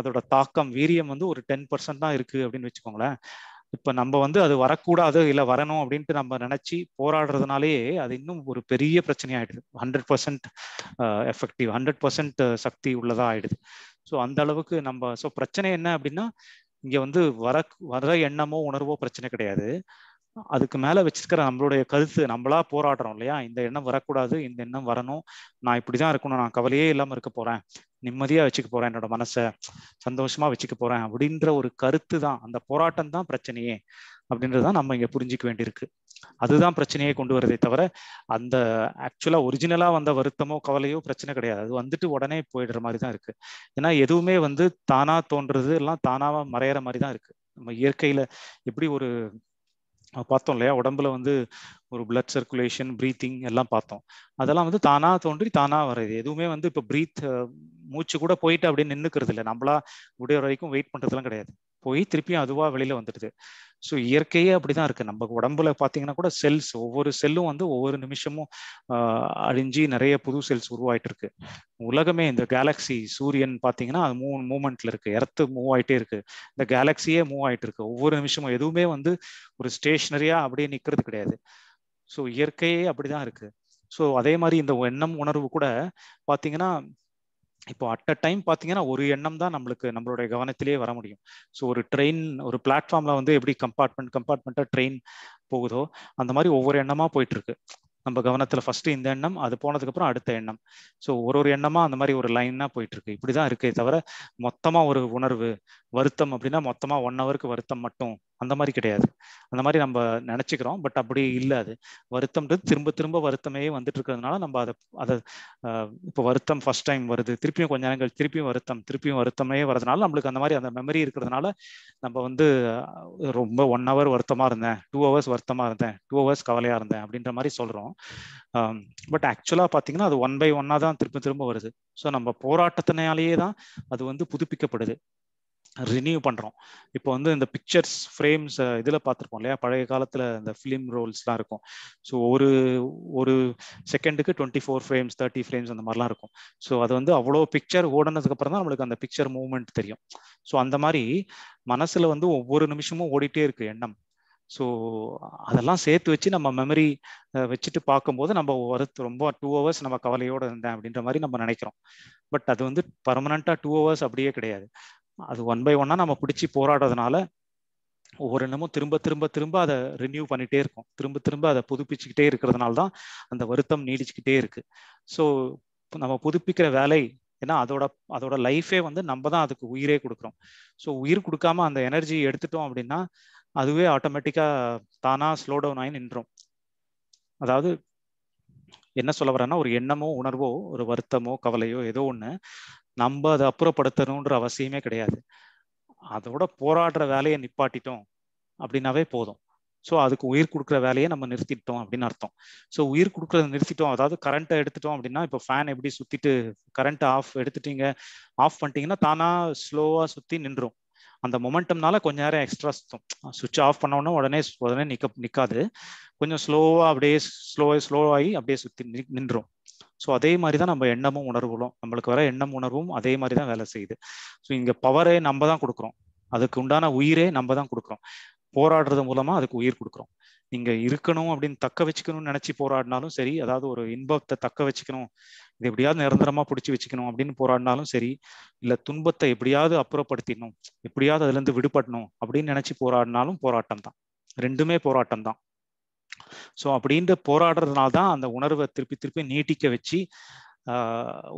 A: அதோட தாக்கம் வீரியம் வந்து ஒரு டென் பர்சன்ட் தான் இருக்கு அப்படின்னு வச்சுக்கோங்களேன் இப்போ நம்ம வந்து அது வரக்கூடாது இல்லை வரணும் அப்படின்ட்டு நம்ம நினச்சி போராடுறதுனாலேயே அது இன்னும் ஒரு பெரிய பிரச்சனையாயிடுது hundred percent effective hundred percent சக்தி உள்ளதாக ஆயிடுது ஸோ அந்த அளவுக்கு நம்ம ஸோ பிரச்சனை என்ன அப்படின்னா இங்கே வந்து வர வர எண்ணமோ உணர்வோ பிரச்சனை கிடையாது அதுக்கு மேல வச்சிருக்கிற நம்மளுடைய கருத்து நம்மளா போராடுறோம் இல்லையா இந்த எண்ணம் வரக்கூடாது இந்த எண்ணம் வரணும் நான் இப்படிதான் இருக்கணும் நான் கவலையே இல்லாம இருக்க போறேன் நிம்மதியா வச்சுக்க போறேன் என்னோட மனசை சந்தோஷமா வச்சுக்க போறேன் அப்படின்ற ஒரு கருத்து தான் அந்த போராட்டம் தான் பிரச்சனையே அப்படின்றதான் நம்ம இங்க புரிஞ்சிக்க வேண்டியிருக்கு அதுதான் பிரச்சனையை கொண்டு வருதே தவிர அந்த ஆக்சுவலா ஒரிஜினலா வந்த வருத்தமோ கவலையோ பிரச்சனை கிடையாது அது வந்துட்டு உடனே போயிடுற மாதிரி தான் இருக்கு ஏன்னா எதுவுமே வந்து தானா தோன்றது எல்லாம் தானாவா மறையிற மாதிரி தான் இருக்கு நம்ம இயற்கையில எப்படி ஒரு பார்த்தோம் இல்லையா உடம்புல வந்து ஒரு பிளட் சர்க்குலேஷன் ப்ரீத்திங் எல்லாம் பார்த்தோம் அதெல்லாம் வந்து தானா தோன்றி தானா வர்றது எதுவுமே வந்து இப்போ ப்ரீத் மூச்சு கூட போயிட்டு அப்படியே நின்றுக்கிறது இல்லை நம்மளா முடிய வரைக்கும் வெயிட் பண்ணுறதுலாம் கிடையாது போய் திருப்பியும் அதுவா வெளியில வந்துடுது ஸோ இயற்கையே அப்படிதான் இருக்கு நம்ம உடம்புல பார்த்தீங்கன்னா கூட செல்ஸ் ஒவ்வொரு செல்லும் வந்து ஒவ்வொரு நிமிஷமும் அழிஞ்சு நிறைய புது செல்ஸ் உருவாயிட்டு இருக்கு உலகமே இந்த கேலக்சி சூரியன் பார்த்தீங்கன்னா அது மூணு மூமெண்ட்ல இருக்கு எர்த்து மூவ் ஆயிட்டே இருக்கு இந்த கேலக்சியே மூவ் ஆயிட்டு இருக்கு ஒவ்வொரு நிமிஷமும் எதுவுமே வந்து ஒரு ஸ்டேஷனரியா அப்படியே நிக்கிறது கிடையாது ஸோ இயற்கையே அப்படிதான் இருக்கு ஸோ அதே மாதிரி இந்த எண்ணம் உணர்வு கூட பாத்தீங்கன்னா இப்போ அட் அ டைம் பார்த்தீங்கன்னா ஒரு எண்ணம் தான் நம்மளுக்கு நம்மளுடைய கவனத்திலேயே வர முடியும் ஸோ ஒரு ட்ரெயின் ஒரு பிளாட்ஃபார்மில் வந்து எப்படி கம்பார்ட்மெண்ட் கம்பார்ட்மெண்ட்டாக ட்ரெயின் போகுதோ அந்த மாதிரி ஒவ்வொரு எண்ணமாக போயிட்டு இருக்கு நம்ம கவனத்தில் ஃபர்ஸ்ட் இந்த எண்ணம் அது போனதுக்கப்புறம் அடுத்த எண்ணம் ஸோ ஒரு ஒரு எண்ணமாக அந்த மாதிரி ஒரு லைனாக போயிட்டு இருக்கு இப்படி தான் இருக்கே தவிர மொத்தமாக ஒரு உணர்வு வருத்தம் அப்படின்னா மொத்தமாக ஒன் ஹவருக்கு வருத்தம் மட்டும் அந்த மாதிரி கிடையாது அந்த மாதிரி நம்ம நினச்சிக்கிறோம் பட் அப்படி இல்லை அது வருத்தம்ன்றது திரும்ப திரும்ப வருத்தமே வந்துட்டு இருக்கிறதுனால நம்ம அதை அதை இப்போ வருத்தம் ஃபர்ஸ்ட் டைம் வருது திருப்பியும் கொஞ்ச நேரங்கள் திருப்பியும் வருத்தம் திருப்பியும் வருத்தமே வரதுனால நம்மளுக்கு அந்த மாதிரி அந்த மெமரி இருக்கிறதுனால நம்ம வந்து ரொம்ப ஒன் ஹவர் வருத்தமாக இருந்தேன் டூ ஹவர்ஸ் வருத்தமாக இருந்தேன் டூ ஹவர்ஸ் கவலையாக இருந்தேன் அப்படின்ற மாதிரி சொல்கிறோம் பட் ஆக்சுவலாக பார்த்தீங்கன்னா அது ஒன் பை ஒன்னாக தான் திரும்ப திரும்ப வருது ஸோ நம்ம போராட்டத்தினாலேயே தான் அது வந்து புதுப்பிக்கப்படுது ரினியூ பண்ணுறோம் இப்போ வந்து இந்த பிக்சர்ஸ் ஃப்ரேம்ஸ் இதில் பார்த்துருப்போம் இல்லையா பழைய காலத்தில் இந்த ஃபிலிம் ரோல்ஸ்லாம் இருக்கும் ஸோ ஒரு ஒரு செகண்டுக்கு twenty four frames thirty frames அந்த மாதிரிலாம் இருக்கும் ஸோ அது வந்து அவ்வளோ பிக்சர் அப்புறம் தான் நம்மளுக்கு அந்த பிக்சர் மூவ்மெண்ட் தெரியும் ஸோ அந்த மாதிரி மனசில் வந்து ஒவ்வொரு நிமிஷமும் ஓடிட்டே இருக்கு எண்ணம் ஸோ அதெல்லாம் சேர்த்து வச்சு நம்ம மெமரி வச்சுட்டு பார்க்கும்போது நம்ம ஒரு ரொம்ப டூ ஹவர்ஸ் நம்ம கவலையோடு இருந்தேன் அப்படின்ற மாதிரி நம்ம நினைக்கிறோம் பட் அது வந்து பர்மனண்ட்டாக டூ ஹவர்ஸ் அப்படியே கிடையாது அது ஒன் பை ஒன்னா நம்ம பிடிச்சி போராடுறதுனால ஒவ்வொரு இன்னமும் திரும்ப திரும்ப திரும்ப அதை ரினியூ பண்ணிட்டே இருக்கும் திரும்ப திரும்ப அதை புதுப்பிச்சுக்கிட்டே இருக்கிறதுனால தான் அந்த வருத்தம் நீடிச்சுக்கிட்டே இருக்கு ஸோ நம்ம புதுப்பிக்கிற வேலை ஏன்னா அதோட அதோட லைஃபே வந்து நம்ம தான் அதுக்கு உயிரே கொடுக்குறோம் ஸோ உயிர் கொடுக்காம அந்த எனர்ஜி எடுத்துட்டோம் அப்படின்னா அதுவே ஆட்டோமேட்டிக்காக தானாக ஸ்லோ டவுன் ஆகி நின்றோம் அதாவது என்ன சொல்ல வரேன்னா ஒரு எண்ணமோ உணர்வோ ஒரு வருத்தமோ கவலையோ ஏதோ ஒன்று நம்ம அதை அப்புறப்படுத்தணுன்ற அவசியமே கிடையாது அதோட போராடுற வேலையை நிப்பாட்டிட்டோம் அப்படின்னாவே போதும் ஸோ அதுக்கு உயிர் கொடுக்குற வேலையை நம்ம நிறுத்திட்டோம் அப்படின்னு அர்த்தம் ஸோ உயிர் கொடுக்குறத நிறுத்திட்டோம் அதாவது கரண்ட்டை எடுத்துட்டோம் அப்படின்னா இப்போ ஃபேன் எப்படி சுற்றிட்டு கரண்ட் ஆஃப் எடுத்துட்டீங்க ஆஃப் பண்ணிட்டீங்கன்னா தானாக ஸ்லோவாக சுற்றி நின்றும் அந்த மொமெண்டம்னால கொஞ்ச நேரம் எக்ஸ்ட்ரா சுத்தம் சுவிட்ச் ஆஃப் பண்ணோன்னா உடனே உடனே நிற்க நிற்காது கொஞ்சம் ஸ்லோவாக அப்படியே ஸ்லோ ஸ்லோவாகி அப்படியே சுற்றி நின்றும் ஸோ அதே மாதிரி தான் நம்ம எண்ணமும் உணர்வுகளும் நம்மளுக்கு வர எண்ணம் உணர்வும் அதே மாதிரி தான் வேலை செய்யுது ஸோ இங்கே பவரே நம்ம தான் கொடுக்குறோம் அதுக்கு உண்டான உயிரே நம்ம தான் கொடுக்குறோம் போராடுறது மூலமா அதுக்கு உயிர் கொடுக்குறோம் நீங்கள் இருக்கணும் அப்படின்னு தக்க வச்சுக்கணும்னு நினைச்சு போராடினாலும் சரி அதாவது ஒரு இன்பத்தை தக்க வச்சுக்கணும் இது எப்படியாவது நிரந்தரமா பிடிச்சி வச்சுக்கணும் அப்படின்னு போராடினாலும் சரி இல்ல துன்பத்தை எப்படியாவது அப்புறப்படுத்திடணும் எப்படியாவது அதுல இருந்து விடுபடணும் அப்படின்னு நினைச்சு போராடினாலும் போராட்டம் தான் ரெண்டுமே போராட்டம் தான் ஸோ அப்படின்ற போராடுறதுனால தான் அந்த உணர்வை திருப்பி திருப்பி நீட்டிக்க வச்சு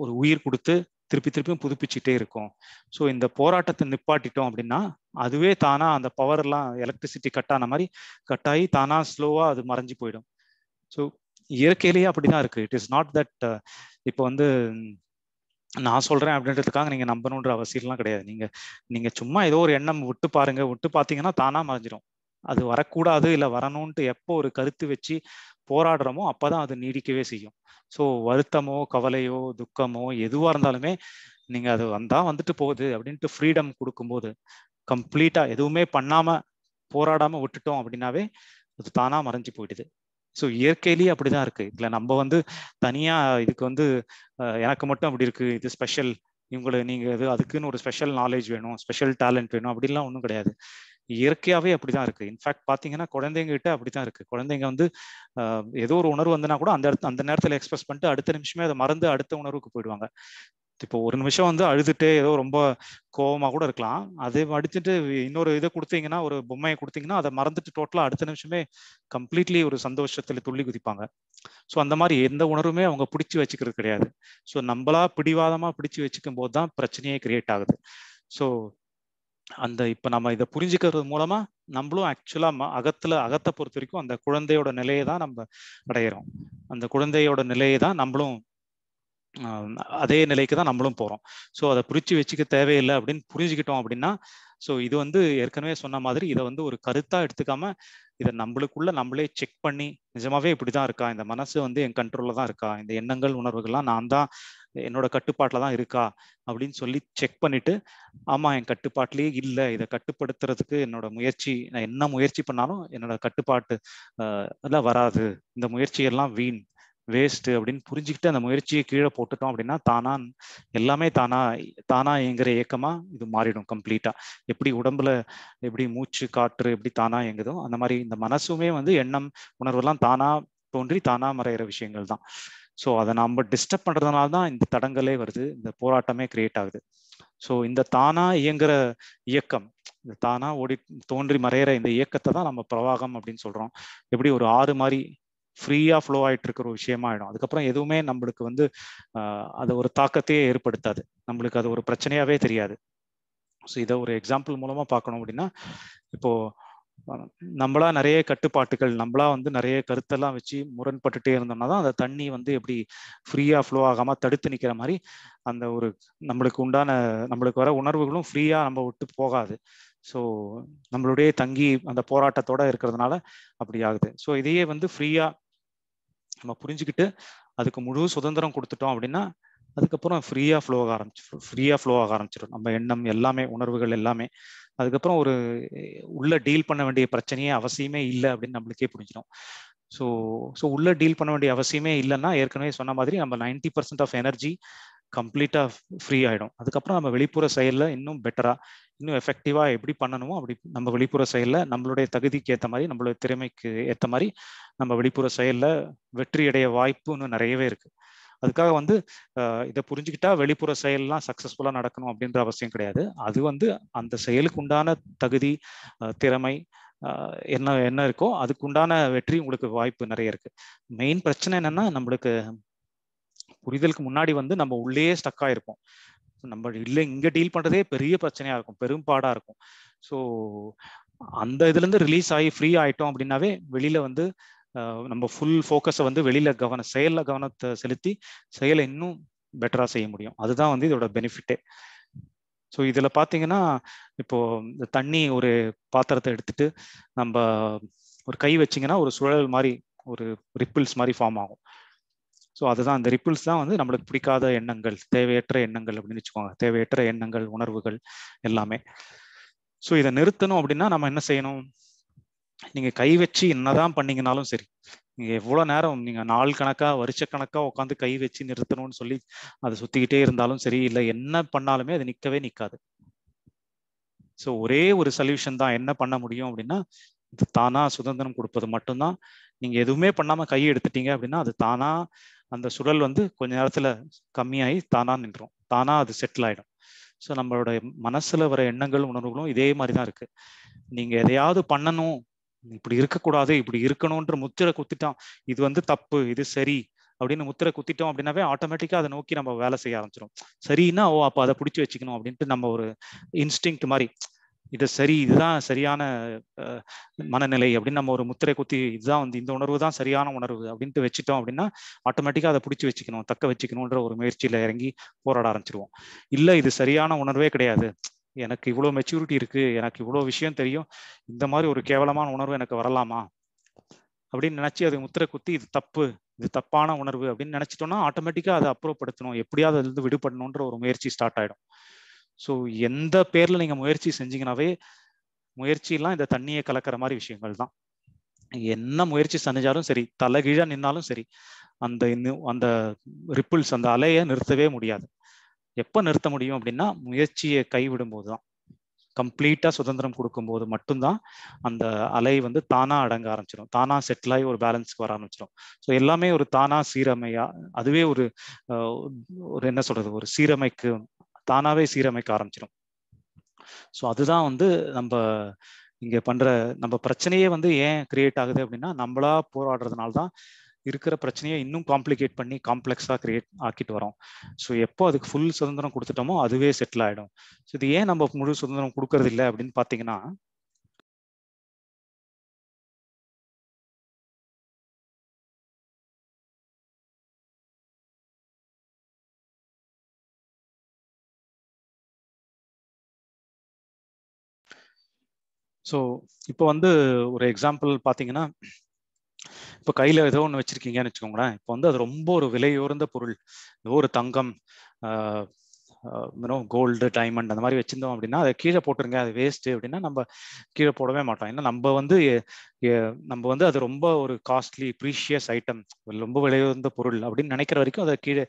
A: ஒரு உயிர் கொடுத்து திருப்பி திருப்பியும் புதுப்பிச்சுட்டே இருக்கும் ஸோ இந்த போராட்டத்தை நிப்பாட்டிட்டோம் அப்படின்னா அதுவே தானா அந்த பவர் எல்லாம் எலக்ட்ரிசிட்டி கட் ஆன மாதிரி கட் ஆகி தானா ஸ்லோவா அது மறைஞ்சு போயிடும் ஸோ இயற்கையிலேயே அப்படிதான் இருக்கு இட் இஸ் நாட் தட் இப்போ வந்து நான் சொல்றேன் அப்படின்றதுக்காக நீங்க நம்பணுன்ற அவசியம்லாம் கிடையாது நீங்க நீங்க சும்மா ஏதோ ஒரு எண்ணம் விட்டு பாருங்க விட்டு பார்த்தீங்கன்னா தானா மறைஞ்சிடும் அது வரக்கூடாது இல்லை வரணும்ன்ட்டு எப்போ ஒரு கருத்து வச்சு போராடுறோமோ அப்போதான் அது நீடிக்கவே செய்யும் ஸோ வருத்தமோ கவலையோ துக்கமோ எதுவாக இருந்தாலுமே நீங்கள் அது வந்தால் வந்துட்டு போகுது அப்படின்ட்டு ஃப்ரீடம் கொடுக்கும்போது கம்ப்ளீட்டாக எதுவுமே பண்ணாமல் போராடாமல் விட்டுட்டோம் அப்படின்னாவே அது தானாக மறைஞ்சு போயிடுது ஸோ இயற்கையிலேயே அப்படிதான் இருக்கு இதுல நம்ம வந்து தனியா இதுக்கு வந்து எனக்கு மட்டும் அப்படி இருக்கு இது ஸ்பெஷல் இவங்களை நீங்க இது அதுக்குன்னு ஒரு ஸ்பெஷல் நாலேஜ் வேணும் ஸ்பெஷல் டேலண்ட் வேணும் அப்படிலாம் ஒன்றும் கிடையாது இயற்கையாகவே அப்படிதான் இருக்கு இன்ஃபேக்ட் பார்த்தீங்கன்னா குழந்தைங்ககிட்ட அப்படிதான் இருக்கு குழந்தைங்க வந்து ஏதோ ஒரு உணர்வு வந்தனா கூட அந்த அந்த நேரத்தில் எக்ஸ்பிரஸ் பண்ணிட்டு அடுத்த நிமிஷமே அதை மறந்து அடுத்த உணர்வுக்கு போயிடுவாங்க இப்போ ஒரு நிமிஷம் வந்து அழுதுட்டு ஏதோ ரொம்ப கோபமாக கூட இருக்கலாம் அதே அடிச்சுட்டு இன்னொரு இதை கொடுத்தீங்கன்னா ஒரு பொம்மையை கொடுத்தீங்கன்னா அதை மறந்துட்டு டோட்டலாக அடுத்த நிமிஷமே கம்ப்ளீட்லி ஒரு சந்தோஷத்தில் துள்ளி குதிப்பாங்க ஸோ அந்த மாதிரி எந்த உணர்வுமே அவங்க பிடிச்சி வச்சுக்கிறது கிடையாது ஸோ நம்மளா பிடிவாதமாக பிடிச்சி வச்சுக்கும் போது தான் பிரச்சனையே கிரியேட் ஆகுது ஸோ அந்த இப்போ நம்ம இதை புரிஞ்சுக்கிறது மூலமா நம்மளும் ஆக்சுவலாக அகத்துல அகத்தை பொறுத்த வரைக்கும் அந்த குழந்தையோட நிலையை தான் நம்ம அடையிறோம் அந்த குழந்தையோட நிலையை தான் நம்மளும் அதே நிலைக்கு தான் நம்மளும் போகிறோம் ஸோ அதை புரிச்சு வச்சுக்க தேவையில்லை அப்படின்னு புரிஞ்சுக்கிட்டோம் அப்படின்னா ஸோ இது வந்து ஏற்கனவே சொன்ன மாதிரி இதை வந்து ஒரு கருத்தாக எடுத்துக்காம இதை நம்மளுக்குள்ள நம்மளே செக் பண்ணி நிஜமாவே இப்படி தான் இருக்கா இந்த மனசு வந்து என் கண்ட்ரோலில் தான் இருக்கா இந்த எண்ணங்கள் உணர்வுகள்லாம் நான் தான் என்னோட கட்டுப்பாட்டில் தான் இருக்கா அப்படின்னு சொல்லி செக் பண்ணிட்டு ஆமாம் என் கட்டுப்பாட்டிலேயே இல்லை இதை கட்டுப்படுத்துறதுக்கு என்னோட முயற்சி நான் என்ன முயற்சி பண்ணாலும் என்னோட கட்டுப்பாட்டு எல்லாம் வராது இந்த முயற்சியெல்லாம் வீண் வேஸ்ட்டு அப்படின்னு புரிஞ்சுக்கிட்டு அந்த முயற்சியை கீழே போட்டுட்டோம் அப்படின்னா தானா எல்லாமே தானா தானா இயங்குற இயக்கமா இது மாறிடும் கம்ப்ளீட்டா எப்படி உடம்புல எப்படி மூச்சு காற்று எப்படி தானா இயங்குதோ அந்த மாதிரி இந்த மனசுமே வந்து எண்ணம் உணர்வெல்லாம் தானா தோன்றி தானா மறையிற விஷயங்கள் தான் ஸோ அதை நம்ம டிஸ்டர்ப் பண்ணுறதுனால தான் இந்த தடங்களே வருது இந்த போராட்டமே கிரியேட் ஆகுது ஸோ இந்த தானா இயங்குற இயக்கம் இந்த தானா ஓடி தோன்றி மறையிற இந்த இயக்கத்தை தான் நம்ம பிரவாகம் அப்படின்னு சொல்கிறோம் எப்படி ஒரு ஆறு மாதிரி ஃப்ரீயாக ஃப்ளோ ஆகிட்டு இருக்கிற ஒரு விஷயமா ஆகிடும் அதுக்கப்புறம் எதுவுமே நம்மளுக்கு வந்து அது ஒரு தாக்கத்தையே ஏற்படுத்தாது நம்மளுக்கு அது ஒரு பிரச்சனையாகவே தெரியாது ஸோ இதை ஒரு எக்ஸாம்பிள் மூலமாக பார்க்கணும் அப்படின்னா இப்போது நம்மளா நிறைய கட்டுப்பாட்டுகள் நம்மளா வந்து நிறைய கருத்தெல்லாம் வச்சு முரண்பட்டுட்டே இருந்தோம்னா தான் அந்த தண்ணி வந்து எப்படி ஃப்ரீயா ஃப்ளோ ஆகாம தடுத்து நிக்கிற மாதிரி அந்த ஒரு நம்மளுக்கு உண்டான நம்மளுக்கு வர உணர்வுகளும் ஃப்ரீயா நம்ம விட்டு போகாது ஸோ நம்மளுடைய தங்கி அந்த போராட்டத்தோட இருக்கிறதுனால அப்படி ஆகுது ஸோ இதையே வந்து ஃப்ரீயா நம்ம புரிஞ்சுக்கிட்டு அதுக்கு முழு சுதந்திரம் கொடுத்துட்டோம் அப்படின்னா அதுக்கப்புறம் ஃப்ரீயாக ஃப்ளோ ஆக ஆரம்பிச்சு ஃப்ரீயாக ஃப்ளோ ஆக ஆரம்பிச்சிடும் நம்ம எண்ணம் எல்லாமே உணர்வுகள் எல்லாமே அதுக்கப்புறம் ஒரு உள்ள டீல் பண்ண வேண்டிய பிரச்சனையே அவசியமே இல்லை அப்படின்னு நம்மளுக்கே புரிஞ்சிடும் ஸோ ஸோ உள்ள டீல் பண்ண வேண்டிய அவசியமே இல்லைன்னா ஏற்கனவே சொன்ன மாதிரி நம்ம நைன்டி பர்சன்ட் ஆஃப் எனர்ஜி கம்ப்ளீட்டாக ஃப்ரீ ஆகிடும் அதுக்கப்புறம் நம்ம வெளிப்புற செயலில் இன்னும் பெட்டராக இன்னும் எஃபெக்டிவா எப்படி பண்ணணுமோ அப்படி நம்ம வெளிப்புற செயலில் நம்மளுடைய தகுதிக்கு ஏற்ற மாதிரி நம்மளுடைய திறமைக்கு ஏற்ற மாதிரி நம்ம வெளிப்புற செயலில் வெற்றி அடைய வாய்ப்புன்னு நிறையவே இருக்குது அதுக்காக வந்து இதை புரிஞ்சுக்கிட்டா வெளிப்புற செயல்லாம் சக்ஸஸ்ஃபுல்லாக நடக்கணும் அப்படின்ற அவசியம் கிடையாது அது வந்து அந்த செயலுக்கு உண்டான தகுதி திறமை என்ன என்ன இருக்கோ அதுக்கு உண்டான வெற்றி உங்களுக்கு வாய்ப்பு நிறைய இருக்கு மெயின் பிரச்சனை என்னன்னா நம்மளுக்கு புரிதலுக்கு முன்னாடி வந்து நம்ம உள்ளே ஸ்டக்காயிருப்போம் நம்ம இல்லை இங்க டீல் பண்றதே பெரிய பிரச்சனையா இருக்கும் பெரும்பாடா இருக்கும் ஸோ அந்த இதுல இருந்து ரிலீஸ் ஆகி ஃப்ரீ ஆயிட்டோம் அப்படின்னாவே வெளியில வந்து நம்ம ஃபுல் ஃபோக்கஸை வந்து வெளியில் கவனம் செயலில் கவனத்தை செலுத்தி செயலை இன்னும் பெட்டராக செய்ய முடியும் அதுதான் வந்து இதோட பெனிஃபிட்டே ஸோ இதில் பார்த்தீங்கன்னா இப்போது தண்ணி ஒரு பாத்திரத்தை எடுத்துட்டு நம்ம ஒரு கை வச்சிங்கன்னா ஒரு சுழல் மாதிரி ஒரு ரிப்பிள்ஸ் மாதிரி ஃபார்ம் ஆகும் ஸோ அதுதான் அந்த ரிப்பிள்ஸ் தான் வந்து நம்மளுக்கு பிடிக்காத எண்ணங்கள் தேவையற்ற எண்ணங்கள் அப்படின்னு வச்சுக்கோங்க தேவையற்ற எண்ணங்கள் உணர்வுகள் எல்லாமே ஸோ இதை நிறுத்தணும் அப்படின்னா நம்ம என்ன செய்யணும் நீங்கள் கை வச்சு என்னதான் பண்ணீங்கனாலும் சரி நீங்கள் எவ்வளோ நேரம் நீங்கள் நாள் கணக்காக வருஷ கணக்காக உட்காந்து கை வச்சு நிறுத்தணும்னு சொல்லி அதை சுற்றிக்கிட்டே இருந்தாலும் சரி இல்லை என்ன பண்ணாலுமே அது நிற்கவே நிற்காது ஸோ ஒரே ஒரு சொல்யூஷன் தான் என்ன பண்ண முடியும் அப்படின்னா இது தானாக சுதந்திரம் கொடுப்பது மட்டும்தான் நீங்கள் எதுவுமே பண்ணாமல் கை எடுத்துட்டீங்க அப்படின்னா அது தானா அந்த சுழல் வந்து கொஞ்ச நேரத்தில் கம்மியாகி தானாக நின்றுடும் தானா அது செட்டில் ஆகிடும் ஸோ நம்மளோட மனசில் வர எண்ணங்கள் உணர்வுகளும் இதே மாதிரி தான் இருக்குது நீங்கள் எதையாவது பண்ணணும் இப்படி இருக்கக்கூடாது இப்படி இருக்கணும்ன்ற முத்திரை குத்திட்டோம் இது வந்து தப்பு இது சரி அப்படின்னு முத்திரை குத்திட்டோம் அப்படின்னாவே ஆட்டோமேட்டிக்கா அதை நோக்கி நம்ம வேலை செய்ய ஆரம்பிச்சிடும் சரின்னா ஓ அப்போ அதை பிடிச்சி வச்சுக்கணும் அப்படின்ட்டு நம்ம ஒரு இன்ஸ்டிங் மாதிரி இது சரி இதுதான் சரியான மனநிலை அப்படின்னு நம்ம ஒரு முத்திரை குத்தி இதுதான் வந்து இந்த உணர்வு தான் சரியான உணர்வு அப்படின்ட்டு வச்சுட்டோம் அப்படின்னா ஆட்டோமேட்டிக்காக அதை பிடிச்சி வச்சுக்கணும் தக்க வச்சுக்கணுன்ற ஒரு முயற்சியில இறங்கி போராட ஆரம்பிச்சிருவோம் இல்லை இது சரியான உணர்வே கிடையாது எனக்கு இவ்வளோ மெச்சூரிட்டி இருக்குது எனக்கு இவ்வளோ விஷயம் தெரியும் இந்த மாதிரி ஒரு கேவலமான உணர்வு எனக்கு வரலாமா அப்படின்னு நினச்சி அது முத்திரை குத்தி இது தப்பு இது தப்பான உணர்வு அப்படின்னு நினச்சிட்டோம்னா ஆட்டோமேட்டிக்காக அதை அப்புறப்படுத்தணும் எப்படியாவது அதுலேருந்து விடுபடணுன்ற ஒரு முயற்சி ஸ்டார்ட் ஆகிடும் ஸோ எந்த பேரில் நீங்கள் முயற்சி செஞ்சீங்கனாவே முயற்சியெல்லாம் இந்த தண்ணியை கலக்கிற மாதிரி விஷயங்கள் தான் என்ன முயற்சி செஞ்சாலும் சரி தலைகீழாக நின்னாலும் சரி அந்த அந்த ரிப்பிள்ஸ் அந்த அலையை நிறுத்தவே முடியாது எப்போ நிறுத்த முடியும் அப்படின்னா முயற்சியை கைவிடும் போது தான் கம்ப்ளீட்டாக சுதந்திரம் கொடுக்கும்போது மட்டும்தான் அந்த அலை வந்து தானாக அடங்க ஆரம்பிச்சிடும் தானாக செட்டில் ஆகி ஒரு பேலன்ஸ்க்கு வர ஆரம்பிச்சிடும் ஸோ எல்லாமே ஒரு தானாக சீரமையா அதுவே ஒரு ஒரு என்ன சொல்றது ஒரு சீரமைக்கு தானாகவே சீரமைக்க ஆரம்பிச்சிடும் ஸோ அதுதான் வந்து நம்ம இங்கே பண்ணுற நம்ம பிரச்சனையே வந்து ஏன் கிரியேட் ஆகுது அப்படின்னா நம்மளா போராடுறதுனால தான் இருக்கிற பிரச்சனையை இன்னும் காம்ப்ளிகேட் பண்ணி காம்ப்ளெக்ஸாக கிரியேட் ஆக்கிட்டு வரோம் ஸோ எப்போ அதுக்கு ஃபுல் சுதந்திரம் கொடுத்துட்டோமோ அதுவே செட்டில் ஆகிடும் ஸோ இது ஏன் நம்ம முழு சுதந்திரம் கொடுக்கறது இல்லை அப்படின்னு பார்த்தீங்கன்னா ஸோ இப்போ வந்து ஒரு எக்ஸாம்பிள் பார்த்தீங்கன்னா இப்போ கையில் ஏதோ ஒன்று வச்சுருக்கீங்கன்னு வச்சுக்கோங்களேன் இப்போ வந்து அது ரொம்ப ஒரு விலையோர்ந்த பொருள் ஏதோ ஒரு தங்கம் கோல்டு டைமண்ட் அந்த மாதிரி வச்சிருந்தோம் அப்படின்னா அதை கீழே போட்டுருங்க அது வேஸ்ட்டு அப்படின்னா நம்ம கீழே போடவே மாட்டோம் ஏன்னா நம்ம வந்து நம்ம வந்து அது ரொம்ப ஒரு காஸ்ட்லி ப்ரீஷியஸ் ஐட்டம் ரொம்ப விலையுயர்ந்த பொருள் அப்படின்னு நினைக்கிற வரைக்கும் அதை கீழே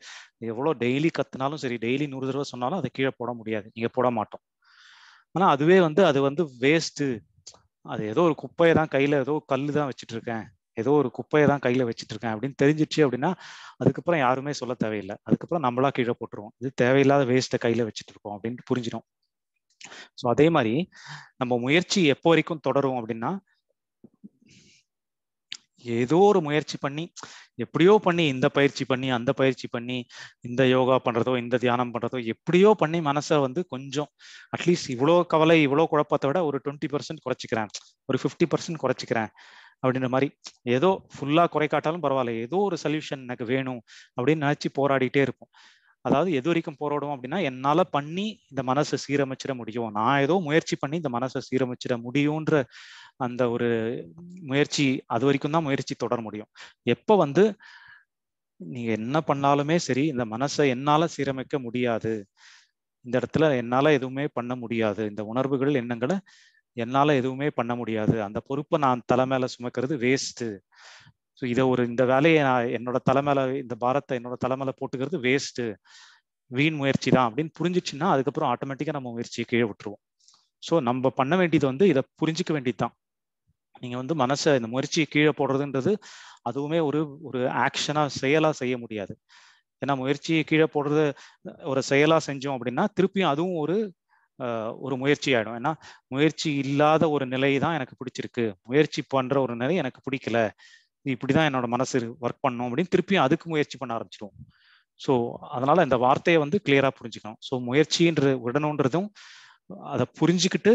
A: எவ்வளோ டெய்லி கத்துனாலும் சரி டெய்லி நூறு தடவை சொன்னாலும் அதை கீழே போட முடியாது நீங்கள் போட மாட்டோம் ஆனால் அதுவே வந்து அது வந்து வேஸ்ட்டு அது ஏதோ ஒரு குப்பையை தான் கையில் ஏதோ கல் தான் வச்சுட்டு இருக்கேன் ஏதோ ஒரு குப்பையை தான் கையில் வச்சுட்டு இருக்கேன் அப்படின்னு தெரிஞ்சிச்சு அப்படின்னா அதுக்கப்புறம் யாருமே சொல்ல தேவையில்லை அதுக்கப்புறம் நம்மளா கீழே போட்டுருவோம் இது தேவையில்லாத வேஸ்ட்டை கையில் வச்சுட்டு இருக்கோம் அப்படின்ட்டு புரிஞ்சிடும் ஸோ அதே மாதிரி நம்ம முயற்சி எப்போ வரைக்கும் தொடரும் அப்படின்னா ஏதோ ஒரு முயற்சி பண்ணி எப்படியோ பண்ணி இந்த பயிற்சி பண்ணி அந்த பயிற்சி பண்ணி இந்த யோகா பண்றதோ இந்த தியானம் பண்றதோ எப்படியோ பண்ணி மனசை வந்து கொஞ்சம் அட்லீஸ்ட் இவ்வளோ கவலை இவ்வளோ குழப்பத்தை விட ஒரு டுவெண்ட்டி பர்சன்ட் குறைச்சிக்கிறேன் ஒரு ஃபிஃப்டி பர்சன்ட் குறைச்சிக்கிறேன் அப்படின்ற மாதிரி ஏதோ ஃபுல்லாக குறை காட்டாலும் பரவாயில்ல ஏதோ ஒரு சொல்யூஷன் எனக்கு வேணும் அப்படின்னு நினச்சி போராடிட்டே இருப்போம் அதாவது எது வரைக்கும் போராடுவோம் அப்படின்னா என்னால் பண்ணி இந்த மனசை சீரமைச்சிட முடியும் நான் ஏதோ முயற்சி பண்ணி இந்த மனசை சீரமைச்சிட முடியுன்ற அந்த ஒரு முயற்சி அது வரைக்கும் தான் முயற்சி தொடர முடியும் எப்போ வந்து நீங்க என்ன பண்ணாலுமே சரி இந்த மனசை என்னால் சீரமைக்க முடியாது இந்த இடத்துல என்னால் எதுவுமே பண்ண முடியாது இந்த உணர்வுகள் எண்ணங்களை என்னால் எதுவுமே பண்ண முடியாது அந்த பொறுப்பை நான் தலைமையில சுமக்கிறது வேஸ்ட்டு ஸோ இதை ஒரு இந்த வேலையை நான் என்னோட தலைமையில இந்த பாரத்தை என்னோட தலைமையில போட்டுக்கிறது வேஸ்ட்டு வீண் முயற்சி தான் அப்படின்னு புரிஞ்சிச்சுன்னா அதுக்கப்புறம் ஆட்டோமேட்டிக்காக நம்ம முயற்சியை கீழே விட்டுருவோம் ஸோ நம்ம பண்ண வேண்டியது வந்து இதை புரிஞ்சிக்க வேண்டியது தான் நீங்கள் வந்து மனசை இந்த முயற்சியை கீழே போடுறதுன்றது அதுவுமே ஒரு ஒரு ஆக்ஷனாக செயலாக செய்ய முடியாது ஏன்னா முயற்சியை கீழே போடுறது ஒரு செயலாக செஞ்சோம் அப்படின்னா திருப்பியும் அதுவும் ஒரு ஒரு முயற்சி ஆகிடும் ஏன்னா முயற்சி இல்லாத ஒரு நிலை தான் எனக்கு பிடிச்சிருக்கு முயற்சி பண்ணுற ஒரு நிலை எனக்கு பிடிக்கல இப்படி தான் என்னோட மனசு ஒர்க் பண்ணும் அப்படின்னு திருப்பியும் அதுக்கு முயற்சி பண்ண ஆரம்பிச்சிடும் ஸோ அதனால இந்த வார்த்தையை வந்து கிளியராக புரிஞ்சுக்கணும் ஸோ முயற்சின்ற விடணுன்றதும் அதை புரிஞ்சுக்கிட்டு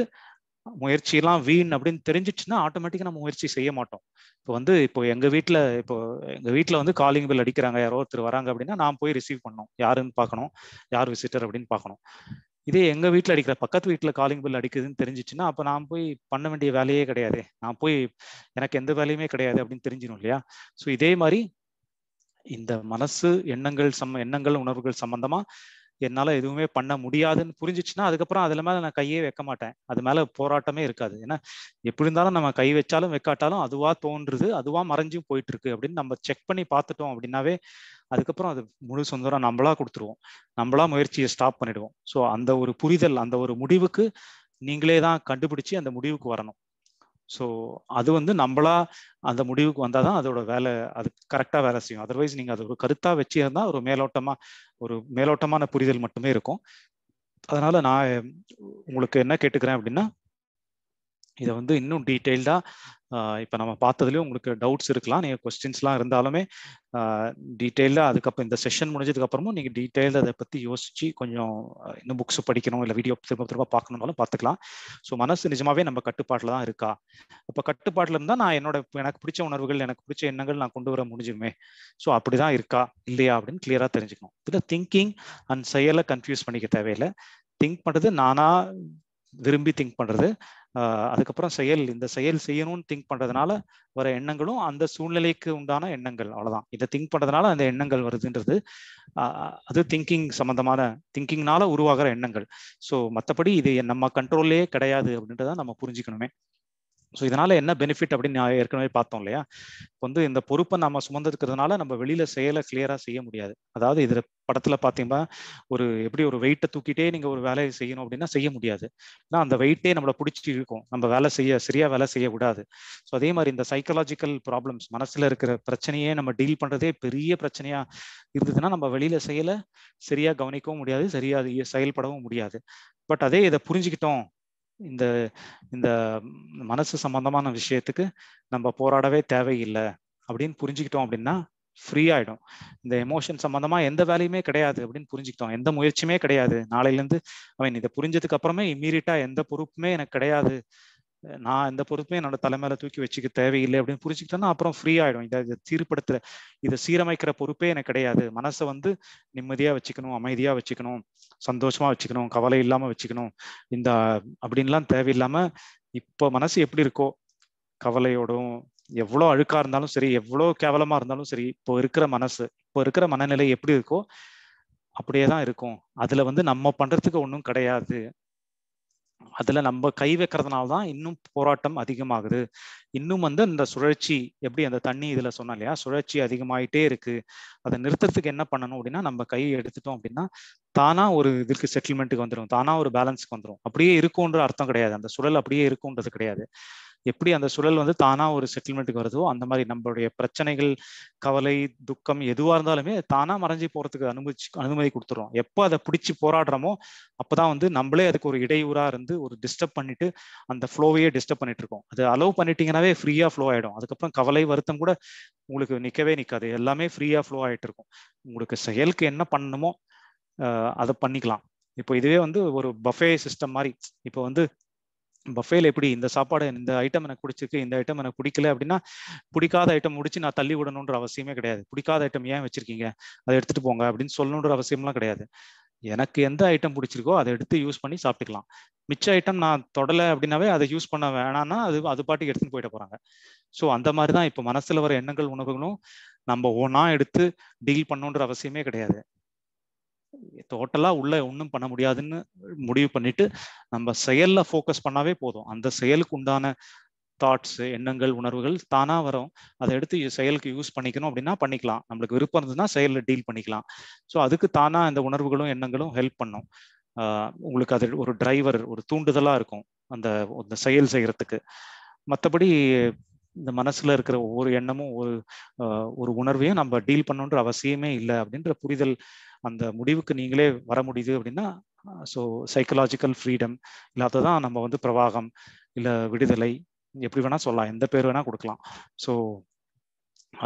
A: முயற்சியெல்லாம் வீண் அப்படின்னு தெரிஞ்சிச்சுன்னா ஆட்டோமேட்டிக்காக நம்ம முயற்சி செய்ய மாட்டோம் இப்போ வந்து இப்போ எங்கள் வீட்டில் இப்போ எங்கள் வீட்டில் வந்து காலிங் பில் அடிக்கிறாங்க யாரோ ஒருத்தர் வராங்க அப்படின்னா நான் போய் ரிசீவ் பண்ணணும் யாருன்னு பார்க்கணும் யார் விசிட்டர் அப்படின்னு பார்க்கணும் இதே எங்க வீட்டில் அடிக்கிற பக்கத்து வீட்டில் காலிங் பில் அடிக்குதுன்னு தெரிஞ்சிச்சுன்னா அப்ப நான் போய் பண்ண வேண்டிய வேலையே கிடையாது நான் போய் எனக்கு எந்த வேலையுமே கிடையாது அப்படின்னு தெரிஞ்சிடும் இல்லையா ஸோ இதே மாதிரி இந்த மனசு எண்ணங்கள் சம் எண்ணங்கள் உணர்வுகள் சம்பந்தமா என்னால் எதுவுமே பண்ண முடியாதுன்னு புரிஞ்சிச்சுன்னா அதுக்கப்புறம் அதில் மேலே நான் கையே வைக்க மாட்டேன் அது மேலே போராட்டமே இருக்காது ஏன்னா எப்படி இருந்தாலும் நம்ம கை வச்சாலும் வைக்காட்டாலும் அதுவாக தோன்றுது அதுவாக மறைஞ்சும் போயிட்டு இருக்கு அப்படின்னு நம்ம செக் பண்ணி பார்த்துட்டோம் அப்படின்னாவே அதுக்கப்புறம் அது முழு சுந்தரம் நம்மளா கொடுத்துருவோம் நம்மளா முயற்சியை ஸ்டாப் பண்ணிடுவோம் ஸோ அந்த ஒரு புரிதல் அந்த ஒரு முடிவுக்கு நீங்களே தான் கண்டுபிடிச்சு அந்த முடிவுக்கு வரணும் ஸோ அது வந்து நம்மளா அந்த முடிவுக்கு வந்தால் தான் அதோட வேலை அது கரெக்டாக வேலை செய்யும் அதர்வைஸ் நீங்கள் அது ஒரு கருத்தாக வச்சிருந்தா ஒரு மேலோட்டமாக ஒரு மேலோட்டமான புரிதல் மட்டுமே இருக்கும் அதனால் நான் உங்களுக்கு என்ன கேட்டுக்கிறேன் அப்படின்னா இதை வந்து இன்னும் டீட்டெயில்டாக இப்போ நம்ம பார்த்ததுலேயும் உங்களுக்கு டவுட்ஸ் இருக்கலாம் நீங்கள் கொஸ்டின்ஸ்லாம் இருந்தாலுமே டீட்டெயிலாக அதுக்கப்புறம் இந்த செஷன் முடிஞ்சதுக்கப்புறமும் நீங்கள் டீட்டெயில் அதை பற்றி யோசித்து கொஞ்சம் இன்னும் புக்ஸ் படிக்கணும் இல்லை வீடியோ திரும்ப திரும்ப பார்க்கணும்னாலும் பார்த்துக்கலாம் ஸோ மனசு நிஜமாவே நம்ம கட்டுப்பாட்டில் தான் இருக்கா அப்போ கட்டுப்பாட்டில் இருந்தால் நான் என்னோட எனக்கு பிடிச்ச உணர்வுகள் எனக்கு பிடிச்ச எண்ணங்கள் நான் கொண்டு வர முடிஞ்சுமே ஸோ அப்படி தான் இருக்கா இல்லையா அப்படின்னு கிளியராக தெரிஞ்சுக்கணும் இதில் திங்கிங் அண்ட் செயலை கன்ஃபியூஸ் பண்ணிக்க தேவையில்லை திங்க் பண்ணுறது நானாக விரும்பி திங்க் பண்ணுறது அதுக்கப்புறம் செயல் இந்த செயல் செய்யணும்னு திங்க் பண்றதுனால வர எண்ணங்களும் அந்த சூழ்நிலைக்கு உண்டான எண்ணங்கள் அவ்வளவுதான் இதை திங்க் பண்றதுனால அந்த எண்ணங்கள் வருதுன்றது அது திங்கிங் சம்பந்தமான திங்கிங்னால உருவாகிற எண்ணங்கள் ஸோ மற்றபடி இது நம்ம கண்ட்ரோல்லே கிடையாது அப்படின்றத நம்ம புரிஞ்சுக்கணுமே ஸோ இதனால என்ன பெனிஃபிட் அப்படின்னு நான் ஏற்கனவே பார்த்தோம் இல்லையா வந்து இந்த பொறுப்பை நம்ம சுமந்திருக்கிறதுனால நம்ம வெளியில செயலை கிளியரா செய்ய முடியாது அதாவது இதுல படத்துல பாத்தீங்கன்னா ஒரு எப்படி ஒரு வெயிட்டை தூக்கிட்டே நீங்க ஒரு வேலையை செய்யணும் அப்படின்னா செய்ய முடியாது ஏன்னா அந்த வெயிட்டே நம்மளை பிடிச்சிட்டு இருக்கும் நம்ம வேலை செய்ய சரியா வேலை செய்ய விடாது ஸோ அதே மாதிரி இந்த சைக்கலாஜிக்கல் ப்ராப்ளம்ஸ் மனசுல இருக்கிற பிரச்சனையே நம்ம டீல் பண்றதே பெரிய பிரச்சனையா இருந்ததுன்னா நம்ம வெளியில செயலை சரியா கவனிக்கவும் முடியாது சரியா செயல்படவும் முடியாது பட் அதே இதை புரிஞ்சுக்கிட்டோம் இந்த இந்த மனசு சம்பந்தமான விஷயத்துக்கு நம்ம போராடவே தேவையில்லை அப்படின்னு புரிஞ்சுக்கிட்டோம் அப்படின்னா ஃப்ரீ ஆகிடும் இந்த எமோஷன் சம்மந்தமாக எந்த வேலையுமே கிடையாது அப்படின்னு புரிஞ்சுக்கிட்டோம் எந்த முயற்சியுமே கிடையாது நாளையிலேருந்து அவன் இதை புரிஞ்சதுக்கு அப்புறமே இம்மீடியட்டாக எந்த பொறுப்புமே எனக்கு கிடையாது நான் இந்த பொறுப்புமே என்னோட தலைமையில தூக்கி வச்சுக்க தேவையில்லை அப்படின்னு புரிச்சுக்கிட்டோம்னா அப்புறம் ஃப்ரீ ஆயிடும் இதை இதை இதை சீரமைக்கிற பொறுப்பே எனக்கு கிடையாது மனசை வந்து நிம்மதியா வச்சுக்கணும் அமைதியா வச்சுக்கணும் சந்தோஷமா வச்சுக்கணும் கவலை இல்லாம வச்சுக்கணும் இந்த அப்படின்லாம் தேவையில்லாம இப்போ மனசு எப்படி இருக்கோ கவலையோடும் எவ்வளோ அழுக்கா இருந்தாலும் சரி எவ்வளோ கேவலமா இருந்தாலும் சரி இப்போ இருக்கிற மனசு இப்போ இருக்கிற மனநிலை எப்படி இருக்கோ அப்படியே தான் இருக்கும் அதுல வந்து நம்ம பண்றதுக்கு ஒன்றும் கிடையாது அதில் நம்ம கை வைக்கிறதுனால தான் இன்னும் போராட்டம் அதிகமாகுது இன்னும் வந்து இந்த சுழற்சி எப்படி அந்த தண்ணி இதில் சொன்னோம் இல்லையா சுழற்சி அதிகமாயிட்டே இருக்கு அதை நிறுத்துறதுக்கு என்ன பண்ணணும் அப்படின்னா நம்ம கையை எடுத்துட்டோம் அப்படின்னா தானா ஒரு இதுக்கு செட்டில்மெண்ட்டுக்கு வந்துடும் தானா ஒரு பேலன்ஸ்க்கு வந்துடும் அப்படியே இருக்கும்ன்ற அர்த்தம் கிடையாது அந்த சுழல் அப்படியே இருக்கும்ன்றது கிடையாது எப்படி அந்த சுழல் வந்து தானாக ஒரு செட்டில்மெண்ட்டுக்கு வருதோ அந்த மாதிரி நம்மளுடைய பிரச்சனைகள் கவலை துக்கம் எதுவாக இருந்தாலுமே தானாக மறைஞ்சு போகிறதுக்கு அனுமதி அனுமதி கொடுத்துறோம் எப்போ அதை பிடிச்சி போராடுறோமோ அப்போ தான் வந்து நம்மளே அதுக்கு ஒரு இடையூறாக இருந்து ஒரு டிஸ்டர்ப் பண்ணிட்டு அந்த ஃப்ளோவையே டிஸ்டர்ப் பண்ணிட்டு இருக்கோம் அது அலோவ் பண்ணிட்டீங்கன்னாவே ஃப்ரீயாக ஃப்ளோ ஆகிடும் அதுக்கப்புறம் கவலை வருத்தம் கூட உங்களுக்கு நிற்கவே நிற்காது எல்லாமே ஃப்ரீயாக ஃப்ளோ ஆயிட்டு இருக்கும் உங்களுக்கு செயலுக்கு என்ன பண்ணணுமோ அதை பண்ணிக்கலாம் இப்போ இதுவே வந்து ஒரு பஃபே சிஸ்டம் மாதிரி இப்போ வந்து பஃபேல எப்படி இந்த சாப்பாடு இந்த ஐட்டம் எனக்கு பிடிச்சிருக்கு இந்த ஐட்டம் எனக்கு பிடிக்கல அப்படின்னா பிடிக்காத ஐட்டம் முடிச்சு நான் தள்ளி விடணுன்ற அவசியமே கிடையாது பிடிக்காத ஐட்டம் ஏன் வச்சிருக்கீங்க அதை எடுத்துட்டு போங்க அப்படின்னு சொல்லணுன்ற அவசியம்லாம் கிடையாது எனக்கு எந்த ஐட்டம் பிடிச்சிருக்கோ அதை எடுத்து யூஸ் பண்ணி சாப்பிட்டுக்கலாம் மிச்ச ஐட்டம் நான் தொடலை அப்படின்னாவே அதை யூஸ் பண்ண வேணாம்னா அது அது பாட்டுக்கு எடுத்துன்னு போயிட போறாங்க ஸோ அந்த மாதிரி தான் இப்போ மனசுல வர எண்ணங்கள் உணவுகளும் நம்ம ஒன்னா எடுத்து டீல் பண்ணுன்ற அவசியமே கிடையாது டோட்டலாக உள்ள ஒன்றும் பண்ண முடியாதுன்னு முடிவு பண்ணிட்டு நம்ம செயலில் ஃபோக்கஸ் பண்ணாவே போதும் அந்த செயலுக்கு உண்டான தாட்ஸ் எண்ணங்கள் உணர்வுகள் தானாக வரும் அதை எடுத்து செயலுக்கு யூஸ் பண்ணிக்கணும் அப்படின்னா பண்ணிக்கலாம் நம்மளுக்கு விருப்பம் இருந்ததுன்னா செயலில் டீல் பண்ணிக்கலாம் ஸோ அதுக்கு தானாக அந்த உணர்வுகளும் எண்ணங்களும் ஹெல்ப் பண்ணும் உங்களுக்கு அது ஒரு டிரைவர் ஒரு தூண்டுதலாக இருக்கும் அந்த அந்த செயல் செய்கிறதுக்கு மற்றபடி இந்த மனசுல இருக்கிற ஒவ்வொரு எண்ணமும் ஒரு ஒரு உணர்வையும் நம்ம டீல் பண்ணணுன்ற அவசியமே இல்லை அப்படின்ற புரிதல் அந்த முடிவுக்கு நீங்களே வர முடியுது அப்படின்னா ஸோ சைக்கலாஜிக்கல் ஃப்ரீடம் இல்லாததான் தான் நம்ம வந்து பிரவாகம் இல்லை விடுதலை எப்படி வேணா சொல்லலாம் எந்த பேர் வேணா கொடுக்கலாம் ஸோ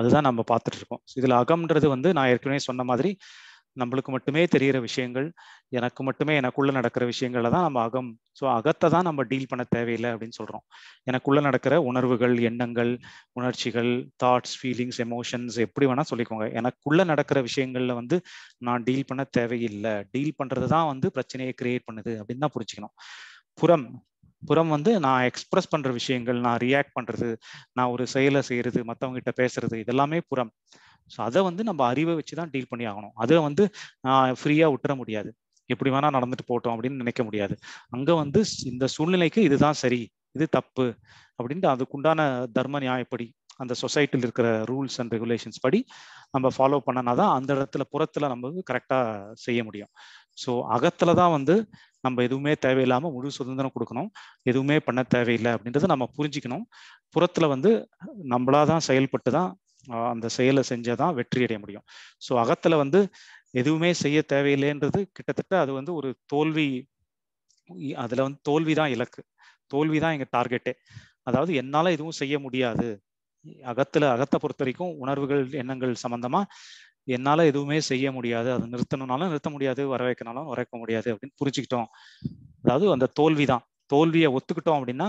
A: அதுதான் நம்ம பார்த்துட்டு இருக்கோம் இதில் அகம்ன்றது வந்து நான் ஏற்கனவே சொன்ன மாதிரி நம்மளுக்கு மட்டுமே தெரிகிற விஷயங்கள் எனக்கு மட்டுமே எனக்குள்ள நடக்கிற விஷயங்கள தான் நம்ம அகம் ஸோ அகத்தை தான் நம்ம டீல் பண்ண தேவையில்லை அப்படின்னு சொல்றோம் எனக்குள்ள நடக்கிற உணர்வுகள் எண்ணங்கள் உணர்ச்சிகள் தாட்ஸ் ஃபீலிங்ஸ் எமோஷன்ஸ் எப்படி வேணா சொல்லிக்கோங்க எனக்குள்ள நடக்கிற விஷயங்கள்ல வந்து நான் டீல் பண்ண தேவையில்லை டீல் பண்றதுதான் தான் வந்து பிரச்சனையை கிரியேட் பண்ணுது அப்படின்னு தான் புரிஞ்சுக்கணும் புறம் புறம் வந்து நான் எக்ஸ்பிரஸ் பண்ற விஷயங்கள் நான் ரியாக்ட் பண்றது நான் ஒரு செயலை செய்யறது மற்றவங்க கிட்ட பேசுறது இதெல்லாமே புறம் ஸோ அதை வந்து நம்ம அறிவை வச்சு தான் டீல் பண்ணி ஆகணும் அதை வந்து ஃப்ரீயாக விட்டுற முடியாது எப்படி வேணா நடந்துட்டு போட்டோம் அப்படின்னு நினைக்க முடியாது அங்கே வந்து இந்த சூழ்நிலைக்கு இதுதான் சரி இது தப்பு அப்படின்ட்டு அதுக்குண்டான தர்ம நியாயப்படி அந்த சொசைட்டியில் இருக்கிற ரூல்ஸ் அண்ட் ரெகுலேஷன்ஸ் படி நம்ம ஃபாலோ பண்ணனா தான் அந்த இடத்துல புறத்துல நம்ம கரெக்டாக செய்ய முடியும் ஸோ அகத்தில் தான் வந்து நம்ம எதுவுமே தேவையில்லாமல் முழு சுதந்திரம் கொடுக்கணும் எதுவுமே பண்ண தேவையில்லை அப்படின்றத நம்ம புரிஞ்சுக்கணும் புறத்துல வந்து நம்மளாதான் தான் செயல்பட்டு தான் அந்த செயலை செஞ்சால் தான் வெற்றி அடைய முடியும் ஸோ அகத்தில் வந்து எதுவுமே செய்ய தேவையில்லைன்றது கிட்டத்தட்ட அது வந்து ஒரு தோல்வி அதில் வந்து தோல்வி தான் இலக்கு தோல்வி தான் எங்கள் டார்கெட்டே அதாவது என்னால் எதுவும் செய்ய முடியாது அகத்தில் அகத்தை பொறுத்த வரைக்கும் உணர்வுகள் எண்ணங்கள் சம்மந்தமாக என்னால் எதுவுமே செய்ய முடியாது அதை நிறுத்தணும்னாலும் நிறுத்த முடியாது வர வைக்கணும்னாலும் வர வைக்க முடியாது அப்படின்னு புரிஞ்சுக்கிட்டோம் அதாவது அந்த தோல்வி தான் தோல்வியை ஒத்துக்கிட்டோம் அப்படின்னா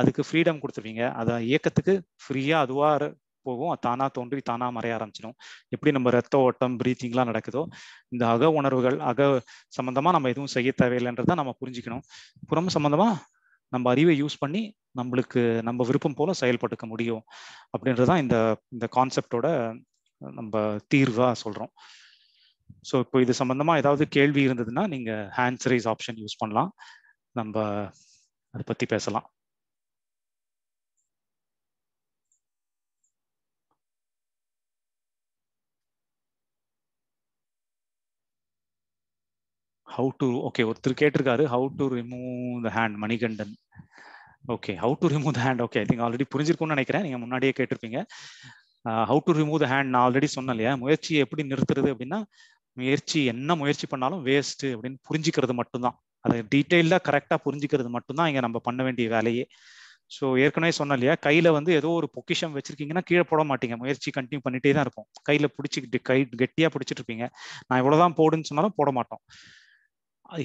A: அதுக்கு ஃப்ரீடம் கொடுத்துருவீங்க அதை இயக்கத்துக்கு ஃப்ரீயாக அதுவாக போகும் தானா தோன்றி தானா மறைய ஆரம்பிச்சிடும் எப்படி நம்ம ரத்த ஓட்டம் பிரீத்திங்லாம் நடக்குதோ இந்த அக உணர்வுகள் அக சம்பந்தமா நம்ம எதுவும் செய்ய தேவையில்லைன்றதை நம்ம புரிஞ்சுக்கணும் புறம் சம்பந்தமா நம்ம அறிவை யூஸ் பண்ணி நம்மளுக்கு நம்ம விருப்பம் போல செயல்பட்டுக்க முடியும் அப்படின்றதான் இந்த இந்த கான்செப்டோட நம்ம தீர்வா சொல்றோம் ஸோ இப்போ இது சம்பந்தமா ஏதாவது கேள்வி இருந்ததுன்னா நீங்க ஹேண்ட்ஸ் ரைஸ் ஆப்ஷன் யூஸ் பண்ணலாம் நம்ம அதை பத்தி பேசலாம் ஹவு டு ஓகே ஒருத்தர் கேட்டிருக்காரு how to remove the hand Manikandan okay how to remove the hand okay I think already புரிஞ்சிருக்கும்னு நினைக்கிறேன் நீங்கள் முன்னாடியே கேட்டிருப்பீங்க how to remove the hand நான் ஆல்ரெடி சொன்னேன் இல்லையா முயற்சியை எப்படி நிறுத்துறது அப்படின்னா முயற்சி என்ன முயற்சி பண்ணாலும் வேஸ்ட்டு அப்படின்னு புரிஞ்சுக்கிறது மட்டும்தான் அதை டீட்டெயிலாக கரெக்டாக புரிஞ்சுக்கிறது மட்டும்தான் இங்கே நம்ம பண்ண வேண்டிய வேலையே ஸோ ஏற்கனவே சொன்ன இல்லையா கையில் வந்து ஏதோ ஒரு பொக்கிஷம் வச்சிருக்கீங்கன்னா கீழே போட மாட்டீங்க முயற்சி கண்டினியூ பண்ணிட்டே தான் இருக்கும் கையில் பிடிச்சி கை கெட்டியாக பிடிச்சிட்டு இருப்பீங்க நான் இவ்வளோதான் போடுன்னு சொன்னாலும் போட மாட்டோம்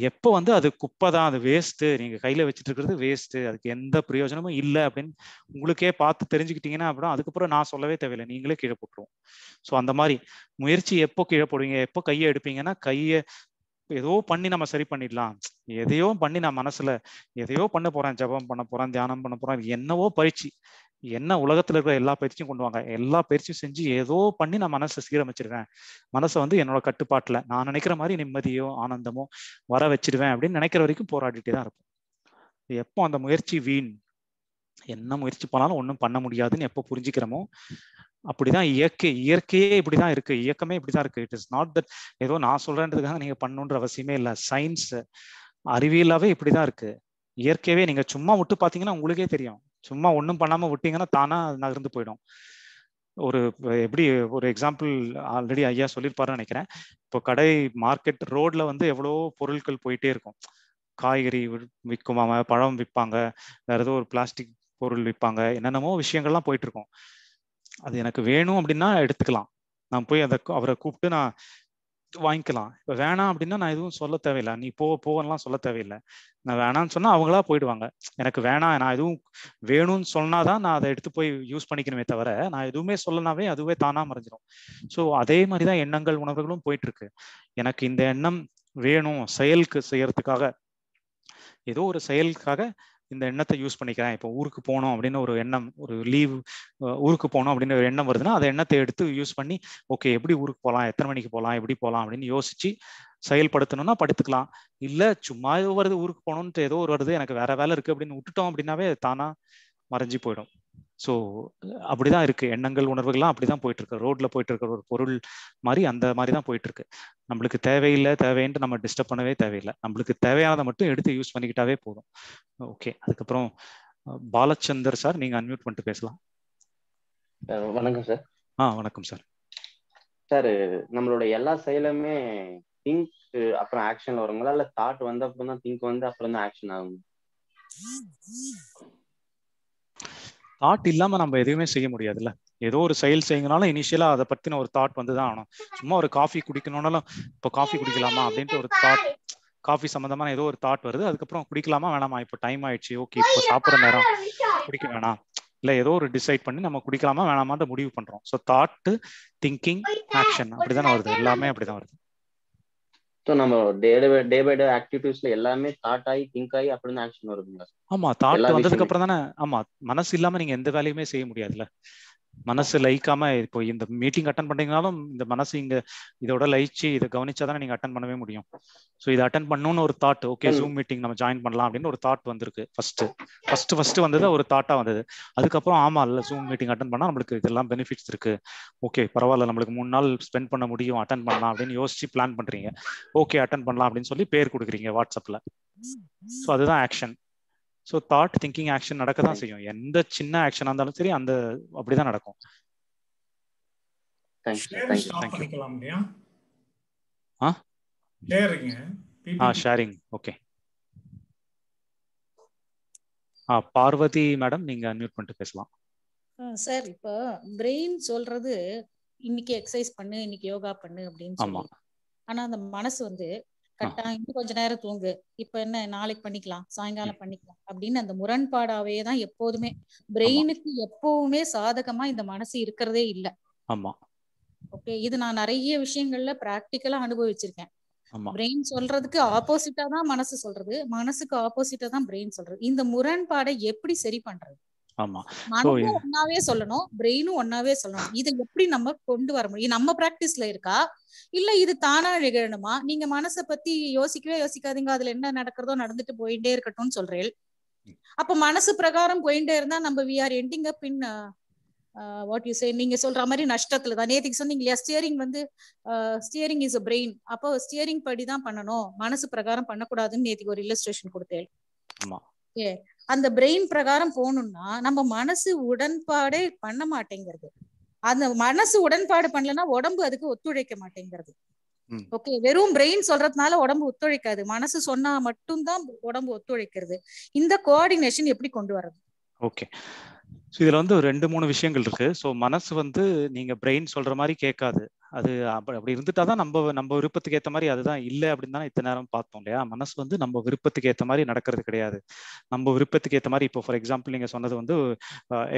A: எப்போ வந்து அது குப்பை தான் அது வேஸ்ட்டு நீங்கள் கையில் வச்சுட்டு இருக்கிறது வேஸ்ட்டு அதுக்கு எந்த பிரயோஜனமும் இல்லை அப்படின்னு உங்களுக்கே பார்த்து தெரிஞ்சுக்கிட்டீங்கன்னா அப்படின்னா அதுக்கப்புறம் நான் சொல்லவே தேவையில்லை நீங்களே கீழே போட்டுருவோம் ஸோ அந்த மாதிரி முயற்சி எப்போ கீழே போடுவீங்க எப்போ கையை எடுப்பீங்கன்னா கையை ஏதோ பண்ணி நம்ம சரி பண்ணிடலாம் எதையோ பண்ணி நான் மனசுல எதையோ பண்ண போறேன் ஜபம் பண்ண போறேன் தியானம் பண்ண போறேன் என்னவோ பயிற்சி என்ன உலகத்துல இருக்கிற எல்லா பயிற்சியும் கொண்டு வாங்க எல்லா பயிற்சியும் செஞ்சு ஏதோ பண்ணி நான் மனசை சீரமைச்சிருவேன் மனசை வந்து என்னோட கட்டுப்பாட்டுல நான் நினைக்கிற மாதிரி நிம்மதியோ ஆனந்தமோ வர வச்சிருவேன் அப்படின்னு நினைக்கிற வரைக்கும் போராடிட்டே தான் இருப்போம் எப்போ அந்த முயற்சி வீண் என்ன முயற்சி பண்ணாலும் ஒன்றும் பண்ண முடியாதுன்னு எப்போ புரிஞ்சுக்கிறோமோ அப்படிதான் இயற்கை இயற்கையே இப்படிதான் இருக்கு இயக்கமே இப்படிதான் இருக்கு இட் இஸ் நாட் தட் ஏதோ நான் சொல்றேன்றதுக்காக நீங்க பண்ணுன்ற அவசியமே இல்லை சயின்ஸ் அறிவியலாவே இப்படிதான் இருக்கு இயற்கையவே நீங்க சும்மா விட்டு பாத்தீங்கன்னா உங்களுக்கே தெரியும் சும்மா ஒன்றும் பண்ணாம விட்டீங்கன்னா தானா நகர்ந்து போயிடும் ஒரு எப்படி ஒரு எக்ஸாம்பிள் ஆல்ரெடி ஐயா சொல்லியிருப்பாருன்னு நினைக்கிறேன் இப்போ கடை மார்க்கெட் ரோட்ல வந்து எவ்வளோ பொருட்கள் போயிட்டே இருக்கும் காய்கறி விற்குமாம பழம் விற்பாங்க வேற ஏதோ ஒரு பிளாஸ்டிக் பொருள் விற்பாங்க என்னென்னமோ விஷயங்கள்லாம் போயிட்டு இருக்கும் அது எனக்கு வேணும் அப்படின்னா எடுத்துக்கலாம் நான் போய் அதை அவரை கூப்பிட்டு நான் வாங்கிக்கலாம் இப்போ வேணாம் அப்படின்னா நான் எதுவும் சொல்ல தேவையில்லை நீ போ போகலாம் சொல்ல தேவையில்லை நான் வேணாம்னு சொன்னால் அவங்களா போயிடுவாங்க எனக்கு வேணாம் நான் எதுவும் வேணும்னு சொன்னாதான் நான் அதை எடுத்து போய் யூஸ் பண்ணிக்கணுமே தவிர நான் எதுவுமே சொல்லனாவே அதுவே தானாக மறைஞ்சிடும் ஸோ அதே மாதிரி தான் எண்ணங்கள் உணர்வுகளும் போயிட்டு இருக்கு எனக்கு இந்த எண்ணம் வேணும் செயலுக்கு செய்யறதுக்காக ஏதோ ஒரு செயலுக்காக இந்த எண்ணத்தை யூஸ் பண்ணிக்கிறேன் இப்போ ஊருக்கு போனோம் அப்படின்னு ஒரு எண்ணம் ஒரு லீவ் ஊருக்கு போனோம் அப்படின்னு ஒரு எண்ணம் வருதுன்னா அந்த எண்ணத்தை எடுத்து யூஸ் பண்ணி ஓகே எப்படி ஊருக்கு போகலாம் எத்தனை மணிக்கு போகலாம் எப்படி போகலாம் அப்படின்னு யோசிச்சு செயல்படுத்தணும்னா படுத்துக்கலாம் இல்லை சும்மா வருது ஊருக்கு போகணுன்ட்டு ஏதோ ஒரு வருது எனக்கு வேற வேலை இருக்கு அப்படின்னு விட்டுட்டோம் அப்படின்னாவே தானா மறைஞ்சு போயிடும் ஸோ அப்படிதான் இருக்கு எண்ணங்கள் உணர்வுகள்லாம் அப்படிதான் போயிட்டு இருக்கு ரோட்ல போயிட்டு இருக்கிற ஒரு பொருள் மாதிரி அந்த மாதிரி தான் போயிட்டு இருக்கு நம்மளுக்கு தேவையில்லை தேவைன்ட்டு நம்ம டிஸ்டர்ப் பண்ணவே தேவையில்லை நம்மளுக்கு தேவையானதை மட்டும் எடுத்து யூஸ் பண்ணிக்கிட்டாவே போதும் ஓகே அதுக்கப்புறம் பாலச்சந்தர் சார் நீங்க அன்மியூட் பண்ணிட்டு பேசலாம் வணக்கம் சார் ஆ வணக்கம் சார்
B: சார் நம்மளோட எல்லா செயலுமே திங்க் அப்புறம் ஆக்ஷன்ல வருங்களா இல்ல தாட் வந்த அப்புறம் தான் திங்க் வந்து அப்புறம் தான் ஆக்ஷன் ஆகும்
A: தாட் இல்லாம நம்ம எதுவுமே செய்ய முடியாதுல்ல ஏதோ ஒரு செயல் செய்யுங்கனாலும் இனிஷியலா அதை பத்தின ஒரு தாட் வந்துதான் ஆகணும் சும்மா ஒரு காஃபி குடிக்கணும்னாலும் இப்போ காஃபி குடிக்கலாமா அப்படின்ட்டு ஒரு தாட் காஃபி சம்மந்தமான ஏதோ ஒரு தாட் வருது அதுக்கப்புறம் குடிக்கலாமா வேணாமா இப்போ டைம் ஆயிடுச்சு ஓகே இப்போ சாப்பிட்ற நேரம் குடிக்க வேணாம் இல்லை ஏதோ ஒரு டிசைட் பண்ணி நம்ம குடிக்கலாமா வேணாமான்ற முடிவு பண்றோம் ஸோ தாட்டு திங்கிங் ஆக்ஷன் அப்படிதானே வருது எல்லாமே அப்படிதான் வருது
B: ஸோ நம்ம day by day by day ஆக்டிவிட்டிஸ்ல எல்லாமே தாட் ஆகி திங்க் ஆகி அப்படி ஆக்ஷன் வருதுங்க
A: ஆமா தாட் வந்ததுக்கு அப்புறம் தானே ஆமா மனசு இல்லாம நீங்க எந்த வேலையுமே செய்ய முடியாதுல்ல மனசு லயிக்காம இப்போ இந்த மீட்டிங் அட்டன் பண்றீங்கனாலும் இந்த மனசு இங்க இதோட லயிச்சு இதை கவனிச்சாதானே நீங்க அட்டன் பண்ணவே முடியும் சோ இதை அட்டன் பண்ணணும்னு ஒரு தாட் ஓகே ஜூம் மீட்டிங் நம்ம ஜாயின் பண்ணலாம் அப்படின்னு ஒரு தாட் வந்திருக்கு ஃபர்ஸ்ட் ஃபர்ஸ்ட் ஃபர்ஸ்ட் வந்தது ஒரு தாட்டா வந்தது அதுக்கப்புறம் ஆமா இல்ல ஜூம் மீட்டிங் அட்டன் பண்ணா நம்மளுக்கு இதெல்லாம் பெனிஃபிட்ஸ் இருக்கு ஓகே பரவாயில்ல நம்மளுக்கு மூணு நாள் ஸ்பெண்ட் பண்ண முடியும் அட்டன் பண்ணலாம் அப்படின்னு யோசிச்சு பிளான் பண்றீங்க ஓகே அட்டன் பண்ணலாம் அப்படின்னு சொல்லி பேர் கொடுக்குறீங்க வாட்ஸ்அப்ல சோ அதுதான் action so thought thinking action நடக்க தான் செய்யும் எந்த சின்ன ஆக்ஷனாக இருந்தாலும் சரி அந்த அப்படிதான் நடக்கும் ஆ ஆ ஷேரிங் ஓகே ஆ பார்வதி மேடம் நீங்க அன்மியூட் பண்ணிட்டு பேசலாம்
D: சார் இப்போ பிரெயின் சொல்றது இன்னைக்கு எக்ஸசைஸ் பண்ணு இன்னைக்கு யோகா பண்ணு அப்படின்னு சொல்லி ஆனா அந்த மனசு வந்து கட்டாயம் இன்னும் கொஞ்ச நேரம் தூங்கு இப்ப என்ன நாளைக்கு பண்ணிக்கலாம் சாயங்காலம் பண்ணிக்கலாம் அப்படின்னு அந்த முரண்பாடாவே தான் எப்போதுமே பிரெயினுக்கு எப்பவுமே சாதகமா இந்த மனசு இருக்கிறதே இல்ல ஆமா ஓகே இது நான் நிறைய விஷயங்கள்ல பிராக்டிக்கலா அனுபவிச்சிருக்கேன் பிரெயின் சொல்றதுக்கு ஆப்போசிட்டா தான் மனசு சொல்றது மனசுக்கு ஆப்போசிட்டா தான் பிரெயின் சொல்றது இந்த முரண்பாடை எப்படி சரி பண்றது ஆமா ஒன்னாவே சொல்லணும் பிரெயினும் ஒன்னாவே சொல்லணும் இதை எப்படி நம்ம கொண்டு வர முடியும் நம்ம பிராக்டிஸ்ல இருக்கா இல்ல இது தானா நிகழணுமா நீங்க மனசை பத்தி யோசிக்கவே யோசிக்காதீங்க அதுல என்ன நடக்கிறதோ நடந்துட்டு போயிட்டே இருக்கட்டும்னு சொல்றேன் அப்ப மனசு பிரகாரம் போயிட்டே இருந்தா நம்ம we are ending up in what you say நீங்க சொல்ற மாதிரி நஷ்டத்துல தான் நேத்துக்கு சொன்னீங்க ஸ்டியரிங் வந்து ஸ்டியரிங் இஸ் அ பிரெயின் அப்போ ஸ்டியரிங் படி தான் பண்ணணும் மனசு பிரகாரம் பண்ணக்கூடாதுன்னு நேத்துக்கு ஒரு இல்லஸ்ட்ரேஷன் கொடுத்தேன் அந்த பிரெயின் பிரகாரம் போகணும்னா நம்ம மனசு உடன்பாடே பண்ண மாட்டேங்கிறது அந்த மனசு உடன்பாடு பண்ணலன்னா உடம்பு அதுக்கு ஒத்துழைக்க மாட்டேங்கிறது ஓகே வெறும் பிரெயின் சொல்றதுனால உடம்பு ஒத்துழைக்காது மனசு சொன்னா மட்டும்தான் உடம்பு ஒத்துழைக்கிறது இந்த கோஆர்டினேஷன் எப்படி கொண்டு வர்றது
A: ஓகே இதுல வந்து வந்து ரெண்டு மூணு விஷயங்கள் இருக்கு ஸோ மனசு வந்து நீங்க பிரெயின் சொல்ற மாதிரி கேட்காது அது அப்படி அப்படி இருந்துட்டா தான் நம்ம நம்ம விருப்பத்துக்கு ஏற்ற மாதிரி அதுதான் இல்லை அப்படின்னு தானே இத்தனை நேரம் பார்த்தோம் இல்லையா மனசு வந்து நம்ம விருப்பத்துக்கு ஏற்ற மாதிரி நடக்கிறது கிடையாது நம்ம விருப்பத்துக்கு ஏற்ற மாதிரி இப்போ ஃபார் எக்ஸாம்பிள் நீங்கள் சொன்னது வந்து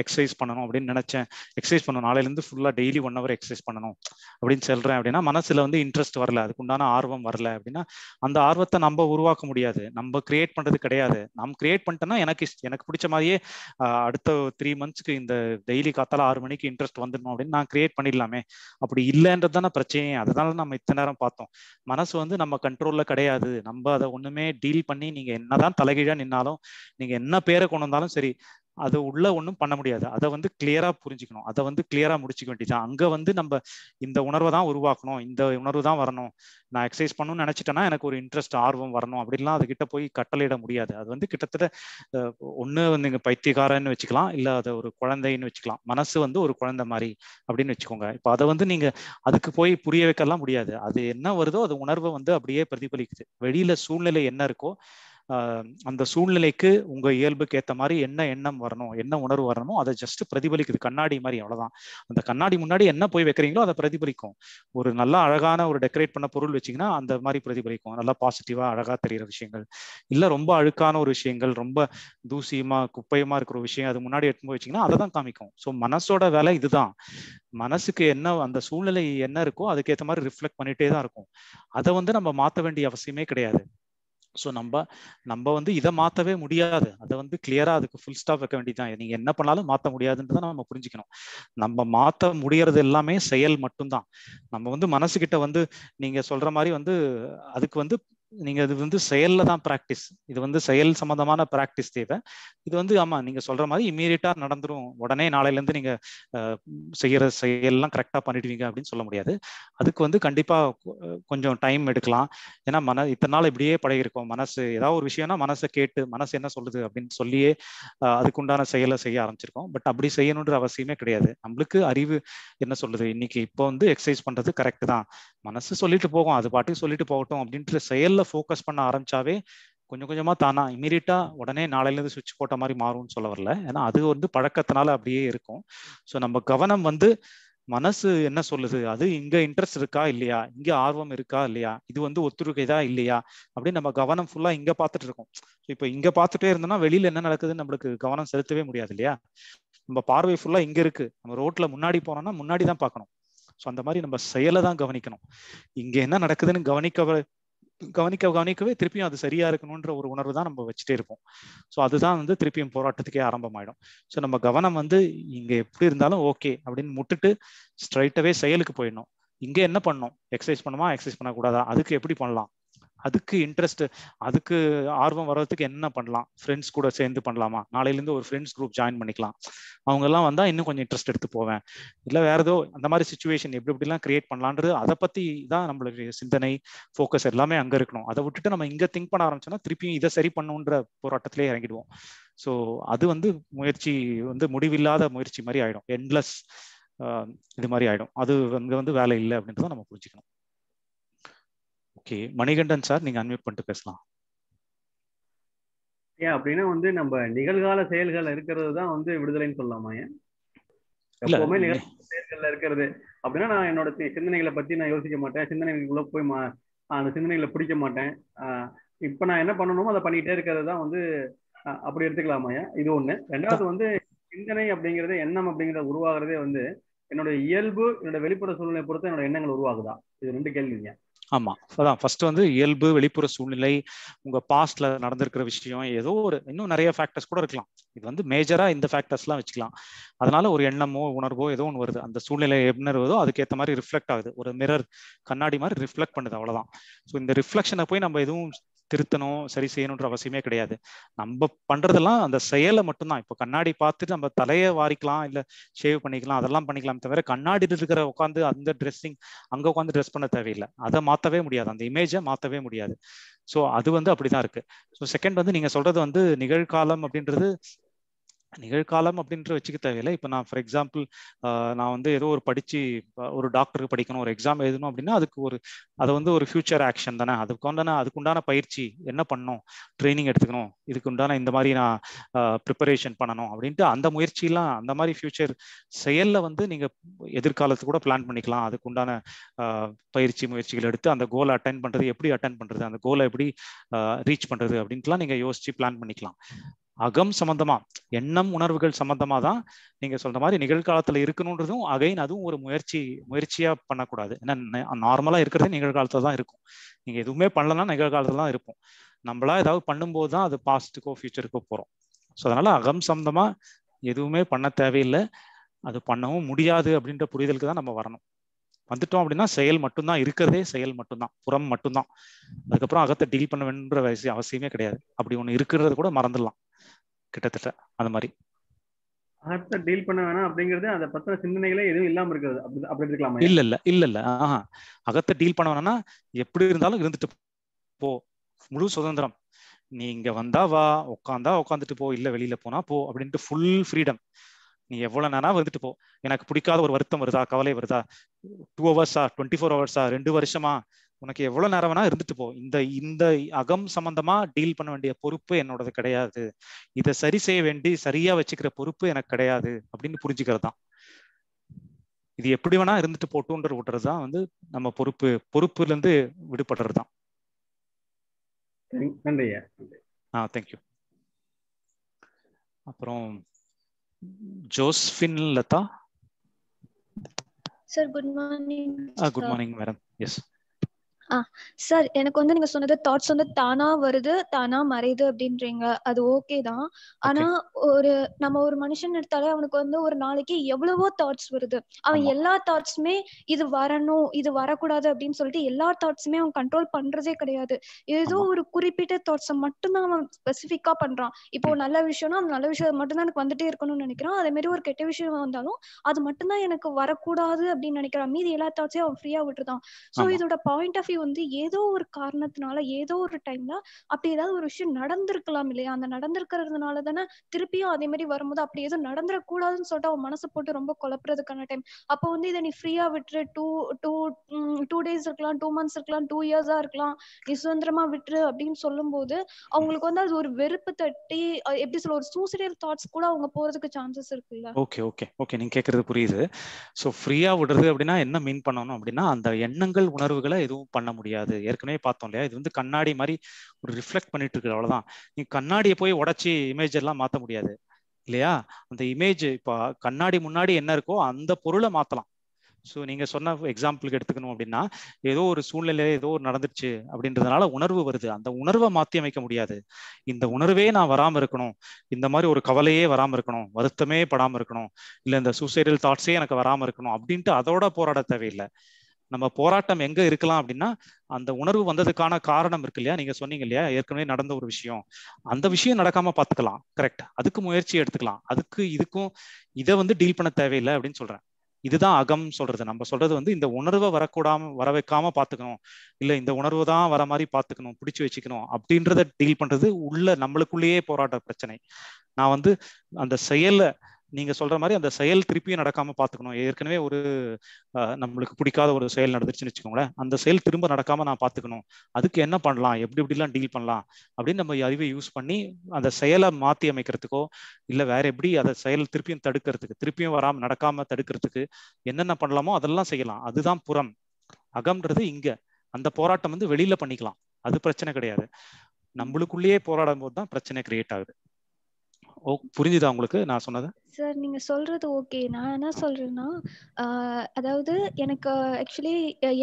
A: எக்ஸசைஸ் பண்ணணும் அப்படின்னு நினச்சேன் எக்ஸசைஸ் பண்ணணும் நாளையிலேருந்து ஃபுல்லாக டெய்லி ஒன் ஹவர் எக்ஸசைஸ் பண்ணணும் அப்படின்னு சொல்கிறேன் அப்படின்னா மனசில் வந்து இன்ட்ரெஸ்ட் வரல அதுக்குண்டான ஆர்வம் வரல அப்படின்னா அந்த ஆர்வத்தை நம்ம உருவாக்க முடியாது நம்ம கிரியேட் பண்ணுறது கிடையாது நம்ம கிரியேட் பண்ணிட்டோம்னா எனக்கு எனக்கு பிடிச்ச மாதிரியே அடுத்த த்ரீ மந்த்ஸ்க்கு இந்த டெய்லி காத்தால ஆறு மணிக்கு இன்ட்ரெஸ்ட் வந்துடணும் அப்படின்னு நான் கிரியேட் பண்ணிடலாமே அப்படி இல்லை இல்லைன்றது தானே பிரச்சனையே அதனால நம்ம இத்தனை நேரம் பார்த்தோம் மனசு வந்து நம்ம கண்ட்ரோல்ல கிடையாது நம்ம அதை ஒண்ணுமே டீல் பண்ணி நீங்க என்னதான் தலைகீழா நின்னாலும் நீங்க என்ன பேரை கொண்டு வந்தாலும் சரி அது உள்ள ஒன்றும் பண்ண முடியாது அதை வந்து கிளியரா புரிஞ்சுக்கணும் அதை வந்து கிளியரா முடிச்சுக்க வேண்டியதுதான் அங்க வந்து நம்ம இந்த உணர்வை தான் உருவாக்கணும் இந்த உணர்வு தான் வரணும் நான் எக்ஸசைஸ் பண்ணணும்னு நினைச்சிட்டேன்னா எனக்கு ஒரு இன்ட்ரெஸ்ட் ஆர்வம் வரணும் அப்படின்லாம் அது கிட்ட போய் கட்டளையிட முடியாது அது வந்து கிட்டத்தட்ட ஒன்று வந்து இங்கே பைத்தியக்காரன்னு வச்சுக்கலாம் இல்லை அதை ஒரு குழந்தைன்னு வச்சுக்கலாம் மனசு வந்து ஒரு குழந்தை மாதிரி அப்படின்னு வச்சுக்கோங்க இப்போ அதை வந்து நீங்க அதுக்கு போய் புரிய வைக்கலாம் முடியாது அது என்ன வருதோ அது உணர்வை வந்து அப்படியே பிரதிபலிக்குது வெளியில சூழ்நிலை என்ன இருக்கோ அந்த சூழ்நிலைக்கு உங்க இயல்புக்கு ஏற்ற மாதிரி என்ன எண்ணம் வரணும் என்ன உணர்வு வரணுமோ அதை ஜஸ்ட் பிரதிபலிக்குது கண்ணாடி மாதிரி அவ்வளவுதான் அந்த கண்ணாடி முன்னாடி என்ன போய் வைக்கிறீங்களோ அதை பிரதிபலிக்கும் ஒரு நல்ல அழகான ஒரு டெக்கரேட் பண்ண பொருள் வச்சிங்கன்னா அந்த மாதிரி பிரதிபலிக்கும் நல்லா பாசிட்டிவா அழகா தெரிகிற விஷயங்கள் இல்ல ரொம்ப அழுக்கான ஒரு விஷயங்கள் ரொம்ப தூசியமா குப்பையமா இருக்கிற விஷயம் அது முன்னாடி எடுத்து போய் வச்சிங்கன்னா அதை தான் காமிக்கும் ஸோ மனசோட வேலை இதுதான் மனசுக்கு என்ன அந்த சூழ்நிலை என்ன இருக்கோ அதுக்கேற்ற மாதிரி ரிஃப்ளெக்ட் பண்ணிட்டே தான் இருக்கும் அதை வந்து நம்ம மாற்ற வேண்டிய அவசியமே கிடையாது ஸோ நம்ம நம்ம வந்து இதை மாற்றவே முடியாது அதை வந்து கிளியராக அதுக்கு ஃபுல் ஸ்டாப் வைக்க வேண்டியதுதான் நீங்கள் என்ன பண்ணாலும் மாற்ற முடியாதுன்றதை நம்ம புரிஞ்சுக்கணும் நம்ம மாற்ற முடியறது எல்லாமே செயல் மட்டும்தான் நம்ம வந்து மனசுக்கிட்ட வந்து நீங்கள் சொல்கிற மாதிரி வந்து அதுக்கு வந்து நீங்கள் இது வந்து செயலில் தான் ப்ராக்டிஸ் இது வந்து செயல் சம்மந்தமான ப்ராக்டிஸ் தேவை இது வந்து ஆமாம் நீங்கள் சொல்கிற மாதிரி இம்மீடியட்டாக நடந்துடும் உடனே நாளையிலேருந்து நீங்கள் செய்கிற செயல்லாம் கரெக்டாக பண்ணிடுவீங்க அப்படின்னு சொல்ல முடியாது அதுக்கு வந்து கண்டிப்பாக கொஞ்சம் டைம் எடுக்கலாம் ஏன்னா மன இத்தனை நாள் இப்படியே பழகிருக்கோம் மனசு ஏதாவது ஒரு விஷயம்னா மனசை கேட்டு மனசு என்ன சொல்லுது அப்படின்னு சொல்லியே அதுக்குண்டான செயலை செய்ய ஆரம்பிச்சிருக்கோம் பட் அப்படி செய்யணுன்ற அவசியமே கிடையாது நம்மளுக்கு அறிவு என்ன சொல்லுது இன்னைக்கு இப்போ வந்து எக்ஸசைஸ் பண்ணுறது கரெக்டு தான் மனசு சொல்லிட்டு போகும் அது பாட்டுக்கு சொல்லிட்டு போகட்டும் அப்படின்ற செயல் ஸ்கில்ல ஃபோக்கஸ் பண்ண ஆரம்பிச்சாவே கொஞ்சம் கொஞ்சமா தானா இமீடியட்டா உடனே நாளையிலேருந்து சுவிட்ச் போட்ட மாதிரி மாறும்னு சொல்ல வரல ஏன்னா அது வந்து பழக்கத்தினால அப்படியே இருக்கும் ஸோ நம்ம கவனம் வந்து மனசு என்ன சொல்லுது அது இங்க இன்ட்ரெஸ்ட் இருக்கா இல்லையா இங்க ஆர்வம் இருக்கா இல்லையா இது வந்து ஒத்துருக்கைதா இல்லையா அப்படின்னு நம்ம கவனம் ஃபுல்லா இங்க பாத்துட்டு இருக்கோம் இப்போ இங்க பாத்துட்டே இருந்தோம்னா வெளியில என்ன நடக்குதுன்னு நம்மளுக்கு கவனம் செலுத்தவே முடியாது இல்லையா நம்ம பார்வை ஃபுல்லா இங்க இருக்கு நம்ம ரோட்ல முன்னாடி போனோம்னா முன்னாடி தான் பாக்கணும் ஸோ அந்த மாதிரி நம்ம செயலை தான் கவனிக்கணும் இங்க என்ன நடக்குதுன்னு கவனிக்க கவனிக்க கவனிக்கவே திருப்பியும் அது சரியா இருக்கணுன்ற ஒரு உணர்வு தான் நம்ம வச்சுட்டே இருப்போம் ஸோ அதுதான் வந்து திருப்பியும் போராட்டத்துக்கே ஆரம்பமாயிடும் ஸோ நம்ம கவனம் வந்து இங்க எப்படி இருந்தாலும் ஓகே அப்படின்னு முட்டுட்டு ஸ்ட்ரைட்டாவே செயலுக்கு போயிடணும் இங்க என்ன பண்ணணும் எக்ஸசைஸ் பண்ணுமா எக்ஸசைஸ் பண்ணக்கூடாதா அதுக்கு எப்படி பண்ணலாம் அதுக்கு இன்ட்ரெஸ்ட் அதுக்கு ஆர்வம் வர்றதுக்கு என்ன பண்ணலாம் ஃப்ரெண்ட்ஸ் கூட சேர்ந்து பண்ணலாமா நாளையிலேருந்து ஒரு ஃப்ரெண்ட்ஸ் குரூப் ஜாயின் பண்ணிக்கலாம் அவங்க எல்லாம் வந்தா இன்னும் கொஞ்சம் இன்ட்ரெஸ்ட் எடுத்து போவேன் இல்லை வேற ஏதோ அந்த மாதிரி சுச்சுவேஷன் எப்படி எப்படிலாம் கிரியேட் பண்ணலான்றது அதை பத்தி தான் நம்மளுடைய சிந்தனை ஃபோக்கஸ் எல்லாமே அங்க இருக்கணும் அதை விட்டுட்டு நம்ம இங்க திங்க் பண்ண ஆரம்பிச்சோம்னா திருப்பியும் இதை சரி பண்ணுன்ற போராட்டத்திலே இறங்கிடுவோம் ஸோ அது வந்து முயற்சி வந்து முடிவில்லாத முயற்சி மாதிரி ஆயிடும் என்லெஸ் இது மாதிரி ஆயிடும் அது அங்கே வந்து வேலை இல்லை அப்படின்றத நம்ம புரிஞ்சுக்கணும் ஓகே மணிகண்டன் சார் நீங்க அன்மியூட் பண்ணிட்டு பேசலாம்
B: ஏன் அப்படின்னா வந்து நம்ம நிகழ்கால செயல்கள் இருக்கிறது தான் வந்து விடுதலைன்னு சொல்லலாமா ஏன் எப்பவுமே நிகழ்கால செயல்கள்ல இருக்கிறது அப்படின்னா நான் என்னோட சிந்தனைகளை பத்தி நான் யோசிக்க மாட்டேன் சிந்தனைகளுக்குள்ள போய் அந்த சிந்தனைகளை பிடிக்க மாட்டேன் இப்ப நான் என்ன பண்ணணுமோ அதை பண்ணிட்டே இருக்கிறது தான் வந்து அப்படி எடுத்துக்கலாமா ஏன் இது ஒண்ணு ரெண்டாவது வந்து சிந்தனை அப்படிங்கறது எண்ணம் அப்படிங்கறத உருவாகிறதே வந்து என்னோட இயல்பு என்னோட வெளிப்புற சூழ்நிலை பொறுத்து என்னோட எண்ணங்கள் உருவாகுதா இது ரெண்டு கேள்விங்க
A: ஆமா அதான் ஃபர்ஸ்ட் வந்து இயல்பு வெளிப்புற சூழ்நிலை உங்க பாஸ்ட்ல நடந்திருக்கிற விஷயம் ஏதோ ஒரு இன்னும் நிறைய ஃபேக்டர்ஸ் கூட இருக்கலாம் இது வந்து மேஜரா இந்த ஃபேக்டர்ஸ்லாம் வச்சுக்கலாம் அதனால ஒரு எண்ணமோ உணர்வோ ஏதோ ஒன்று வருது அந்த சூழ்நிலை என்ன வருதோ அதுக்கேற்ற மாதிரி ரிஃப்ளெக்ட் ஆகுது ஒரு மிரர் கண்ணாடி மாதிரி ரிஃப்ளெக்ட் பண்ணுது அவ்வளவுதான் ஸோ இந்த ரிஃப்ளெக்ஷனை போய் நம்ம எதுவும் திருத்தணும் சரி செய்யணுன்ற அவசியமே கிடையாது நம்ம பண்றதெல்லாம் அந்த செயலை மட்டும்தான் இப்போ கண்ணாடி பார்த்துட்டு நம்ம தலையை வாரிக்கலாம் இல்லை ஷேவ் பண்ணிக்கலாம் அதெல்லாம் பண்ணிக்கலாம் தவிர கண்ணாடியில் இருக்கிற உட்காந்து அந்த ட்ரெஸ்ஸிங் அங்கே உட்காந்து ட்ரெஸ் பண்ண தேவையில்லை அதை மாற்றவே முடியாது அந்த இமேஜை மாற்றவே முடியாது ஸோ அது வந்து அப்படிதான் இருக்கு ஸோ செகண்ட் வந்து நீங்க சொல்றது வந்து நிகழ்காலம் அப்படின்றது நிகழ்காலம் அப்படின்ற வச்சுக்க தேவையில்லை இப்போ நான் ஃபார் எக்ஸாம்பிள் நான் வந்து ஏதோ ஒரு படித்து ஒரு டாக்டருக்கு படிக்கணும் ஒரு எக்ஸாம் எழுதணும் அப்படின்னா அதுக்கு ஒரு அதை வந்து ஒரு ஃபியூச்சர் ஆக்ஷன் தானே அதுக்கு உண்டான அதுக்குண்டான பயிற்சி என்ன பண்ணணும் ட்ரைனிங் எடுத்துக்கணும் இதுக்கு உண்டான இந்த மாதிரி நான் ப்ரிப்பரேஷன் பண்ணணும் அப்படின்ட்டு அந்த முயற்சியெல்லாம் அந்த மாதிரி ஃபியூச்சர் செயலில் வந்து நீங்கள் எதிர்காலத்து கூட பிளான் பண்ணிக்கலாம் அதுக்குண்டான பயிற்சி முயற்சிகள் எடுத்து அந்த கோலை அட்டன் பண்ணுறது எப்படி அட்டன் பண்ணுறது அந்த கோலை எப்படி ரீச் பண்ணுறது அப்படின்ட்டுலாம் நீங்கள் யோசித்து பிளான் பண்ணிக்கலாம் அகம் சம்பந்தமா எண்ணம் உணர்வுகள் சம்பந்தமா தான் நீங்க சொல்ற மாதிரி நிகழ்காலத்துல இருக்கணுன்றதும் அகைன் அதுவும் ஒரு முயற்சி முயற்சியா பண்ணக்கூடாது ஏன்னா நார்மலா இருக்கிறது நிகழ்காலத்துல தான் இருக்கும் நீங்க எதுவுமே பண்ணலன்னா நிகழ்காலத்துல தான் இருப்போம் நம்மளா ஏதாவது பண்ணும்போது தான் அது பாஸ்ட்டுக்கோ ஃபியூச்சருக்கோ போறோம் ஸோ அதனால அகம் சம்பந்தமா எதுவுமே பண்ண தேவையில்லை அது பண்ணவும் முடியாது அப்படின்ற புரிதலுக்கு தான் நம்ம வரணும் வந்துட்டோம் அப்படின்னா செயல் மட்டும்தான் இருக்கிறதே செயல் மட்டும்தான் புறம் மட்டும்தான் அதுக்கப்புறம் அகத்தை டீல் பண்ண வேணுன்ற அவசியமே கிடையாது அப்படி ஒன்று இருக்கிறது கூட மறந்துடலாம் கிட்டத்தட்ட அந்த மாதிரி
B: ஆர்ட்டை டீல் பண்ண வேணாம் அப்படிங்கிறது அதை பத்திர சிந்தனைகளே எதுவும் இல்லாம இருக்கிறது அப்படி அப்படி இருக்கலாமா இல்ல
A: இல்ல இல்ல இல்ல ஆஹா அகத்தை டீல் பண்ண வேணாம்னா எப்படி இருந்தாலும் இருந்துட்டு போ முழு சுதந்திரம் நீங்க வந்தா வா உட்காந்தா உட்காந்துட்டு போ இல்ல வெளியில போனா போ அப்படின்ட்டு ஃபுல் ஃப்ரீடம் நீ எவ்வளவு நேரம் வந்துட்டு போ எனக்கு பிடிக்காத ஒரு வருத்தம் வருதா கவலை வருதா டூ ஹவர்ஸா டுவெண்ட்டி ஃபோர் ஹவர்ஸா ரெண்டு வருஷமா உனக்கு எவ்வளவு நேரம் வேணா இருந்துட்டு போ இந்த இந்த அகம் சம்பந்தமா டீல் பண்ண வேண்டிய பொறுப்பு என்னோடது கிடையாது இதை சரி செய்ய வேண்டி சரியா வச்சுக்கிற பொறுப்பு எனக்கு கிடையாது அப்படின்னு புரிஞ்சுக்கிறது தான் இது எப்படி வேணா இருந்துட்டு போட்டுன்ற விட்டுறது தான் வந்து நம்ம பொறுப்பு பொறுப்புல இருந்து விடுபடுறது தான் நன்றி ஆ தேங்க்யூ அப்புறம் Josephine Latha
F: sir good morning good
A: morning madam yes
F: ஆ சார் எனக்கு வந்து நீங்க சொன்னது தாட்ஸ் வந்து தானா வருது தானா மறையுது அப்படின்றீங்க அது ஓகே தான் ஆனா ஒரு நம்ம ஒரு மனுஷன் எடுத்தாலே அவனுக்கு வந்து ஒரு நாளைக்கு எவ்வளவோ தாட்ஸ் வருது அவன் எல்லா தாட்ஸுமே இது வரணும் இது வரக்கூடாது அப்படின்னு சொல்லிட்டு எல்லா தாட்ஸுமே அவன் கண்ட்ரோல் பண்றதே கிடையாது ஏதோ ஒரு குறிப்பிட்ட தாட்ஸை மட்டும்தான் அவன் ஸ்பெசிஃபிக்கா பண்றான் இப்போ நல்ல விஷயம்னா அந்த நல்ல விஷயம் மட்டும்தான் எனக்கு வந்துட்டே இருக்கணும்னு நினைக்கிறான் அதே மாதிரி ஒரு கெட்ட விஷயம் வந்தாலும் அது மட்டும்தான் எனக்கு வரக்கூடாது அப்படின்னு நினைக்கிறான் மீதி எல்லா தாட்ஸையும் அவன் ஃப்ரீயா விட்டுருதான் சோ இதோட பாயிண்ட் ஆஃப் வியூ வந்து ஏதோ ஒரு காரணத்தினால ஏதோ ஒரு டைம்ல அப்படி ஏதாவது ஒரு விஷயம் நடந்திருக்கலாம் இல்லையா அந்த நடந்திருக்கிறதுனால தானே திருப்பியும் அதே மாதிரி வரும்போது அப்படி எதுவும் நடந்துடக்கூடாதுன்னு சொல்லிட்டு அவன் மனசை போட்டு ரொம்ப குழப்புறதுக்கான டைம் அப்போ வந்து இதை நீ ஃப்ரீயா விட்டுரு டூ டூ டூ டேஸ் இருக்கலாம் டூ மந்த்ஸ் இருக்கலாம் டூ இயர்ஸா இருக்கலாம் நீ சுதந்திரமா விட்டுரு அப்படின்னு சொல்லும்போது அவங்களுக்கு வந்து அது ஒரு வெறுப்பு தட்டி எப்படி சொல்ல ஒரு சூசைடல் தாட்ஸ் கூட அவங்க போறதுக்கு சான்சஸ் இருக்குல்ல
A: ஓகே ஓகே ஓகே நீங்க கேக்குறது புரியுது சோ ஃப்ரீயா விடுறது அப்படின்னா என்ன மீன் பண்ணணும் அப்படின்னா அந்த எண்ணங்கள் உணர்வுகளை எதுவும் பண்ண பண்ண முடியாது ஏற்கனவே பார்த்தோம் இல்லையா இது வந்து கண்ணாடி மாதிரி ஒரு ரிஃப்ளெக்ட் பண்ணிட்டு இருக்கு அவ்வளவுதான் நீ கண்ணாடியை போய் உடச்சி இமேஜ் எல்லாம் மாத்த முடியாது இல்லையா அந்த இமேஜ் இப்போ கண்ணாடி முன்னாடி என்ன இருக்கோ அந்த பொருளை மாத்தலாம் ஸோ நீங்க சொன்ன எக்ஸாம்பிளுக்கு எடுத்துக்கணும் அப்படின்னா ஏதோ ஒரு சூழ்நிலையில ஏதோ ஒரு நடந்துருச்சு அப்படின்றதுனால உணர்வு வருது அந்த உணர்வை மாத்தி அமைக்க முடியாது இந்த உணர்வே நான் வராம இருக்கணும் இந்த மாதிரி ஒரு கவலையே வராம இருக்கணும் வருத்தமே படாம இருக்கணும் இல்ல இந்த சூசைடல் தாட்ஸே எனக்கு வராம இருக்கணும் அப்படின்ட்டு அதோட போராட தேவையில்லை நம்ம போராட்டம் எங்க இருக்கலாம் அப்படின்னா அந்த உணர்வு வந்ததுக்கான காரணம் இருக்கு இல்லையா நீங்க சொன்னீங்க இல்லையா ஏற்கனவே நடந்த ஒரு விஷயம் அந்த விஷயம் நடக்காம பாத்துக்கலாம் கரெக்ட் அதுக்கு முயற்சி எடுத்துக்கலாம் அதுக்கு இதுக்கும் இதை வந்து டீல் பண்ண தேவையில்லை அப்படின்னு சொல்றேன் இதுதான் அகம் சொல்றது நம்ம சொல்றது வந்து இந்த உணர்வை வரக்கூடாம வர வைக்காம பாத்துக்கணும் இல்ல இந்த உணர்வு தான் வர மாதிரி பாத்துக்கணும் பிடிச்சு வச்சுக்கணும் அப்படின்றத டீல் பண்றது உள்ள நம்மளுக்குள்ளேயே போராட்ட பிரச்சனை நான் வந்து அந்த செயலை நீங்க சொல்ற மாதிரி அந்த செயல் திருப்பியும் நடக்காம பாத்துக்கணும் ஏற்கனவே ஒரு நம்மளுக்கு பிடிக்காத ஒரு செயல் நடந்துச்சுன்னு வச்சுக்கோங்களேன் அந்த செயல் திரும்ப நடக்காம நான் பாத்துக்கணும் அதுக்கு என்ன பண்ணலாம் எப்படி எப்படிலாம் டீல் பண்ணலாம் அப்படின்னு நம்ம அறிவை யூஸ் பண்ணி அந்த செயலை மாத்தி அமைக்கிறதுக்கோ இல்ல வேற எப்படி அதை செயல் திருப்பியும் தடுக்கிறதுக்கு திருப்பியும் வராம நடக்காம தடுக்கிறதுக்கு என்னென்ன பண்ணலாமோ அதெல்லாம் செய்யலாம் அதுதான் புறம் அகம்ன்றது இங்க அந்த போராட்டம் வந்து வெளியில பண்ணிக்கலாம் அது பிரச்சனை கிடையாது நம்மளுக்குள்ளேயே போராடும் போது தான் பிரச்சனை கிரியேட் ஆகுது ஓ புரிஞ்சுதா உங்களுக்கு நான் சொன்னது
F: சார் நீங்கள் சொல்கிறது ஓகே நான் என்ன சொல்கிறேன்னா அதாவது எனக்கு ஆக்சுவலி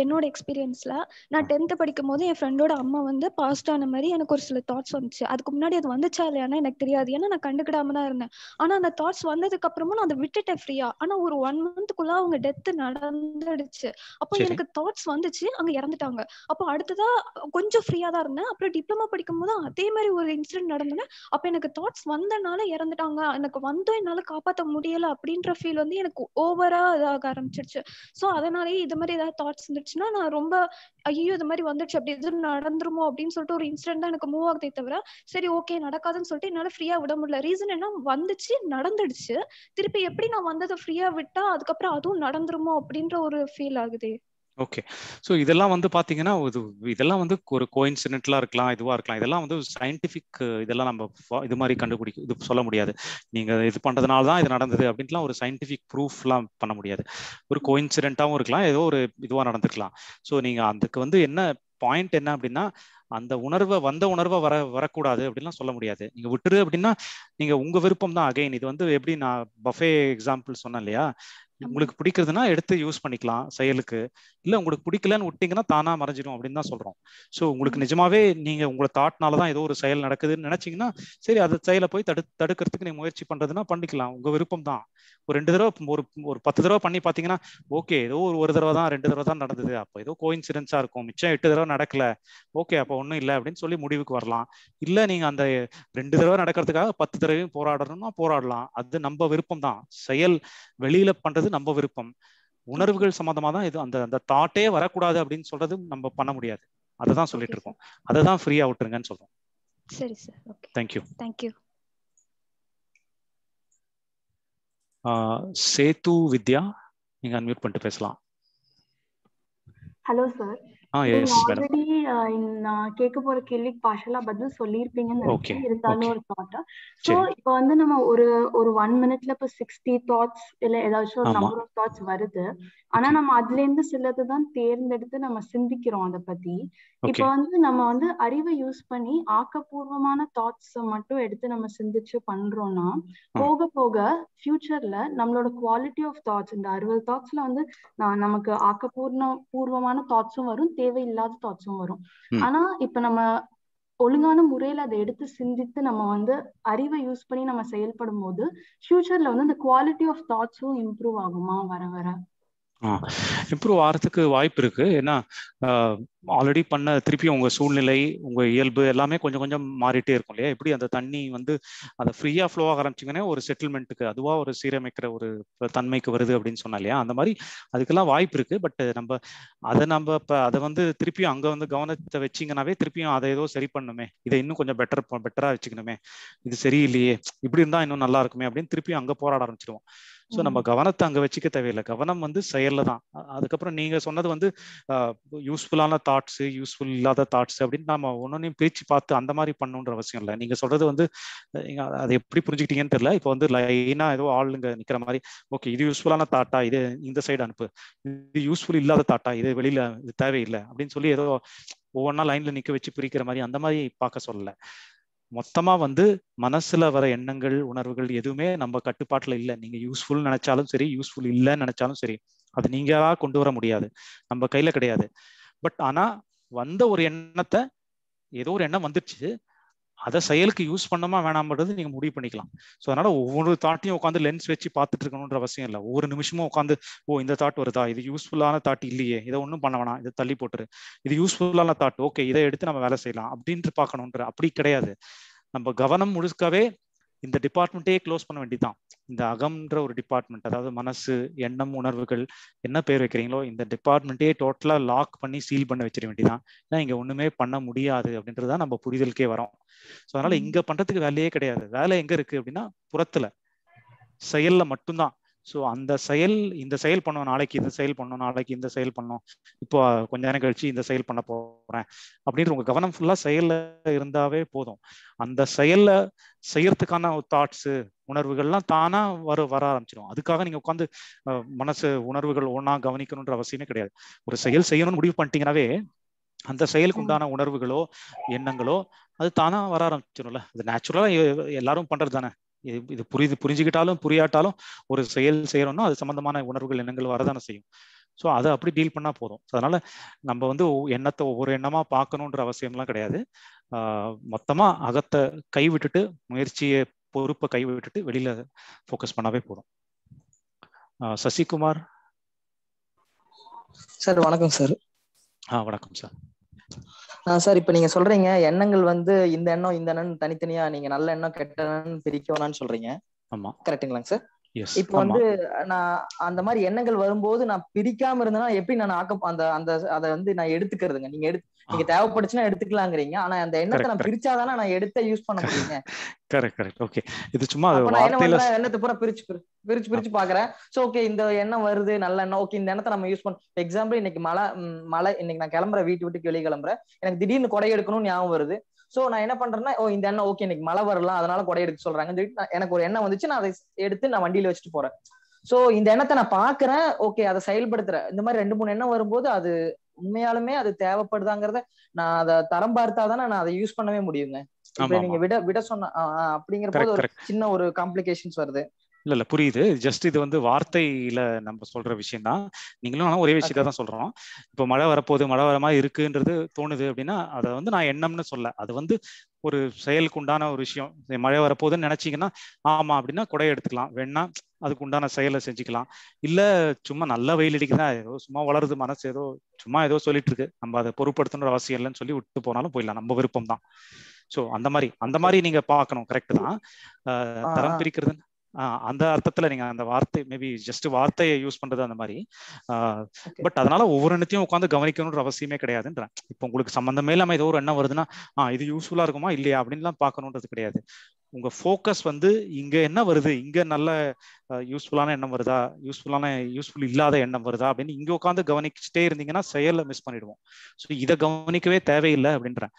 F: என்னோட எக்ஸ்பீரியன்ஸில் நான் டென்த்து படிக்கும் போது என் ஃப்ரெண்டோட அம்மா வந்து பாஸ்ட் ஆன மாதிரி எனக்கு ஒரு சில தாட்ஸ் வந்துச்சு அதுக்கு முன்னாடி அது வந்துச்சா இல்லையானா எனக்கு தெரியாது ஏன்னா நான் கண்டுக்கிடாம தான் இருந்தேன் ஆனால் அந்த தாட்ஸ் அப்புறமும் நான் அதை விட்டுட்டேன் ஃப்ரீயாக ஆனால் ஒரு ஒன் மந்த்துக்குள்ளே அவங்க டெத்து நடந்துடுச்சு அப்போ எனக்கு தாட்ஸ் வந்துச்சு அங்கே இறந்துட்டாங்க அப்போ அடுத்ததாக கொஞ்சம் ஃப்ரீயாக தான் இருந்தேன் அப்புறம் டிப்ளமா படிக்கும் போது அதே மாதிரி ஒரு இன்சிடென்ட் நடந்தேன் அப்போ எனக்கு தாட்ஸ் வந்தனால இறந்துட்டாங்க எனக்கு வந்தோம் என்னால் காப்பாற்ற முடியல அப்படின்ற ஃபீல் வந்து எனக்கு ஓவரா இதாக ஆரம்பிச்சிருச்சு ஸோ அதனாலேயே இது மாதிரி ஏதாவது தாட்ஸ் இருந்துச்சுன்னா நான் ரொம்ப ஐயோ இது மாதிரி வந்துடுச்சு அப்படி எதுவும் நடந்துருமோ அப்படின்னு சொல்லிட்டு ஒரு இன்சிடென்ட் தான் எனக்கு மூவ் ஆகுதே தவிர சரி ஓகே நடக்காதுன்னு சொல்லிட்டு என்னால ஃப்ரீயா விட முடியல ரீசன் என்ன வந்துச்சு நடந்துடுச்சு திருப்பி எப்படி நான் வந்ததை ஃப்ரீயா விட்டா அதுக்கப்புறம் அதுவும் நடந்துருமோ அப்படின்ற ஒரு ஃபீல் ஆகுது
A: ஓகே ஸோ இதெல்லாம் வந்து பார்த்தீங்கன்னா இது இதெல்லாம் வந்து ஒரு கோயின்சிடென்ட்லாம் இருக்கலாம் இதுவாக இருக்கலாம் இதெல்லாம் வந்து சயின்டிஃபிக் இதெல்லாம் நம்ம இது மாதிரி கண்டுபிடிக்க இது சொல்ல முடியாது நீங்கள் இது பண்ணுறதுனால தான் இது நடந்தது அப்படின்ட்டுலாம் ஒரு சயின்டிஃபிக் ப்ரூஃப்லாம் பண்ண முடியாது ஒரு கோயின்சிடென்ட்டாகவும் இருக்கலாம் ஏதோ ஒரு இதுவாக நடந்துக்கலாம் ஸோ நீங்கள் அதுக்கு வந்து என்ன பாயிண்ட் என்ன அப்படின்னா அந்த உணர்வை வந்த உணர்வை வர வரக்கூடாது அப்படின்லாம் சொல்ல முடியாது நீங்கள் விட்டுரு அப்படின்னா நீங்கள் உங்கள் விருப்பம் தான் அகைன் இது வந்து எப்படி நான் பஃபே எக்ஸாம்பிள் சொன்னேன் இல்லையா உங்களுக்கு பிடிக்கிறதுனா எடுத்து யூஸ் பண்ணிக்கலாம் செயலுக்கு இல்ல உங்களுக்கு பிடிக்கலன்னு விட்டீங்கன்னா தானா மறைஞ்சிடும் அப்படின்னு தான் சொல்றோம் ஸோ உங்களுக்கு நிஜமாவே நீங்க உங்களை தாட்னால தான் ஏதோ ஒரு செயல் நடக்குதுன்னு நினைச்சீங்கன்னா சரி அது செயலை போய் தடு தடுக்கிறதுக்கு நீங்க முயற்சி பண்றதுன்னா பண்ணிக்கலாம் உங்க விருப்பம் தான் ஒரு ரெண்டு தடவை ஒரு ஒரு பத்து தடவை பண்ணி பாத்தீங்கன்னா ஓகே ஏதோ ஒரு ஒரு தடவை தான் ரெண்டு தடவை தான் நடந்தது அப்போ ஏதோ கோயின்சிடன்ஸா இருக்கும் மிச்சம் எட்டு தடவை நடக்கல ஓகே அப்போ ஒன்றும் இல்லை அப்படின்னு சொல்லி முடிவுக்கு வரலாம் இல்ல நீங்க அந்த ரெண்டு தடவை நடக்கிறதுக்காக பத்து தடவையும் போராடணும்னா போராடலாம் அது நம்ம விருப்பம் தான் செயல் வெளியில பண்றது சொல்றது நம்ம விருப்பம் உணர்வுகள் சம்மந்தமா தான் இது அந்த அந்த தாட்டே வரக்கூடாது அப்படின்னு சொல்றது நம்ம பண்ண முடியாது அதை தான் சொல்லிட்டு இருக்கோம் அதை ஃப்ரீயா விட்டுருங்கன்னு சொல்றோம் சரி சார் தேங்க்யூ தேங்க்யூ சேத்து வித்யா நீங்க அன்மியூட் பண்ணிட்டு பேசலாம் ஹலோ சார் போற
D: பதில் சொல்லியிருப்பீங்கன்னு ஒரு தாட் வந்து நம்ம ஒரு ஒரு ஒன் மினிட்ல சிக்ஸ்டி தாட்ஸ் இல்ல ஏதாச்சும் ஒரு நம்பர் தாட்ஸ் வருது ஆனா நம்ம அதுல இருந்து தேர்ந்தெடுத்து நம்ம சிந்திக்கிறோம் அத பத்தி இப்ப வந்து நம்ம வந்து அறிவை யூஸ் பண்ணி ஆக்கப்பூர்வமான தாட்ஸ் மட்டும் எடுத்து நம்ம சிந்திச்சு பண்றோம்னா போக போக ஃபியூச்சர்ல நம்மளோட குவாலிட்டி ஆஃப் தாட்ஸ் இந்த அறுபது தாட்ஸ்ல வந்து நமக்கு ஆக்கப்பூர்ண பூர்வமான தாட்ஸும் வரும் தேவையில்லாத தாட்ஸும் வரும் ஆனா இப்ப நம்ம ஒழுங்கான முறையில அதை எடுத்து சிந்தித்து நம்ம வந்து அறிவை யூஸ் பண்ணி நம்ம செயல்படும் போது ஃபியூச்சர்ல வந்து அந்த குவாலிட்டி ஆஃப் தாட்ஸும் இம்ப்ரூவ் ஆகுமா வர வர
A: இம்ப்ரூவ் ஆகிறதுக்கு வாய்ப்பு இருக்கு ஏன்னா ஆல்ரெடி பண்ண திருப்பி உங்க சூழ்நிலை உங்க இயல்பு எல்லாமே கொஞ்சம் கொஞ்சம் மாறிட்டே இருக்கும் இல்லையா எப்படி அந்த தண்ணி வந்து அதை ஃப்ரீயா ஃப்ளோ ஆக ஆரம்பிச்சிங்கன்னா ஒரு செட்டில்மெண்ட்டுக்கு அதுவா ஒரு சீரமைக்கிற ஒரு தன்மைக்கு வருது அப்படின்னு சொன்னா இல்லையா அந்த மாதிரி அதுக்கெல்லாம் வாய்ப்பு இருக்கு பட் நம்ம அதை நம்ம இப்ப அதை வந்து திருப்பியும் அங்க வந்து கவனத்தை வச்சிங்கனாவே திருப்பியும் அதை ஏதோ சரி பண்ணுமே இதை இன்னும் கொஞ்சம் பெட்டர் பெட்டரா வச்சுக்கணுமே இது சரியில்லையே இப்படி இருந்தா இன்னும் நல்லா இருக்குமே அப்படின்னு திருப்பியும் அங்க போராட ஆரம்பிச்சிருவோம் ஸோ நம்ம கவனத்தை அங்கே வச்சுக்க தேவையில்லை கவனம் வந்து செயல்ல தான் அதுக்கப்புறம் நீங்க சொன்னது வந்து யூஸ்ஃபுல்லான தாட்ஸ் யூஸ்ஃபுல் இல்லாத தாட்ஸ் அப்படின்னு நம்ம ஒன்னொன்னையும் பிரிச்சு பார்த்து அந்த மாதிரி பண்ணுன்ற அவசியம் இல்லை நீங்க சொல்றது வந்து அதை எப்படி புரிஞ்சுக்கிட்டீங்கன்னு தெரியல இப்போ வந்து லைனா ஏதோ ஆளுங்க நிக்கிற மாதிரி ஓகே இது யூஸ்ஃபுல்லான தாட்டா இது இந்த சைடு அனுப்பு இது யூஸ்ஃபுல் இல்லாத தாட்டா இது வெளியில இது தேவையில்லை அப்படின்னு சொல்லி ஏதோ ஒவ்வொன்றா லைன்ல நிக்க வச்சு பிரிக்கிற மாதிரி அந்த மாதிரி பார்க்க சொல்லல மொத்தமா வந்து மனசுல வர எண்ணங்கள் உணர்வுகள் எதுவுமே நம்ம கட்டுப்பாட்டுல இல்லை நீங்க யூஸ்ஃபுல் நினைச்சாலும் சரி யூஸ்ஃபுல் இல்லைன்னு நினைச்சாலும் சரி அது நீங்களா கொண்டு வர முடியாது நம்ம கையில கிடையாது பட் ஆனா வந்த ஒரு எண்ணத்தை ஏதோ ஒரு எண்ணம் வந்துருச்சு அதை செயலுக்கு யூஸ் பண்ணமா வேணாம்ன்றது நீங்க முடிவு பண்ணிக்கலாம் ஸோ அதனால ஒவ்வொரு தாட்டையும் உட்காந்து லென்ஸ் வச்சு பார்த்துட்டு இருக்கணுன்ற அவசியம் இல்லை ஒவ்வொரு நிமிஷமும் உட்காந்து ஓ இந்த தாட் வருதா இது யூஸ்ஃபுல்லான தாட் இல்லையே இதை ஒன்றும் பண்ண வேணாம் இதை தள்ளி போட்டுரு இது யூஸ்ஃபுல்லான தாட் ஓகே இதை எடுத்து நம்ம வேலை செய்யலாம் அப்படின்ட்டு பார்க்கணுன்ற அப்படி கிடையாது நம்ம கவனம் முழுக்கவே இந்த டிபார்ட்மெண்ட்டே க்ளோஸ் பண்ண வேண்டிதான் இந்த அகம்ன்ற ஒரு டிபார்ட்மெண்ட் அதாவது மனசு எண்ணம் உணர்வுகள் என்ன பேர் வைக்கிறீங்களோ இந்த டிபார்ட்மெண்ட்டே டோட்டலாக லாக் பண்ணி சீல் பண்ண வச்சிட வேண்டிதான் ஏன்னா இங்கே ஒன்றுமே பண்ண முடியாது அப்படின்றது தான் நம்ம புரிதலுக்கே வரோம் ஸோ அதனால இங்கே பண்ணுறதுக்கு வேலையே கிடையாது வேலை எங்கே இருக்குது அப்படின்னா புறத்தில் செயலில் மட்டும்தான் ஸோ அந்த செயல் இந்த செயல் பண்ணோம் நாளைக்கு இந்த செயல் பண்ணோம் நாளைக்கு இந்த செயல் பண்ணோம் இப்போ கொஞ்ச நேரம் கழிச்சு இந்த செயல் பண்ண போறேன் அப்படின்ற உங்க கவனம் ஃபுல்லா செயல்ல இருந்தாவே போதும் அந்த செயல்ல செய்யறதுக்கான தாட்ஸ் உணர்வுகள்லாம் தானா வர வர ஆரம்பிச்சிடும் அதுக்காக நீங்க உட்காந்து மனசு உணர்வுகள் ஒன்னா கவனிக்கணுன்ற அவசியமே கிடையாது ஒரு செயல் செய்யணும்னு முடிவு பண்ணிட்டீங்கன்னாவே அந்த செயலுக்கு உண்டான உணர்வுகளோ எண்ணங்களோ அது தானா வர ஆரம்பிச்சிடும்ல அது நேச்சுரலா எல்லாரும் பண்றது தானே இது இது புரிது புரிஞ்சுக்கிட்டாலும் புரியாட்டாலும் ஒரு செயல் செய்யறோம்னா அது சம்பந்தமான உணர்வுகள் எண்ணங்கள் வரதானே செய்யும் ஸோ அதை அப்படி டீல் பண்ணா போதும் அதனால நம்ம வந்து எண்ணத்தை ஒவ்வொரு எண்ணமா பார்க்கணுன்ற அவசியம்லாம் கிடையாது மொத்தமா அகத்தை கைவிட்டுட்டு முயற்சியை பொறுப்பை கைவிட்டுட்டு வெளியில ஃபோக்கஸ் பண்ணாவே போதும் சசிகுமார்
G: சார் வணக்கம் சார்
A: ஆ வணக்கம் சார்
G: சார் இப்ப நீங்க சொல்றீங்க எண்ணங்கள் வந்து இந்த எண்ணம் இந்த எண்ணம் தனித்தனியா நீங்க நல்ல எண்ணம் கெட்ட எண்ணம் பிரிக்கணும்னு சொல்றீங்க ஆமா கரெக்ட்டுங்களாங்க சார் இப்போ வந்து நான் அந்த மாதிரி எண்ணங்கள் வரும்போது நான் பிரிக்காம இருந்தேன்னா எப்படி நான் ஆக்க அந்த அந்த அதை வந்து நான் எடுத்துக்கிறதுங்க நீங்க எடுத்து நீங்க தேவைப்படுச்சுன்னா எடுத்துக்கலாங்கிறீங்க ஆனா அந்த எண்ணத்தை நான் பிரிச்சாதானே நான் எடுத்த யூஸ் பண்ண முடியுங்க
A: கரெக்ட் கரெக்ட் ஓகே இது சும்மா
G: எண்ணத்தை பூரா பிரிச்சு பிரிச்சு பிரிச்சு பாக்குறேன் சோ ஓகே இந்த எண்ணம் வருது நல்ல எண்ணம் ஓகே இந்த எண்ணத்தை நம்ம யூஸ் பண்ண எக்ஸாம்பிள் இன்னைக்கு மழை மழை இன்னைக்கு நான் கிளம்புறேன் வீட்டு விட்டு வெளியே கிளம்புறேன் எனக்கு திடீர்னு கொடை எடுக்கணும்னு ஞாபகம் வருது சோ நான் என்ன பண்றேன்னா ஓ இந்த எண்ணெய் ஓகே இன்னைக்கு மழை வரலாம் அதனால கொடை எடுக்க சொல்றாங்கன்னு சொல்லிட்டு எனக்கு ஒரு எண்ணெய் வந்துச்சு நான் அதை எடுத்து நான் வண்டியில வச்சுட்டு போறேன் சோ இந்த எண்ணத்தை நான் பாக்குறேன் ஓகே அதை செயல்படுத்துறேன் இந்த மாதிரி ரெண்டு மூணு எண்ணம் வரும்போது அது உண்மையாலுமே அது தேவைப்படுதாங்கிறத நான் அதை தரம் பார்த்தாதானே நான் அதை யூஸ் பண்ணவே முடியுங்க நீங்க விட விட சொன்ன அப்படிங்கிற போது ஒரு சின்ன ஒரு காம்ப்ளிகேஷன்ஸ் வருது
A: இல்ல இல்ல புரியுது ஜஸ்ட் இது வந்து வார்த்தையில நம்ம சொல்ற விஷயம் தான் நீங்களும் ஒரே விஷயத்த தான் சொல்றோம் இப்ப மழை வரப்போகுது மழை வர மாதிரி இருக்குன்றது தோணுது அப்படின்னா அதை வந்து நான் எண்ணம்னு சொல்ல அது வந்து ஒரு செயலுக்கு உண்டான ஒரு விஷயம் மழை வரப்போகுதுன்னு நினைச்சீங்கன்னா ஆமா அப்படின்னா கொடையை எடுத்துக்கலாம் வேணா அதுக்கு உண்டான செயலை செஞ்சுக்கலாம் இல்ல சும்மா நல்ல வெயில் அடிக்குதா ஏதோ சும்மா வளருது மனசு ஏதோ சும்மா ஏதோ சொல்லிட்டு இருக்கு நம்ம அதை பொருட்படுத்தணுன்ற அவசியம் இல்லைன்னு சொல்லி விட்டு போனாலும் போயிடலாம் நம்ம விருப்பம் தான் ஸோ அந்த மாதிரி அந்த மாதிரி நீங்க பாக்கணும் கரெக்ட் தான் தரம் பிரிக்கிறது அந்த அர்த்தத்துல நீங்க அந்த வார்த்தை மேபி ஜஸ்ட் வார்த்தையை யூஸ் பண்றது அந்த மாதிரி பட் அதனால ஒவ்வொரு எண்ணத்தையும் உட்காந்து கவனிக்கணும்ன்ற அவசியமே கிடையாதுன்றேன் இப்போ உங்களுக்கு சம்மந்தமே இல்லாம ஏதோ ஒரு எண்ணம் வருதுன்னா ஆஹ் இது யூஸ்ஃபுல்லா இருக்குமா இல்லையா எல்லாம் பாக்கணும்ன்றது கிடையாது உங்க ஃபோக்கஸ் வந்து இங்க என்ன வருது இங்க நல்ல யூஸ்ஃபுல்லான எண்ணம் வருதா யூஸ்ஃபுல்லான யூஸ்ஃபுல் இல்லாத எண்ணம் வருதா அப்படின்னு இங்க உட்காந்து கவனிச்சுட்டே இருந்தீங்கன்னா செயலை மிஸ் பண்ணிடுவோம் ஸோ இதை கவனிக்கவே தேவையில்லை அப்படின்றேன்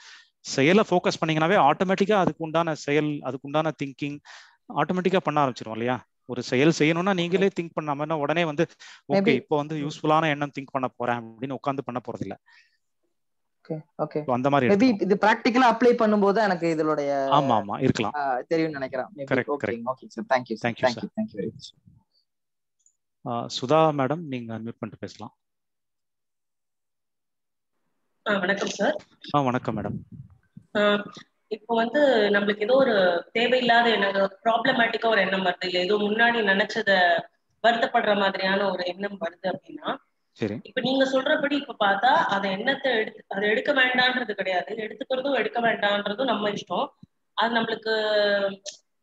A: செயலை ஃபோக்கஸ் பண்ணீங்கன்னாவே ஆட்டோமேட்டிக்கா அதுக்கு உண்டான செயல் அதுக்கு உண்டான திங்கிங் ஆட்டோமேட்டிக்கா பண்ண ஆரம்பிச்சிருவோம் இல்லையா ஒரு செயல் செய்யணும்னா நீங்களே திங்க் பண்ணாம உடனே வந்து ஓகே இப்போ வந்து யூஸ்ஃபுல்லான எண்ணம் திங்க் பண்ண போறேன் அப்படின்னு உட்காந்து
G: பண்ண போறது இல்ல அந்த மாதிரி மேபி இது பிராக்டிகலா அப்ளை பண்ணும்போது எனக்கு இதோட ஆமா ஆமா இருக்கலாம் தெரியும் நினைக்கிறேன் correct okay sir thank you thank you thank you very much
A: Sudha madam நீங்க அன்மியூட் பண்ணிட்டு பேசலாம் வணக்கம் சார் ஆ வணக்கம் மேடம்
H: இப்போ வந்து நம்மளுக்கு ஏதோ ஒரு தேவையில்லாத எண்ணங்கள் ப்ராப்ளமேட்டிக்கா ஒரு எண்ணம் வருது இல்லை ஏதோ முன்னாடி நினைச்சத வருத்தப்படுற மாதிரியான ஒரு எண்ணம் வருது அப்படின்னா இப்ப நீங்க சொல்றபடி இப்ப பார்த்தா அந்த எண்ணத்தை எடுத்து அதை எடுக்க வேண்டான்றது கிடையாது எடுத்துக்கிறதும் எடுக்க வேண்டான்றதும் நம்ம இஷ்டம் அது நம்மளுக்கு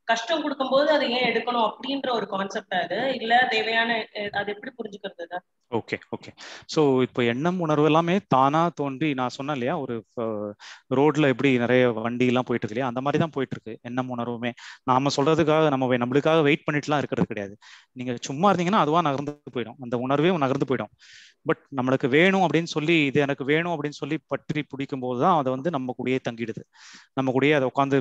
H: கஷ்டம் கொடுக்கும்போது அதை ஏன் எடுக்கணும் அப்படின்ற ஒரு கான்செப்ட் அது இல்ல தேவையான அது எப்படி புரிஞ்சுக்கிறது
A: ஓகே ஓகே ஸோ இப்போ எண்ணம் உணர்வு எல்லாமே தானா தோன்றி நான் சொன்னேன் இல்லையா ஒரு ரோட்ல எப்படி நிறைய வண்டி எல்லாம் போயிட்டு இருக்கு இல்லையா அந்த மாதிரி தான் போயிட்டு இருக்கு எண்ணம் உணர்வுமே நாம சொல்றதுக்காக நம்ம நம்மளுக்காக வெயிட் பண்ணிட்டுலாம் இருக்கிறது கிடையாது நீங்க சும்மா இருந்தீங்கன்னா அதுவா நகர்ந்து போயிடும் அந்த உணர்வே நகர்ந்து போயிடும் பட் நம்மளுக்கு வேணும் அப்படின்னு சொல்லி இது எனக்கு வேணும் அப்படின்னு சொல்லி பற்றி பிடிக்கும் போது தான் அதை வந்து நம்ம கூடயே தங்கிடுது நம்ம கூடயே அதை உட்காந்து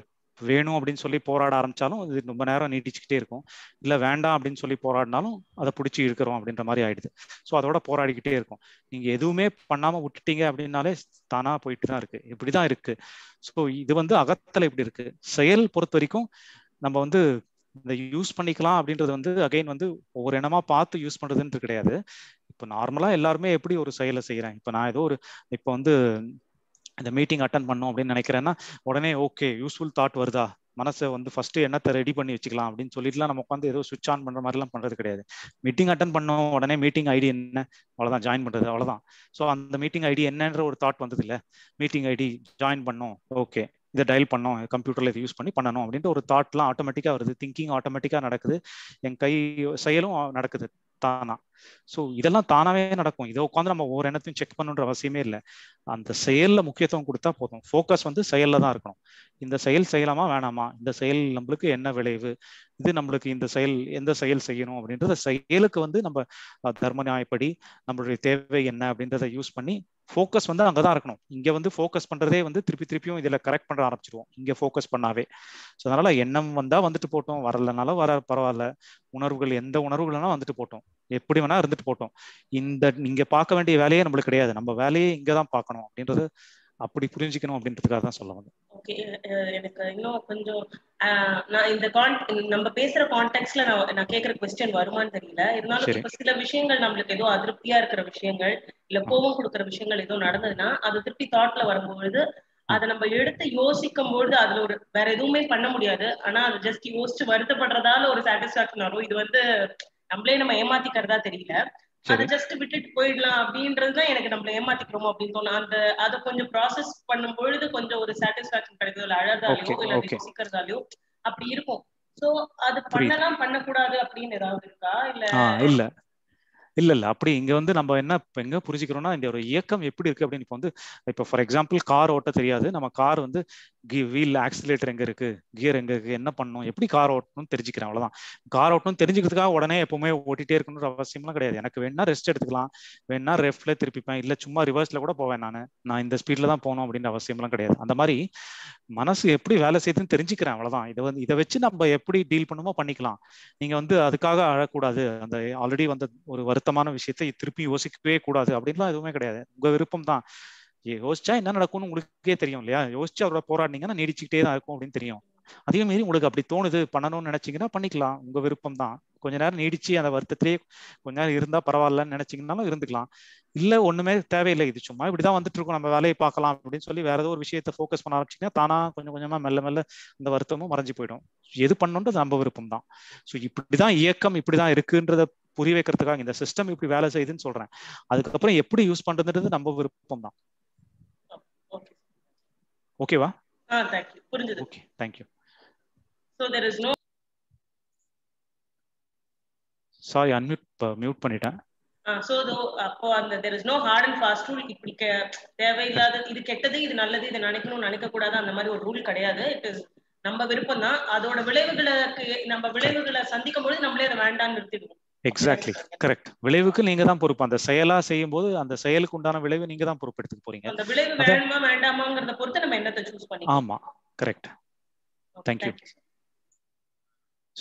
A: வேணும் அப்படின்னு சொல்லி போராட ஆரம்பிச்சாலும் இது ரொம்ப நேரம் நீட்டிச்சுக்கிட்டே இருக்கும் இல்லை வேண்டாம் அப்படின்னு சொல்லி போராடினாலும் அதை பிடிச்சி இருக்கிறோம் அப்படின்ற மாதிரி ஆயிடுது ஸோ அதோட போராடிக்கிட்டே இருக்கும் நீங்கள் எதுவுமே பண்ணாமல் விட்டுட்டீங்க அப்படின்னாலே தானாக போயிட்டு தான் இருக்கு இப்படி தான் இருக்கு ஸோ இது வந்து அகத்தில் இப்படி இருக்கு செயல் பொறுத்த வரைக்கும் நம்ம வந்து இந்த யூஸ் பண்ணிக்கலாம் அப்படின்றது வந்து அகைன் வந்து ஒவ்வொரு இனமா பார்த்து யூஸ் பண்றதுன்றது கிடையாது இப்போ நார்மலா எல்லாருமே எப்படி ஒரு செயலை செய்யறேன் இப்போ நான் ஏதோ ஒரு இப்போ வந்து இந்த மீட்டிங் அட்டன் பண்ணோம் அப்படின்னு நினைக்கிறேன்னா உடனே ஓகே யூஸ்ஃபுல் தாட் வருதா மனசை வந்து ஃபர்ஸ்ட் என்னத்தை ரெடி பண்ணி வச்சுக்கலாம் அப்படின்னு சொல்லிட்டு நம்ம உட்காந்து ஏதோ சுவிட்ச் ஆன் பண்ற மாதிரிலாம் பண்றது கிடையாது மீட்டிங் அட்டன் பண்ணோம் உடனே மீட்டிங் ஐடி என்ன அவ்வளோதான் ஜாயின் பண்றது அவ்வளவுதான் ஸோ அந்த மீட்டிங் ஐடி என்னன்ற ஒரு தாட் வந்தது இல்லை மீட்டிங் ஐடி ஜாயின் பண்ணோம் ஓகே இதை டைல் பண்ணோம் கம்ப்யூட்டரில் இதை யூஸ் பண்ணி பண்ணணும் அப்படின்ற ஒரு தாட்லாம் ஆட்டோமேட்டிக்காக வருது திங்கிங் ஆட்டோமேட்டிக்காக நடக்குது என் கை செயலும் நடக்குது தானா ஸோ இதெல்லாம் தானாவே நடக்கும் இதை உட்காந்து நம்ம ஒவ்வொரு எண்ணத்தையும் செக் பண்ணுன்ற அவசியமே இல்லை அந்த செயல்ல முக்கியத்துவம் கொடுத்தா போதும் ஃபோக்கஸ் வந்து செயல்ல தான் இருக்கணும் இந்த செயல் செய்யலாமா வேணாமா இந்த செயல் நம்மளுக்கு என்ன விளைவு இது நம்மளுக்கு இந்த செயல் எந்த செயல் செய்யணும் அப்படின்றத செயலுக்கு வந்து நம்ம தர்ம நியாயப்படி நம்மளுடைய தேவை என்ன அப்படின்றத யூஸ் பண்ணி ஃபோக்கஸ் வந்து அங்கே தான் இருக்கணும் இங்கே வந்து ஃபோக்கஸ் பண்ணுறதே வந்து திருப்பி திருப்பியும் இதில் கரெக்ட் பண்ண ஆரம்பிச்சிருவோம் இங்கே ஃபோக்கஸ் பண்ணாவே ஸோ அதனால் எண்ணம் வந்தால் வந்துட்டு போட்டோம் வரலனாலும் வர பரவாயில்ல உணர்வுகள் எந்த உணர்வுகள்னாலும் வந்துட்டு போட்டோம் எப்படி வேணா இருந்துட்டு போட்டோம் இந்த நீங்க பார்க்க வேண்டிய வேலையே நம்மளுக்கு கிடையாது நம்ம வேலையே இங்கதான் பாக்கணும் அப்படின்றது அப்படி புரிஞ்சுக்கணும் அப்படின்றதுக்காக தான் சொல்ல வந்தேன்
H: ஓகே எனக்கு இன்னும் கொஞ்சம் நான் இந்த கான் நம்ம பேசுற கான்டெக்ட்ல நான் நான் கேக்குற கொஸ்டின் வருமான்னு தெரியல இருந்தாலும் இப்ப சில விஷயங்கள் நம்மளுக்கு ஏதோ அதிருப்தியா இருக்கிற விஷயங்கள் இல்ல கோபம் கொடுக்குற விஷயங்கள் ஏதோ நடந்ததுன்னா அது திருப்பி தாட்ல வரும்பொழுது அதை நம்ம எடுத்து யோசிக்கும் பொழுது அதுல ஒரு வேற எதுவுமே பண்ண முடியாது ஆனா அது ஜஸ்ட் யோசிச்சு வருத்தப்படுறதால ஒரு சாட்டிஸ்பாக்சன் வரும் இது வந்து நம்மளே நம்ம ஏமாத்திக்கிறதா தெரியல அதை ஜஸ்ட் விட்டுட்டு போயிடலாம் அப்படின்றதுதான் எனக்கு நம்மள ஏமாத்திக்கிறோமோ அப்படின்னு தோணும் அந்த அதை கொஞ்சம் ப்ராசஸ் பண்ணும் பொழுது கொஞ்சம் ஒரு சாட்டிஸ்பாக்சன் கிடைக்குது இல்ல அழகாலையோ இல்ல யோசிக்கிறதாலயோ அப்படி இருக்கும் சோ அது பண்ணலாம் பண்ணக்கூடாது அப்படின்னு ஏதாவது இருக்கா
C: இல்ல
A: இல்ல இல்ல அப்படி இங்க வந்து நம்ம என்ன எங்க புரிஞ்சுக்கிறோம்னா இந்த ஒரு இயக்கம் எப்படி இருக்கு அப்படின்னு இப்போ வந்து இப்போ ஃபார் எக்ஸாம்பிள் கார் ஓட்ட தெரியாது நம்ம கார் வந்து வீல் ஆக்சிலேட்டர் எங்க இருக்கு கியர் எங்க இருக்கு என்ன பண்ணணும் எப்படி கார் ஓட்டணும்னு தெரிஞ்சுக்கிறேன் அவ்வளவுதான் கார் ஓட்டணும் தெரிஞ்சுக்கிறதுக்காக உடனே எப்பவுமே ஓட்டிட்டே இருக்கணும்னு அவசியம்லாம் கிடையாது எனக்கு வேணா ரெஸ்ட் எடுத்துக்கலாம் வேணா ரெஃப்ல திருப்பிப்பேன் இல்ல சும்மா ரிவர்ஸ்ல கூட போவேன் நான் நான் இந்த ஸ்பீட்ல தான் போகணும் அப்படின்ற அவசியம்லாம் கிடையாது அந்த மாதிரி மனசு எப்படி வேலை செய்யுதுன்னு தெரிஞ்சுக்கிறேன் அவ்வளவுதான் இதை வந்து இதை வச்சு நம்ம எப்படி டீல் பண்ணுமோ பண்ணிக்கலாம் நீங்க வந்து அதுக்காக அழக்கூடாது அந்த ஆல்ரெடி வந்த ஒரு வருத்தம் வருத்தமான விஷயத்தை திருப்பி யோசிக்கவே கூடாது அப்படின்லாம் எதுவுமே கிடையாது உங்க விருப்பம் தான் யோசிச்சா என்ன நடக்கும்னு உங்களுக்கே தெரியும் இல்லையா யோசிச்சு அவரோட போராடினீங்கன்னா நீடிச்சுக்கிட்டே தான் இருக்கும் அப்படின்னு தெரியும் அதே மாரி உங்களுக்கு அப்படி தோணுது பண்ணணும்னு நினைச்சீங்கன்னா பண்ணிக்கலாம் உங்க விருப்பம் தான் கொஞ்ச நேரம் நீடிச்சு அந்த வருத்தத்திலேயே கொஞ்ச நேரம் இருந்தா பரவாயில்லன்னு நினைச்சிங்கனாலும் இருந்துக்கலாம் இல்ல ஒண்ணுமே தேவையில்லை இது சும்மா இப்படிதான் வந்துட்டு இருக்கோம் நம்ம வேலையை பார்க்கலாம் அப்படின்னு சொல்லி வேற ஏதோ ஒரு விஷயத்த ஃபோக்கஸ் பண்ண ஆரம்பிச்சிங்கன்னா தானா கொஞ்சம் கொஞ்சமா மெல்ல மெல்ல இந்த வருத்தமும் மறைஞ்சு போயிடும் எது பண்ணணுன்றது நம்ம விருப்பம் தான் ஸோ இப்படிதான் இயக்கம் இப்படிதான் இருக்குன்றத புரிய வைக்கிறதுக்காக இந்த சிஸ்டம் இப்படி வேலை செய்யுதுன்னு சொல்றேன் அதுக்கப்புறம் எப்படி யூஸ் பண்றதுன்றது நம்ம விருப்பம் தான் ஓகேவா புரிஞ்சது okay is no sorry unmute mute பண்ணிட்டேன்
H: சோ தோ அப்போ அந்த there is no hard and fast rule இப்படி தேவையில்லாத இது கெட்டது இது நல்லது இது நினைக்கணும் நினைக்க கூடாது அந்த மாதிரி ஒரு ரூல் கிடையாது இட் இஸ் நம்ம விருப்பம் தான் அதோட விளைவுகளுக்கு நம்ம விளைவுகளை சந்திக்கும் பொழுது நம்மளே அதை வேண்டாம்னு நிறுத்திடுவோம்
A: எக்ஸாக்ட்லி கரெக்ட் விளைவுக்கு நீங்க தான் பொறுப்பு அந்த செயலா செய்யும் போது அந்த செயலுக்கு உண்டான விளைவு நீங்க தான் பொறுப்பெடுத்து போறீங்க அந்த விளைவு
H: வேண்டாமாங்கறத பொறுத்து நம்ம என்னத்தை சூஸ் ஆமா
A: correct thank you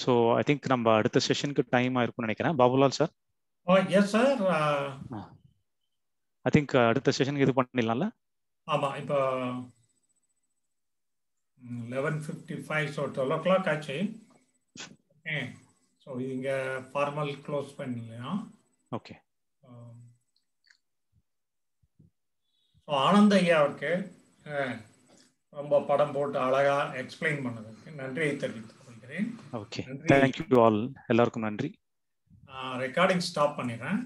A: so I think நம்ம அடுத்த செஷனுக்கு டைம் ஆயிருக்கும்னு நினைக்கிறேன் Babulal sir yes sir I think அடுத்த செஷனுக்கு இது பண்ணிடலாம்ல ஆமா இப்போ eleven fifty five so twelve o'clock ஆச்சு ஸோ இங்க ஃபார்மல்
B: க்ளோஸ் பண்ணலாம் ஓகே ஸோ ஆனந்த ஐயா அவருக்கு ரொம்ப படம் போட்டு அழகா
A: எக்ஸ்பிளைன் பண்ணதுக்கு நன்றியை தெரிவித்துக் கொள்கிறேன் ஓகே தேங்க்யூ ஆல் எல்லாருக்கும் நன்றி ரெக்கார்டிங் ஸ்டாப் பண்ணிடுறேன்